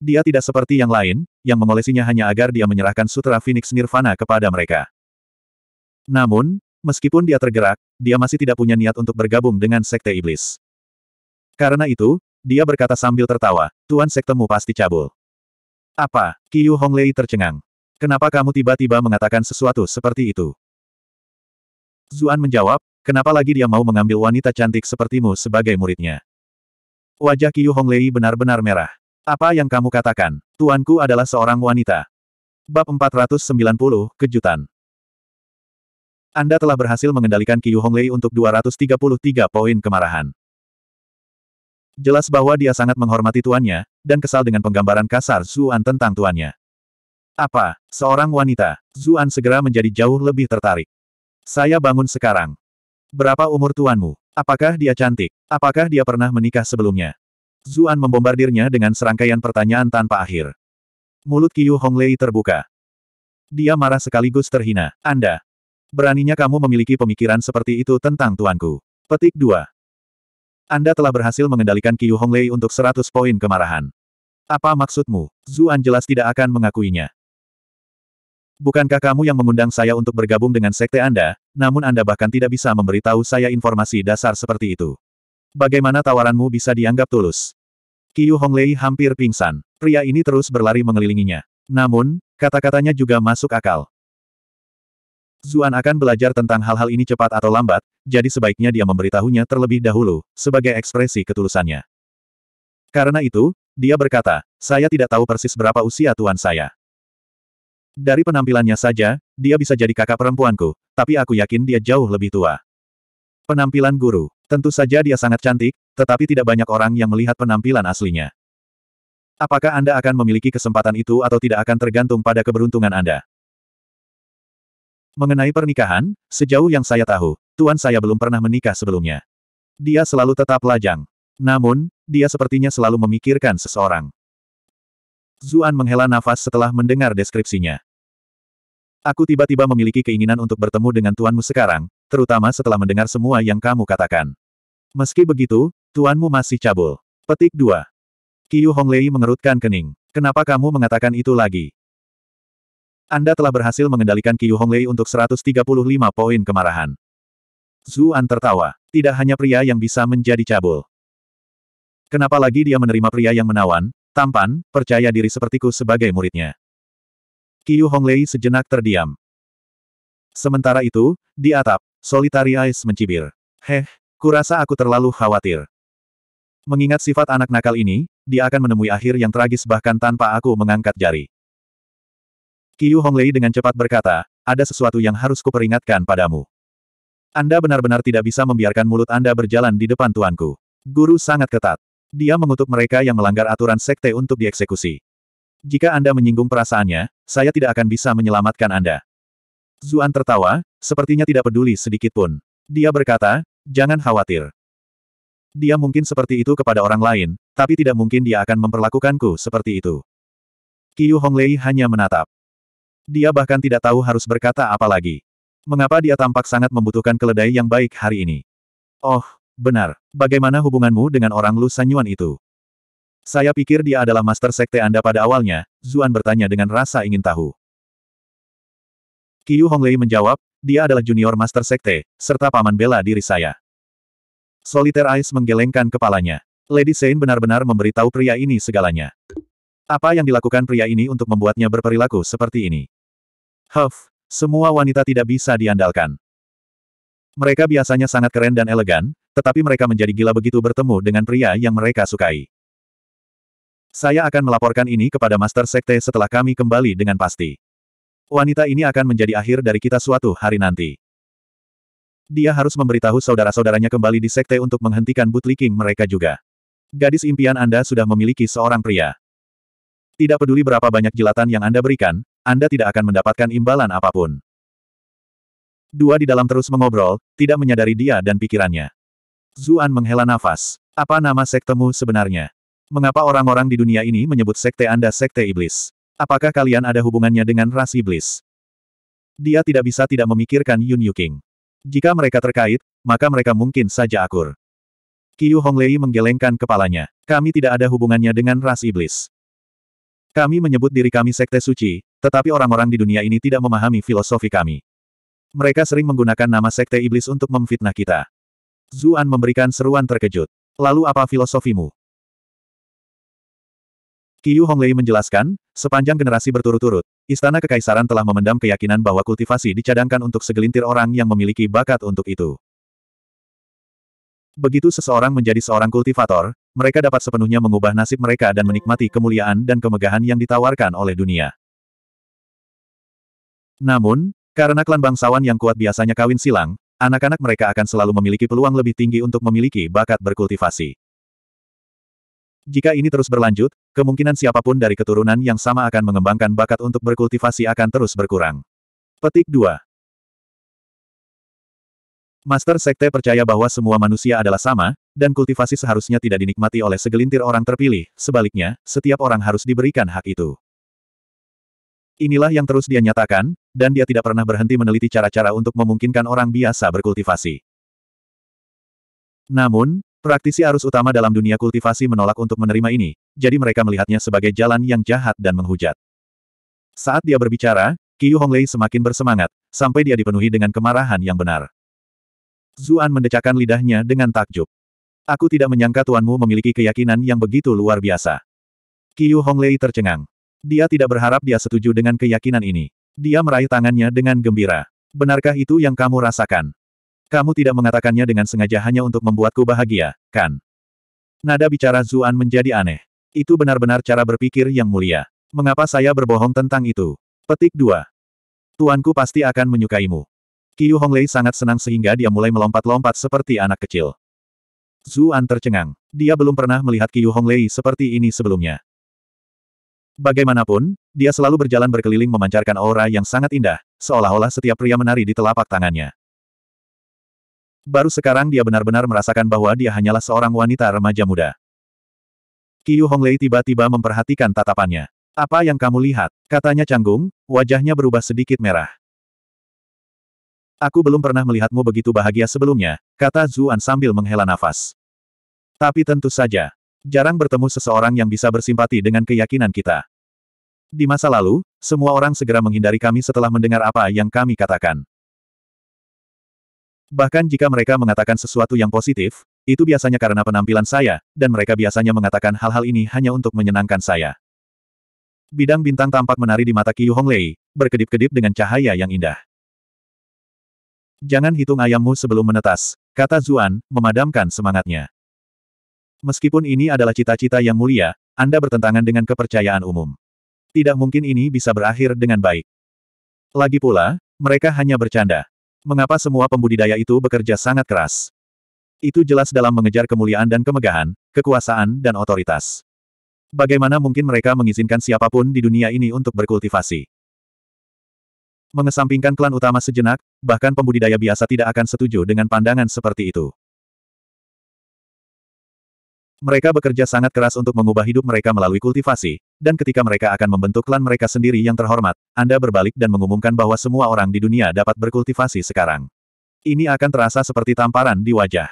Dia tidak seperti yang lain, yang mengolesinya hanya agar dia menyerahkan Sutra Phoenix Nirvana kepada mereka. Namun, meskipun dia tergerak, dia masih tidak punya niat untuk bergabung dengan Sekte Iblis. Karena itu, dia berkata sambil tertawa, Tuan Sektemu pasti cabul. Apa? Qiu Honglei tercengang. Kenapa kamu tiba-tiba mengatakan sesuatu seperti itu? Zuan menjawab, Kenapa lagi dia mau mengambil wanita cantik sepertimu sebagai muridnya? Wajah Qiu Honglei benar-benar merah. Apa yang kamu katakan? Tuanku adalah seorang wanita. Bab 490, Kejutan. Anda telah berhasil mengendalikan Qiu Honglei untuk 233 poin kemarahan. Jelas bahwa dia sangat menghormati tuannya, dan kesal dengan penggambaran kasar Zuan tentang tuannya. Apa, seorang wanita, Zuan segera menjadi jauh lebih tertarik. Saya bangun sekarang. Berapa umur tuanmu? Apakah dia cantik? Apakah dia pernah menikah sebelumnya? Zuan membombardirnya dengan serangkaian pertanyaan tanpa akhir. Mulut Qiu Honglei terbuka. Dia marah sekaligus terhina. Anda. Beraninya kamu memiliki pemikiran seperti itu tentang tuanku. Petik 2. Anda telah berhasil mengendalikan Qiu Honglei untuk 100 poin kemarahan. Apa maksudmu? Zuan jelas tidak akan mengakuinya. Bukankah kamu yang mengundang saya untuk bergabung dengan sekte Anda, namun Anda bahkan tidak bisa memberitahu saya informasi dasar seperti itu? Bagaimana tawaranmu bisa dianggap tulus? Qiu Honglei hampir pingsan. Pria ini terus berlari mengelilinginya. Namun, kata-katanya juga masuk akal. Zuan akan belajar tentang hal-hal ini cepat atau lambat, jadi sebaiknya dia memberitahunya terlebih dahulu, sebagai ekspresi ketulusannya. Karena itu, dia berkata, saya tidak tahu persis berapa usia tuan saya. Dari penampilannya saja, dia bisa jadi kakak perempuanku, tapi aku yakin dia jauh lebih tua. Penampilan guru. Tentu saja dia sangat cantik, tetapi tidak banyak orang yang melihat penampilan aslinya. Apakah Anda akan memiliki kesempatan itu atau tidak akan tergantung pada keberuntungan Anda? Mengenai pernikahan, sejauh yang saya tahu, Tuan saya belum pernah menikah sebelumnya. Dia selalu tetap lajang. Namun, dia sepertinya selalu memikirkan seseorang. Zuan menghela nafas setelah mendengar deskripsinya. Aku tiba-tiba memiliki keinginan untuk bertemu dengan tuanmu sekarang, terutama setelah mendengar semua yang kamu katakan. Meski begitu, tuanmu masih cabul. Petik 2. Qiu Honglei mengerutkan kening. Kenapa kamu mengatakan itu lagi? Anda telah berhasil mengendalikan Qiu Honglei untuk 135 poin kemarahan. Zuan tertawa. Tidak hanya pria yang bisa menjadi cabul. Kenapa lagi dia menerima pria yang menawan, Tampan, percaya diri sepertiku sebagai muridnya. Qiu Honglei sejenak terdiam. Sementara itu, di atap, Solitary Eyes mencibir. Heh, kurasa aku terlalu khawatir. Mengingat sifat anak nakal ini, dia akan menemui akhir yang tragis bahkan tanpa aku mengangkat jari. Qiu Honglei dengan cepat berkata, ada sesuatu yang harus kuperingatkan padamu. Anda benar-benar tidak bisa membiarkan mulut Anda berjalan di depan tuanku. Guru sangat ketat. Dia mengutuk mereka yang melanggar aturan sekte untuk dieksekusi. Jika Anda menyinggung perasaannya, saya tidak akan bisa menyelamatkan Anda. Zuan tertawa, sepertinya tidak peduli sedikit pun. Dia berkata, jangan khawatir. Dia mungkin seperti itu kepada orang lain, tapi tidak mungkin dia akan memperlakukanku seperti itu. Qiu Honglei hanya menatap. Dia bahkan tidak tahu harus berkata apa lagi. Mengapa dia tampak sangat membutuhkan keledai yang baik hari ini? Oh, Benar. Bagaimana hubunganmu dengan orang Lu Sanyuan itu? Saya pikir dia adalah master sekte Anda pada awalnya, Zuan bertanya dengan rasa ingin tahu. Qiu Honglei menjawab, dia adalah junior master sekte, serta paman bela diri saya. Solitaire Ice menggelengkan kepalanya. Lady Sein benar-benar memberitahu pria ini segalanya. Apa yang dilakukan pria ini untuk membuatnya berperilaku seperti ini? Huff, semua wanita tidak bisa diandalkan. Mereka biasanya sangat keren dan elegan, tetapi mereka menjadi gila begitu bertemu dengan pria yang mereka sukai. Saya akan melaporkan ini kepada Master Sekte setelah kami kembali dengan pasti. Wanita ini akan menjadi akhir dari kita suatu hari nanti. Dia harus memberitahu saudara-saudaranya kembali di Sekte untuk menghentikan bootlicking mereka juga. Gadis impian Anda sudah memiliki seorang pria. Tidak peduli berapa banyak jelatan yang Anda berikan, Anda tidak akan mendapatkan imbalan apapun. Dua di dalam terus mengobrol, tidak menyadari dia dan pikirannya. Zuan menghela nafas. Apa nama sektemu sebenarnya? Mengapa orang-orang di dunia ini menyebut sekte Anda sekte iblis? Apakah kalian ada hubungannya dengan ras iblis? Dia tidak bisa tidak memikirkan Yun Yuking. Jika mereka terkait, maka mereka mungkin saja akur. Qiu Honglei menggelengkan kepalanya. Kami tidak ada hubungannya dengan ras iblis. Kami menyebut diri kami sekte suci, tetapi orang-orang di dunia ini tidak memahami filosofi kami. Mereka sering menggunakan nama sekte iblis untuk memfitnah kita. Zuan memberikan seruan terkejut. Lalu apa filosofimu? Qiu Honglei menjelaskan, sepanjang generasi berturut-turut, Istana Kekaisaran telah memendam keyakinan bahwa kultivasi dicadangkan untuk segelintir orang yang memiliki bakat untuk itu. Begitu seseorang menjadi seorang kultivator, mereka dapat sepenuhnya mengubah nasib mereka dan menikmati kemuliaan dan kemegahan yang ditawarkan oleh dunia. Namun, karena klan bangsawan yang kuat biasanya kawin silang, anak-anak mereka akan selalu memiliki peluang lebih tinggi untuk memiliki bakat berkultivasi. Jika ini terus berlanjut, kemungkinan siapapun dari keturunan yang sama akan mengembangkan bakat untuk berkultivasi akan terus berkurang. Petik 2 Master Sekte percaya bahwa semua manusia adalah sama, dan kultivasi seharusnya tidak dinikmati oleh segelintir orang terpilih, sebaliknya, setiap orang harus diberikan hak itu. Inilah yang terus dia nyatakan, dan dia tidak pernah berhenti meneliti cara-cara untuk memungkinkan orang biasa berkultivasi. Namun, praktisi arus utama dalam dunia kultivasi menolak untuk menerima ini, jadi mereka melihatnya sebagai jalan yang jahat dan menghujat. Saat dia berbicara, Qiu Honglei semakin bersemangat, sampai dia dipenuhi dengan kemarahan yang benar. Zuan mendecakkan lidahnya dengan takjub. Aku tidak menyangka tuanmu memiliki keyakinan yang begitu luar biasa. Qiu Honglei tercengang. Dia tidak berharap dia setuju dengan keyakinan ini. Dia meraih tangannya dengan gembira. Benarkah itu yang kamu rasakan? Kamu tidak mengatakannya dengan sengaja hanya untuk membuatku bahagia, kan? Nada bicara Zuan menjadi aneh. Itu benar-benar cara berpikir yang mulia. Mengapa saya berbohong tentang itu? Petik 2. Tuanku pasti akan menyukaimu. Qiu Honglei sangat senang sehingga dia mulai melompat-lompat seperti anak kecil. Zuan tercengang. Dia belum pernah melihat Qiu Honglei seperti ini sebelumnya. Bagaimanapun, dia selalu berjalan berkeliling memancarkan aura yang sangat indah, seolah-olah setiap pria menari di telapak tangannya. Baru sekarang dia benar-benar merasakan bahwa dia hanyalah seorang wanita remaja muda. Qiu Honglei tiba-tiba memperhatikan tatapannya. Apa yang kamu lihat? Katanya canggung, wajahnya berubah sedikit merah. Aku belum pernah melihatmu begitu bahagia sebelumnya, kata Zuan sambil menghela nafas. Tapi tentu saja, Jarang bertemu seseorang yang bisa bersimpati dengan keyakinan kita. Di masa lalu, semua orang segera menghindari kami setelah mendengar apa yang kami katakan. Bahkan jika mereka mengatakan sesuatu yang positif, itu biasanya karena penampilan saya, dan mereka biasanya mengatakan hal-hal ini hanya untuk menyenangkan saya. Bidang bintang tampak menari di mata Qiu Honglei, berkedip-kedip dengan cahaya yang indah. Jangan hitung ayammu sebelum menetas, kata Zuan, memadamkan semangatnya. Meskipun ini adalah cita-cita yang mulia, Anda bertentangan dengan kepercayaan umum. Tidak mungkin ini bisa berakhir dengan baik. Lagi pula, mereka hanya bercanda. Mengapa semua pembudidaya itu bekerja sangat keras? Itu jelas dalam mengejar kemuliaan dan kemegahan, kekuasaan dan otoritas. Bagaimana mungkin mereka mengizinkan siapapun di dunia ini untuk berkultivasi? Mengesampingkan klan utama sejenak, bahkan pembudidaya biasa tidak akan setuju dengan pandangan seperti itu. Mereka bekerja sangat keras untuk mengubah hidup mereka melalui kultivasi, dan ketika mereka akan membentuk klan mereka sendiri yang terhormat, Anda berbalik dan mengumumkan bahwa semua orang di dunia dapat berkultivasi sekarang. Ini akan terasa seperti tamparan di wajah.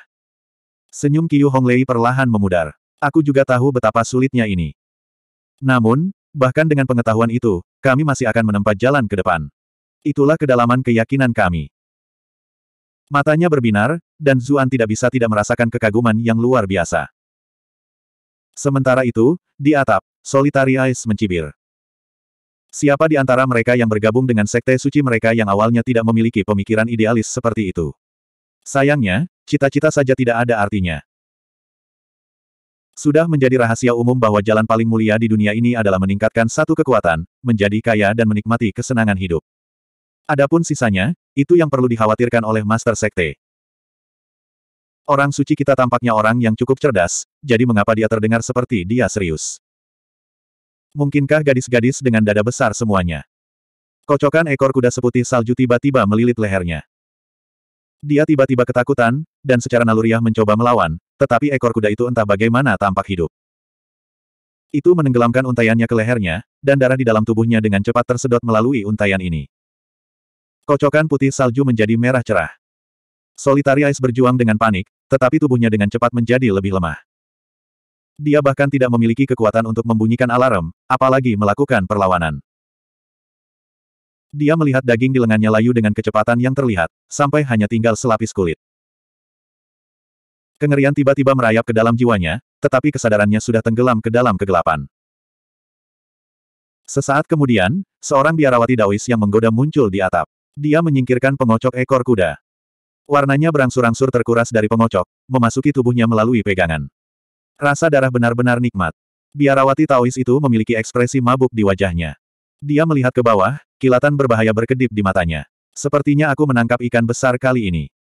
Senyum Qiu Honglei perlahan memudar. Aku juga tahu betapa sulitnya ini. Namun, bahkan dengan pengetahuan itu, kami masih akan menempat jalan ke depan. Itulah kedalaman keyakinan kami. Matanya berbinar, dan Zuan tidak bisa tidak merasakan kekaguman yang luar biasa. Sementara itu, di atap, Solitary Eyes mencibir. Siapa di antara mereka yang bergabung dengan sekte suci mereka yang awalnya tidak memiliki pemikiran idealis seperti itu? Sayangnya, cita-cita saja tidak ada artinya. Sudah menjadi rahasia umum bahwa jalan paling mulia di dunia ini adalah meningkatkan satu kekuatan, menjadi kaya dan menikmati kesenangan hidup. Adapun sisanya, itu yang perlu dikhawatirkan oleh Master Sekte. Orang suci kita tampaknya orang yang cukup cerdas, jadi mengapa dia terdengar seperti dia serius? Mungkinkah gadis-gadis dengan dada besar semuanya? Kocokan ekor kuda seputih salju tiba-tiba melilit lehernya. Dia tiba-tiba ketakutan, dan secara naluriah mencoba melawan, tetapi ekor kuda itu entah bagaimana tampak hidup. Itu menenggelamkan untaiannya ke lehernya, dan darah di dalam tubuhnya dengan cepat tersedot melalui untaian ini. Kocokan putih salju menjadi merah cerah. Solitariais berjuang dengan panik, tetapi tubuhnya dengan cepat menjadi lebih lemah. Dia bahkan tidak memiliki kekuatan untuk membunyikan alarm, apalagi melakukan perlawanan. Dia melihat daging di lengannya layu dengan kecepatan yang terlihat, sampai hanya tinggal selapis kulit. Kengerian tiba-tiba merayap ke dalam jiwanya, tetapi kesadarannya sudah tenggelam ke dalam kegelapan. Sesaat kemudian, seorang biarawati Daois yang menggoda muncul di atap. Dia menyingkirkan pengocok ekor kuda. Warnanya berangsur-angsur terkuras dari pengocok, memasuki tubuhnya melalui pegangan. Rasa darah benar-benar nikmat. Biarawati Taois itu memiliki ekspresi mabuk di wajahnya. Dia melihat ke bawah, kilatan berbahaya berkedip di matanya. Sepertinya aku menangkap ikan besar kali ini.